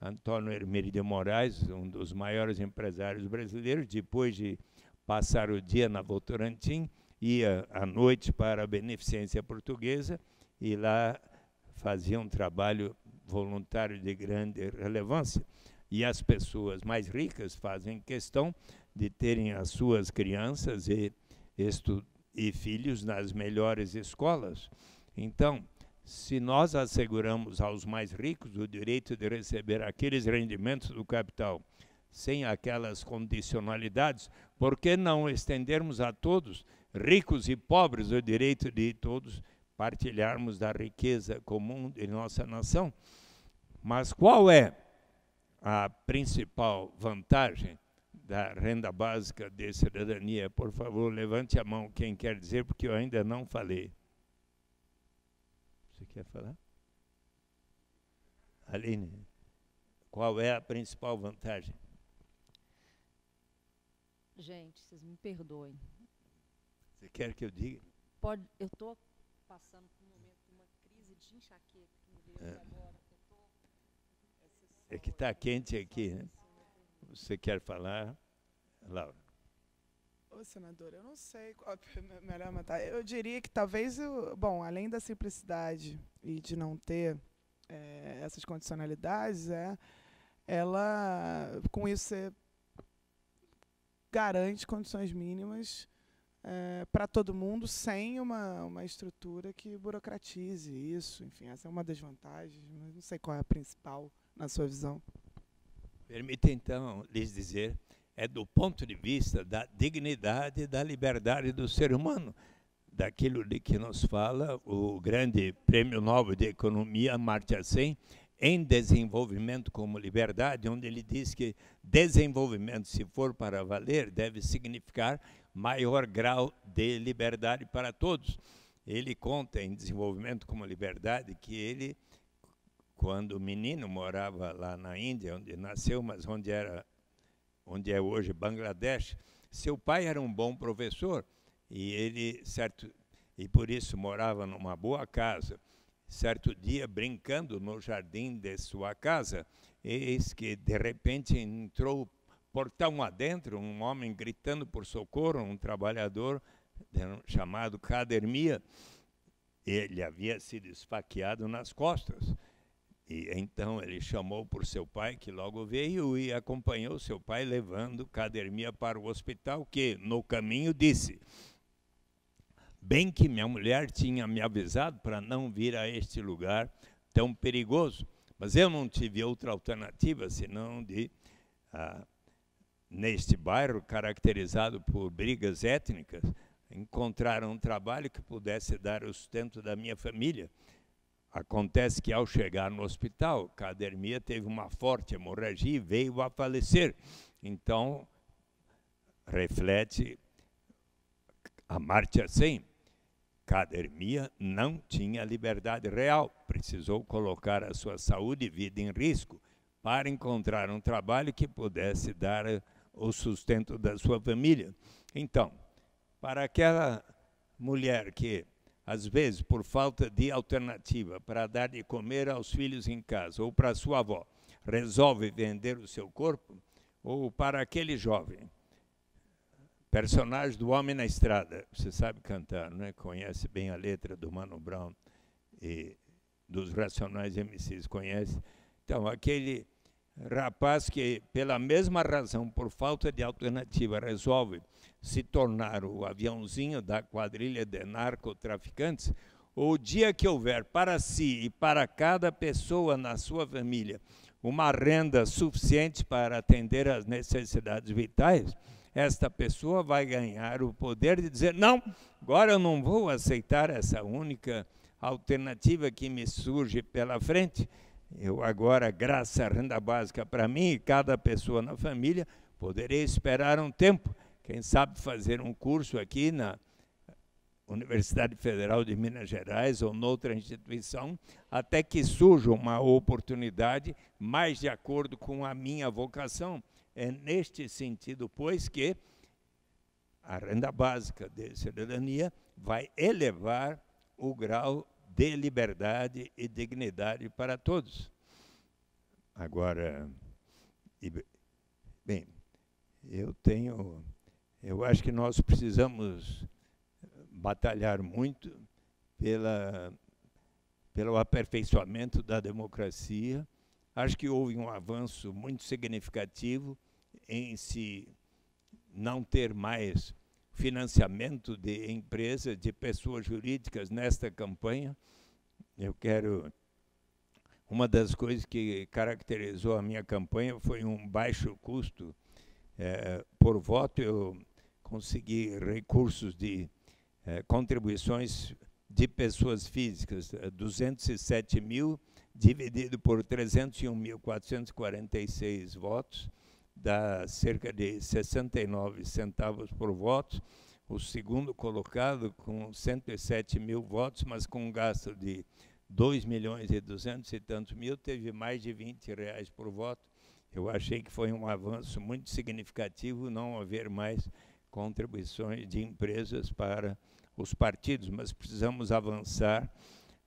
Antônio Hermílio de Moraes, um dos maiores empresários brasileiros, depois de passar o dia na Votorantim, ia à noite para a Beneficência Portuguesa e lá fazia um trabalho voluntário de grande relevância. E as pessoas mais ricas fazem questão de terem as suas crianças e, e filhos nas melhores escolas. Então, se nós asseguramos aos mais ricos o direito de receber aqueles rendimentos do capital sem aquelas condicionalidades, por que não estendermos a todos, ricos e pobres, o direito de todos partilharmos da riqueza comum de nossa nação? Mas qual é a principal vantagem da renda básica de cidadania? Por favor, levante a mão quem quer dizer, porque eu ainda não falei. Você quer falar? Aline, qual é a principal vantagem? Gente, vocês me perdoem. Você quer que eu diga? Pode, eu estou passando por um momento de uma crise de enxaqueca que me veio é. agora. Tô, é que está quente aqui, né? Você quer falar, Laura? Ô, senador, eu não sei qual é melhor matar. Eu diria que talvez, eu, bom, além da simplicidade e de não ter é, essas condicionalidades, é, ela, com isso, você garante condições mínimas é, eh, para todo mundo sem uma, uma estrutura que burocratize isso. Enfim, essa é uma das vantagens, mas não sei qual é a principal na sua visão. Permita, então, lhes dizer, é do ponto de vista da dignidade e da liberdade do ser humano, daquilo de que nos fala o grande prêmio Nobel de Economia, Martin Sen, em desenvolvimento como liberdade, onde ele diz que desenvolvimento, se for para valer, deve significar maior grau de liberdade para todos. Ele conta em desenvolvimento como liberdade que ele, quando menino, morava lá na Índia, onde nasceu, mas onde era, onde é hoje Bangladesh. Seu pai era um bom professor e ele certo e por isso morava numa boa casa certo dia, brincando no jardim de sua casa, eis que de repente entrou portão adentro um homem gritando por socorro, um trabalhador chamado Cadermia. Ele havia sido esfaqueado nas costas. E então ele chamou por seu pai, que logo veio e acompanhou seu pai, levando Cadermia para o hospital, que no caminho disse: Bem que minha mulher tinha me avisado para não vir a este lugar tão perigoso, mas eu não tive outra alternativa senão de, ah, neste bairro caracterizado por brigas étnicas, encontrar um trabalho que pudesse dar o sustento da minha família. Acontece que ao chegar no hospital, Cadermia teve uma forte hemorragia e veio a falecer. Então, reflete a Marte assim. Cadermia não tinha liberdade real, precisou colocar a sua saúde e vida em risco para encontrar um trabalho que pudesse dar o sustento da sua família. Então, para aquela mulher que, às vezes, por falta de alternativa para dar de comer aos filhos em casa ou para sua avó, resolve vender o seu corpo, ou para aquele jovem Personagem do Homem na Estrada. Você sabe cantar, né? conhece bem a letra do Mano Brown e dos Racionais MCs, conhece? Então, aquele rapaz que, pela mesma razão, por falta de alternativa, resolve se tornar o aviãozinho da quadrilha de narcotraficantes, o dia que houver para si e para cada pessoa na sua família uma renda suficiente para atender às necessidades vitais, esta pessoa vai ganhar o poder de dizer: não, agora eu não vou aceitar essa única alternativa que me surge pela frente. Eu agora, graças à renda básica para mim e cada pessoa na família, poderei esperar um tempo. Quem sabe fazer um curso aqui na Universidade Federal de Minas Gerais ou noutra instituição, até que surja uma oportunidade mais de acordo com a minha vocação é neste sentido, pois, que a renda básica de cidadania vai elevar o grau de liberdade e dignidade para todos. Agora, bem, eu tenho, eu acho que nós precisamos batalhar muito pela, pelo aperfeiçoamento da democracia Acho que houve um avanço muito significativo em se não ter mais financiamento de empresas, de pessoas jurídicas nesta campanha. Eu quero. Uma das coisas que caracterizou a minha campanha foi um baixo custo é, por voto. Eu consegui recursos de é, contribuições de pessoas físicas, 207 eh, mil dividido por 301.446 votos, dá cerca de 69 centavos por voto. O segundo colocado com 107 mil votos, mas com um gasto de 2 milhões e 200 e tantos mil, teve mais de 20 reais por voto. Eu achei que foi um avanço muito significativo não haver mais contribuições de empresas para os partidos, mas precisamos avançar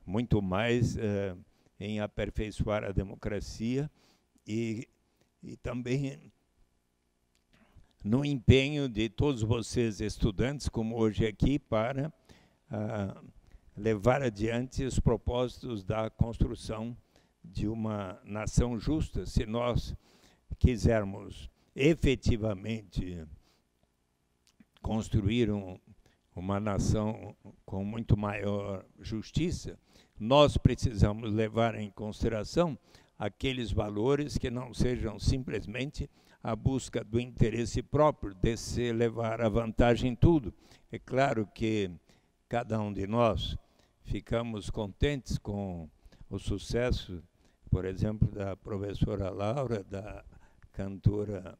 muito mais. Eh, em aperfeiçoar a democracia e, e também no empenho de todos vocês, estudantes, como hoje aqui, para ah, levar adiante os propósitos da construção de uma nação justa. Se nós quisermos efetivamente construir um, uma nação com muito maior justiça, nós precisamos levar em consideração aqueles valores que não sejam simplesmente a busca do interesse próprio, de se levar a vantagem em tudo. É claro que cada um de nós ficamos contentes com o sucesso, por exemplo, da professora Laura, da cantora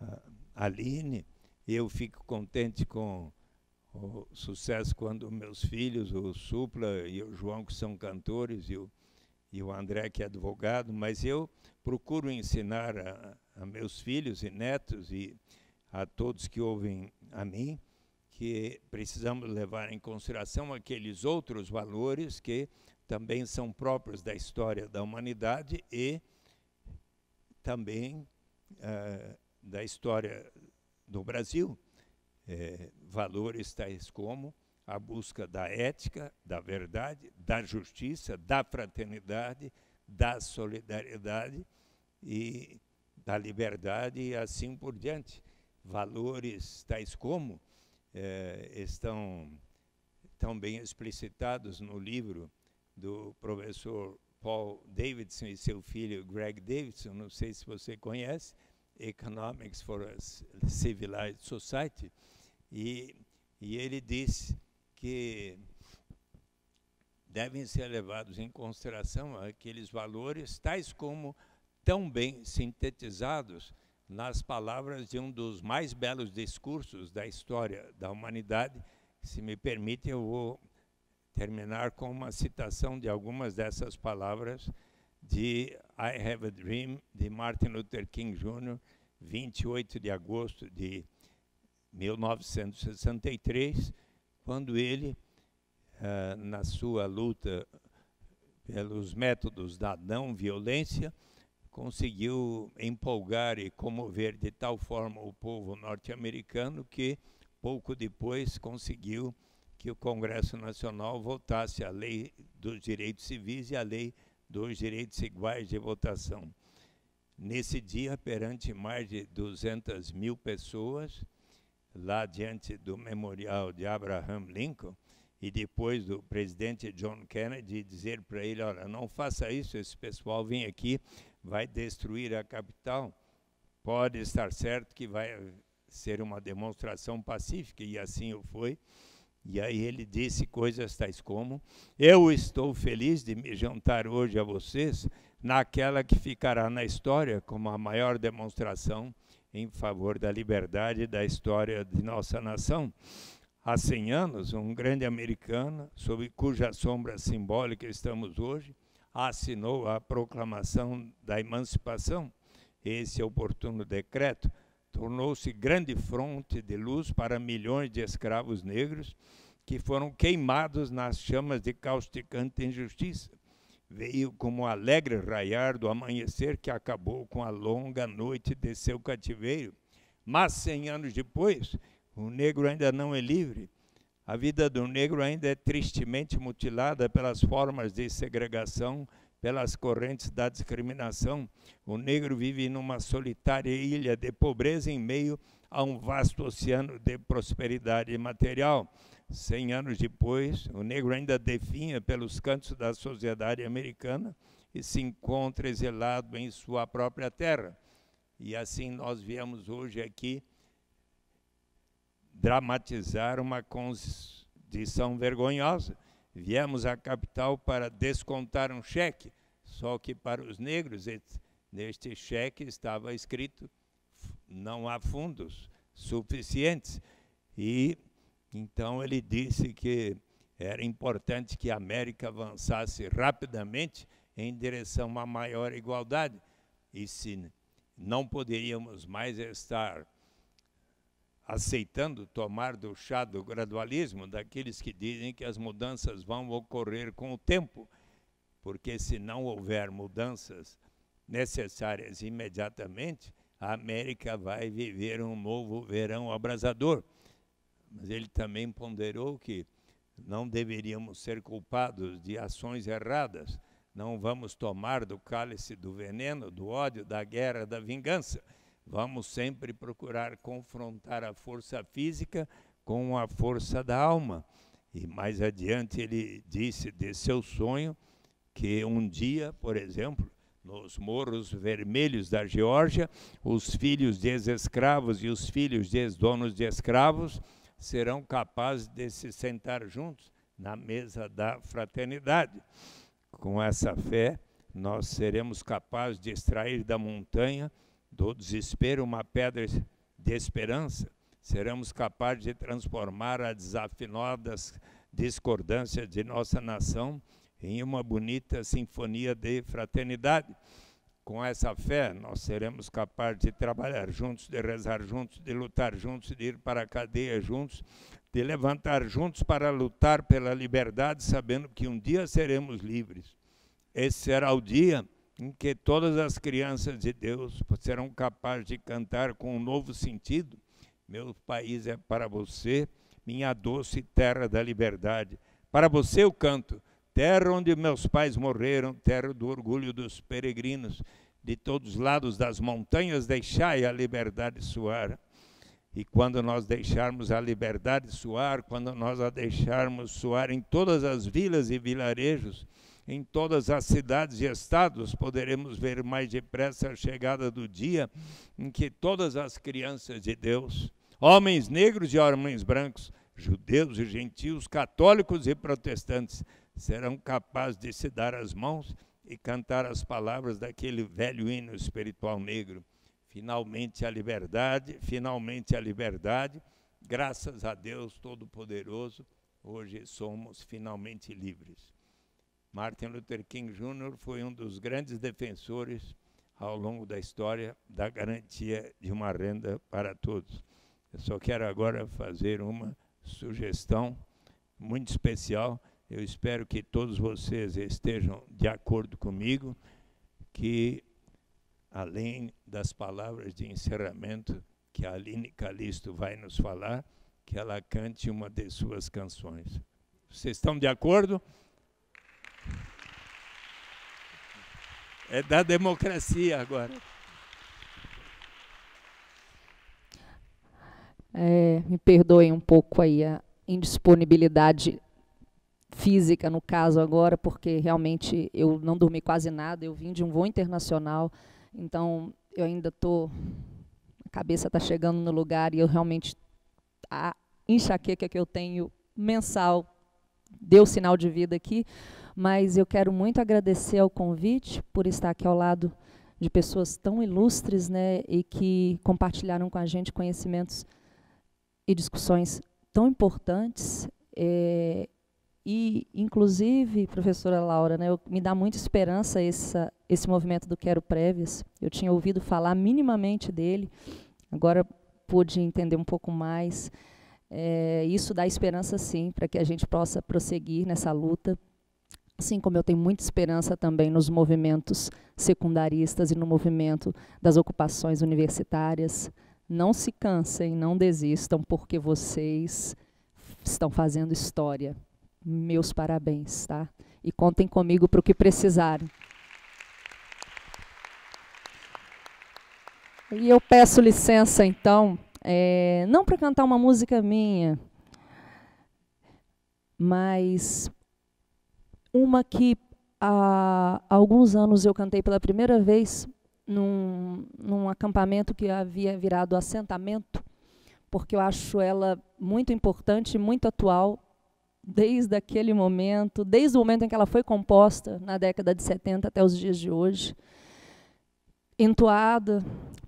ah, Aline, eu fico contente com o sucesso quando meus filhos, o Supla e o João, que são cantores, e o, e o André, que é advogado, mas eu procuro ensinar a, a meus filhos e netos e a todos que ouvem a mim que precisamos levar em consideração aqueles outros valores que também são próprios da história da humanidade e também uh, da história do Brasil é, valores tais como a busca da ética, da verdade, da justiça, da fraternidade, da solidariedade e da liberdade e assim por diante. Valores tais como é, estão tão bem explicitados no livro do professor Paul Davidson e seu filho Greg Davidson, não sei se você conhece, Economics for a Civilized Society, e, e ele disse que devem ser levados em consideração aqueles valores, tais como tão bem sintetizados nas palavras de um dos mais belos discursos da história da humanidade. Se me permite, eu vou terminar com uma citação de algumas dessas palavras de I Have a Dream, de Martin Luther King Jr., 28 de agosto de 1963, quando ele, eh, na sua luta pelos métodos da não violência, conseguiu empolgar e comover de tal forma o povo norte-americano que, pouco depois, conseguiu que o Congresso Nacional votasse a Lei dos Direitos Civis e a Lei dos Direitos Iguais de Votação. Nesse dia, perante mais de 200 mil pessoas, lá diante do memorial de Abraham Lincoln, e depois do presidente John Kennedy dizer para ele: olha, não faça isso, esse pessoal vem aqui, vai destruir a capital. Pode estar certo que vai ser uma demonstração pacífica, e assim o foi. E aí ele disse coisas tais como: Eu estou feliz de me juntar hoje a vocês naquela que ficará na história como a maior demonstração em favor da liberdade da história de nossa nação. Há 100 anos, um grande americano, sob cuja sombra simbólica estamos hoje, assinou a proclamação da emancipação. Esse oportuno decreto tornou-se grande fronte de luz para milhões de escravos negros que foram queimados nas chamas de causticante injustiça veio como o alegre raiar do amanhecer que acabou com a longa noite de seu cativeiro. Mas cem anos depois, o negro ainda não é livre. A vida do negro ainda é tristemente mutilada pelas formas de segregação pelas correntes da discriminação, o negro vive numa solitária ilha de pobreza em meio a um vasto oceano de prosperidade material. Cem anos depois, o negro ainda definha pelos cantos da sociedade americana e se encontra exilado em sua própria terra. E assim nós viemos hoje aqui dramatizar uma condição vergonhosa. Viemos à capital para descontar um cheque só que para os negros, neste cheque estava escrito: não há fundos suficientes. E então ele disse que era importante que a América avançasse rapidamente em direção a maior igualdade. E se não poderíamos mais estar aceitando tomar do chá do gradualismo daqueles que dizem que as mudanças vão ocorrer com o tempo porque se não houver mudanças necessárias imediatamente, a América vai viver um novo verão abrasador. Mas ele também ponderou que não deveríamos ser culpados de ações erradas. Não vamos tomar do cálice do veneno, do ódio, da guerra, da vingança. Vamos sempre procurar confrontar a força física com a força da alma. E mais adiante ele disse de seu sonho que um dia, por exemplo, nos morros vermelhos da Geórgia, os filhos de ex-escravos e os filhos de ex-donos de escravos serão capazes de se sentar juntos na mesa da fraternidade. Com essa fé, nós seremos capazes de extrair da montanha, do desespero, uma pedra de esperança. Seremos capazes de transformar as desafinadas discordâncias de nossa nação em uma bonita sinfonia de fraternidade. Com essa fé, nós seremos capazes de trabalhar juntos, de rezar juntos, de lutar juntos, de ir para a cadeia juntos, de levantar juntos para lutar pela liberdade, sabendo que um dia seremos livres. Esse será o dia em que todas as crianças de Deus serão capazes de cantar com um novo sentido: Meu país é para você, minha doce terra da liberdade. Para você eu canto terra onde meus pais morreram, terra do orgulho dos peregrinos, de todos os lados das montanhas deixai a liberdade suar. E quando nós deixarmos a liberdade suar, quando nós a deixarmos suar em todas as vilas e vilarejos, em todas as cidades e estados, poderemos ver mais depressa a chegada do dia em que todas as crianças de Deus, homens negros e homens brancos, judeus e gentios, católicos e protestantes, serão capazes de se dar as mãos e cantar as palavras daquele velho hino espiritual negro. Finalmente a liberdade, finalmente a liberdade. Graças a Deus Todo-Poderoso, hoje somos finalmente livres. Martin Luther King Jr. foi um dos grandes defensores ao longo da história da garantia de uma renda para todos. Eu só quero agora fazer uma sugestão muito especial eu espero que todos vocês estejam de acordo comigo que, além das palavras de encerramento que a Aline Calisto vai nos falar, que ela cante uma de suas canções. Vocês estão de acordo? É da democracia agora. É, me perdoem um pouco aí a indisponibilidade física, no caso agora, porque realmente eu não dormi quase nada, eu vim de um voo internacional, então eu ainda estou. A cabeça está chegando no lugar e eu realmente. A enxaqueca que eu tenho mensal deu sinal de vida aqui, mas eu quero muito agradecer ao convite por estar aqui ao lado de pessoas tão ilustres, né, e que compartilharam com a gente conhecimentos e discussões tão importantes. É, e, inclusive, professora Laura, né, eu, me dá muita esperança essa, esse movimento do Quero Prévias. Eu tinha ouvido falar minimamente dele, agora pude entender um pouco mais. É, isso dá esperança, sim, para que a gente possa prosseguir nessa luta. Assim como eu tenho muita esperança também nos movimentos secundaristas e no movimento das ocupações universitárias. Não se cansem, não desistam, porque vocês estão fazendo história meus parabéns, tá? E contem comigo para o que precisarem. E eu peço licença, então, é, não para cantar uma música minha, mas uma que há alguns anos eu cantei pela primeira vez num, num acampamento que havia virado assentamento, porque eu acho ela muito importante, muito atual desde aquele momento, desde o momento em que ela foi composta, na década de 70 até os dias de hoje, entoada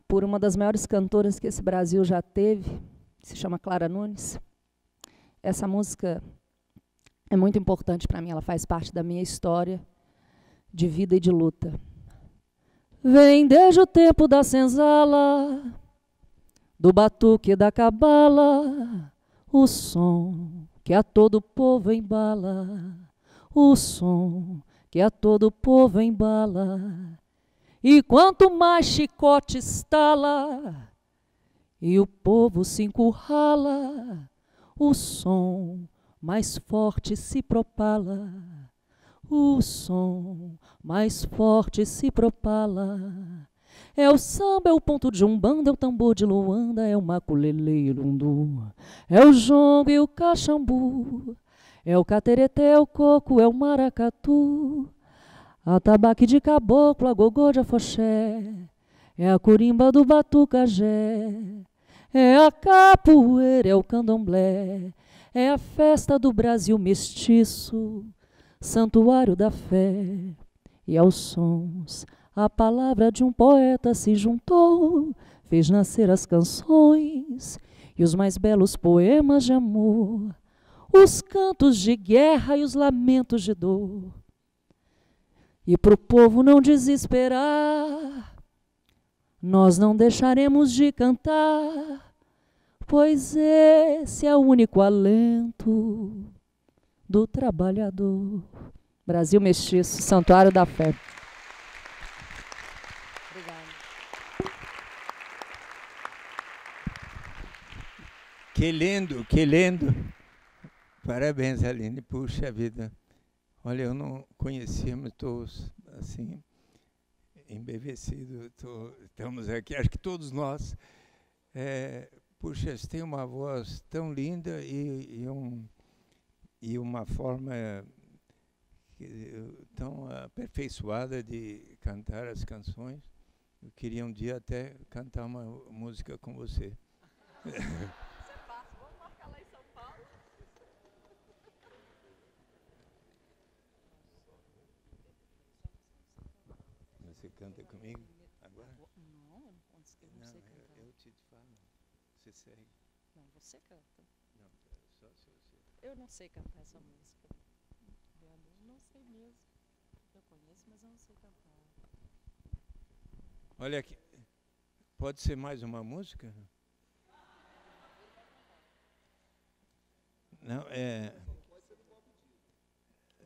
por uma das maiores cantoras que esse Brasil já teve, se chama Clara Nunes. Essa música é muito importante para mim, ela faz parte da minha história de vida e de luta. Vem desde o tempo da senzala, do batuque da cabala, o som que a todo povo embala, o som que a todo povo embala. E quanto mais chicote estala, e o povo se encurrala, o som mais forte se propala, o som mais forte se propala. É o samba, é o ponto de umbanda, é o tambor de Luanda, é o maculele lundu. É o jongo e o caxambu. É o catereté, é o coco, é o maracatu. A tabaque de caboclo, a gogô de afoxé. É a curimba do batucajé. É a capoeira, é o candomblé. É a festa do Brasil mestiço, santuário da fé e aos sons a palavra de um poeta se juntou, fez nascer as canções e os mais belos poemas de amor, os cantos de guerra e os lamentos de dor. E para o povo não desesperar, nós não deixaremos de cantar, pois esse é o único alento do trabalhador. Brasil Mestiço, Santuário da Fé. Que lindo, que lindo. Parabéns, Aline. Puxa vida. Olha, eu não conhecia, mas estou assim, embevecido. Tô, estamos aqui, acho que todos nós. É, puxa, você tem uma voz tão linda e, e, um, e uma forma tão aperfeiçoada de cantar as canções. Eu queria um dia até cantar uma música com você. Eu não sei cantar essa música. eu não sei mesmo. Eu conheço, mas eu não sei cantar. Olha aqui. Pode ser mais uma música? Não, é.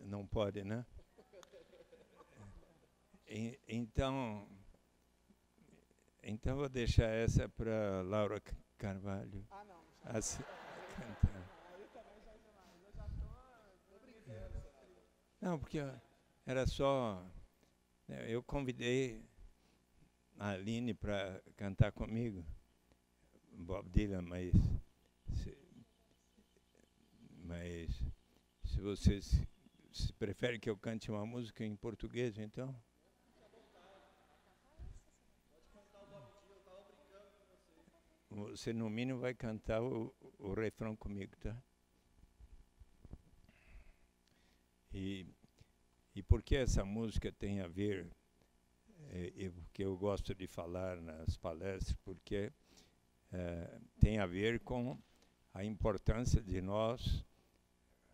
Não pode, né? Então. Então vou deixar essa para Laura Carvalho. Ah, não. Assim, cantar. Não, porque era só. Né, eu convidei a Aline para cantar comigo, Bob Dylan, mas. Se, mas se vocês se preferem que eu cante uma música em português, então. Você no mínimo vai cantar o, o refrão comigo, tá? E, e por que essa música tem a ver, é, é, eu gosto de falar nas palestras, porque é, tem a ver com a importância de nós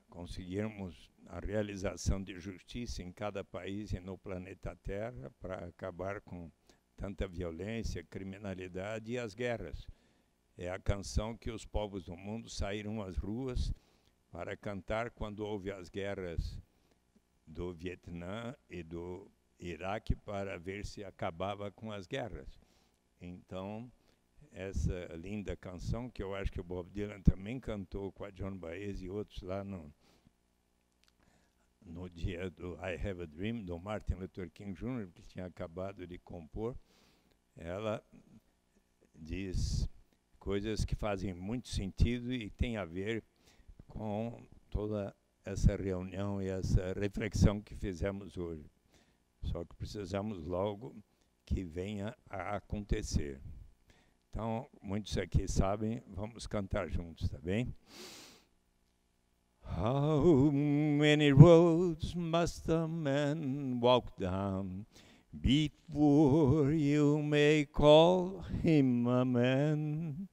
conseguirmos a realização de justiça em cada país e no planeta Terra para acabar com tanta violência, criminalidade e as guerras. É a canção que os povos do mundo saíram às ruas para cantar quando houve as guerras do Vietnã e do Iraque para ver se acabava com as guerras. Então, essa linda canção, que eu acho que o Bob Dylan também cantou com a John Baez e outros lá no, no dia do I Have a Dream, do Martin Luther King Jr., que tinha acabado de compor, ela diz coisas que fazem muito sentido e tem a ver com toda essa reunião e essa reflexão que fizemos hoje. Só que precisamos logo que venha a acontecer. Então, muitos aqui sabem, vamos cantar juntos, tá bem? How many roads must a man walk down before you may call him a man?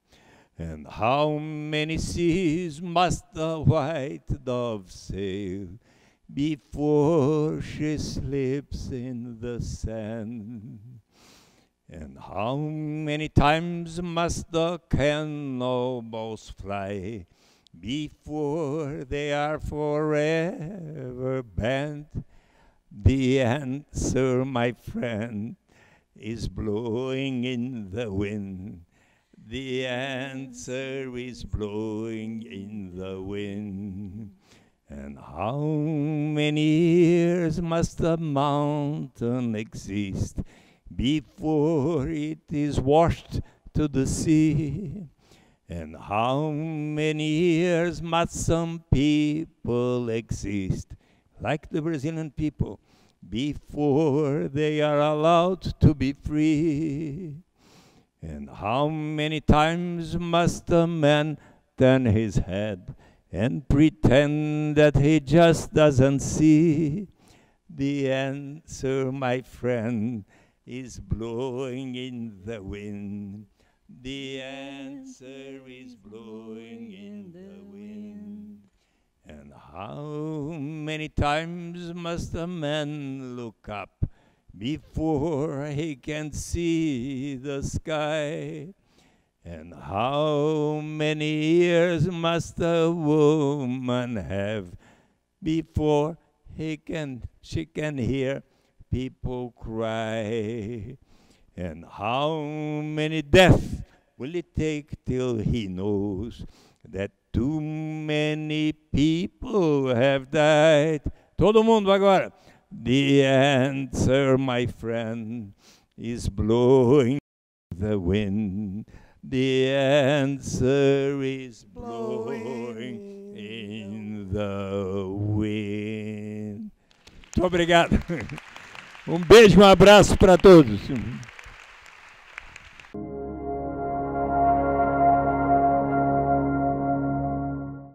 And how many seas must the white dove sail before she sleeps in the sand? And how many times must the cannonballs fly before they are forever banned? The answer, my friend, is blowing in the wind. The answer is blowing in the wind. And how many years must a mountain exist before it is washed to the sea? And how many years must some people exist, like the Brazilian people, before they are allowed to be free? And how many times must a man turn his head and pretend that he just doesn't see? The answer, my friend, is blowing in the wind. The answer is blowing in the wind. And how many times must a man look up before he can see the sky. And how many years must a woman have before he can, she can hear people cry? And how many deaths will it take till he knows that too many people have died? Todo mundo agora. The answer, my friend, is blowing the wind. The answer is blowing in the wind. Muito obrigado. Um beijo, um abraço para todos.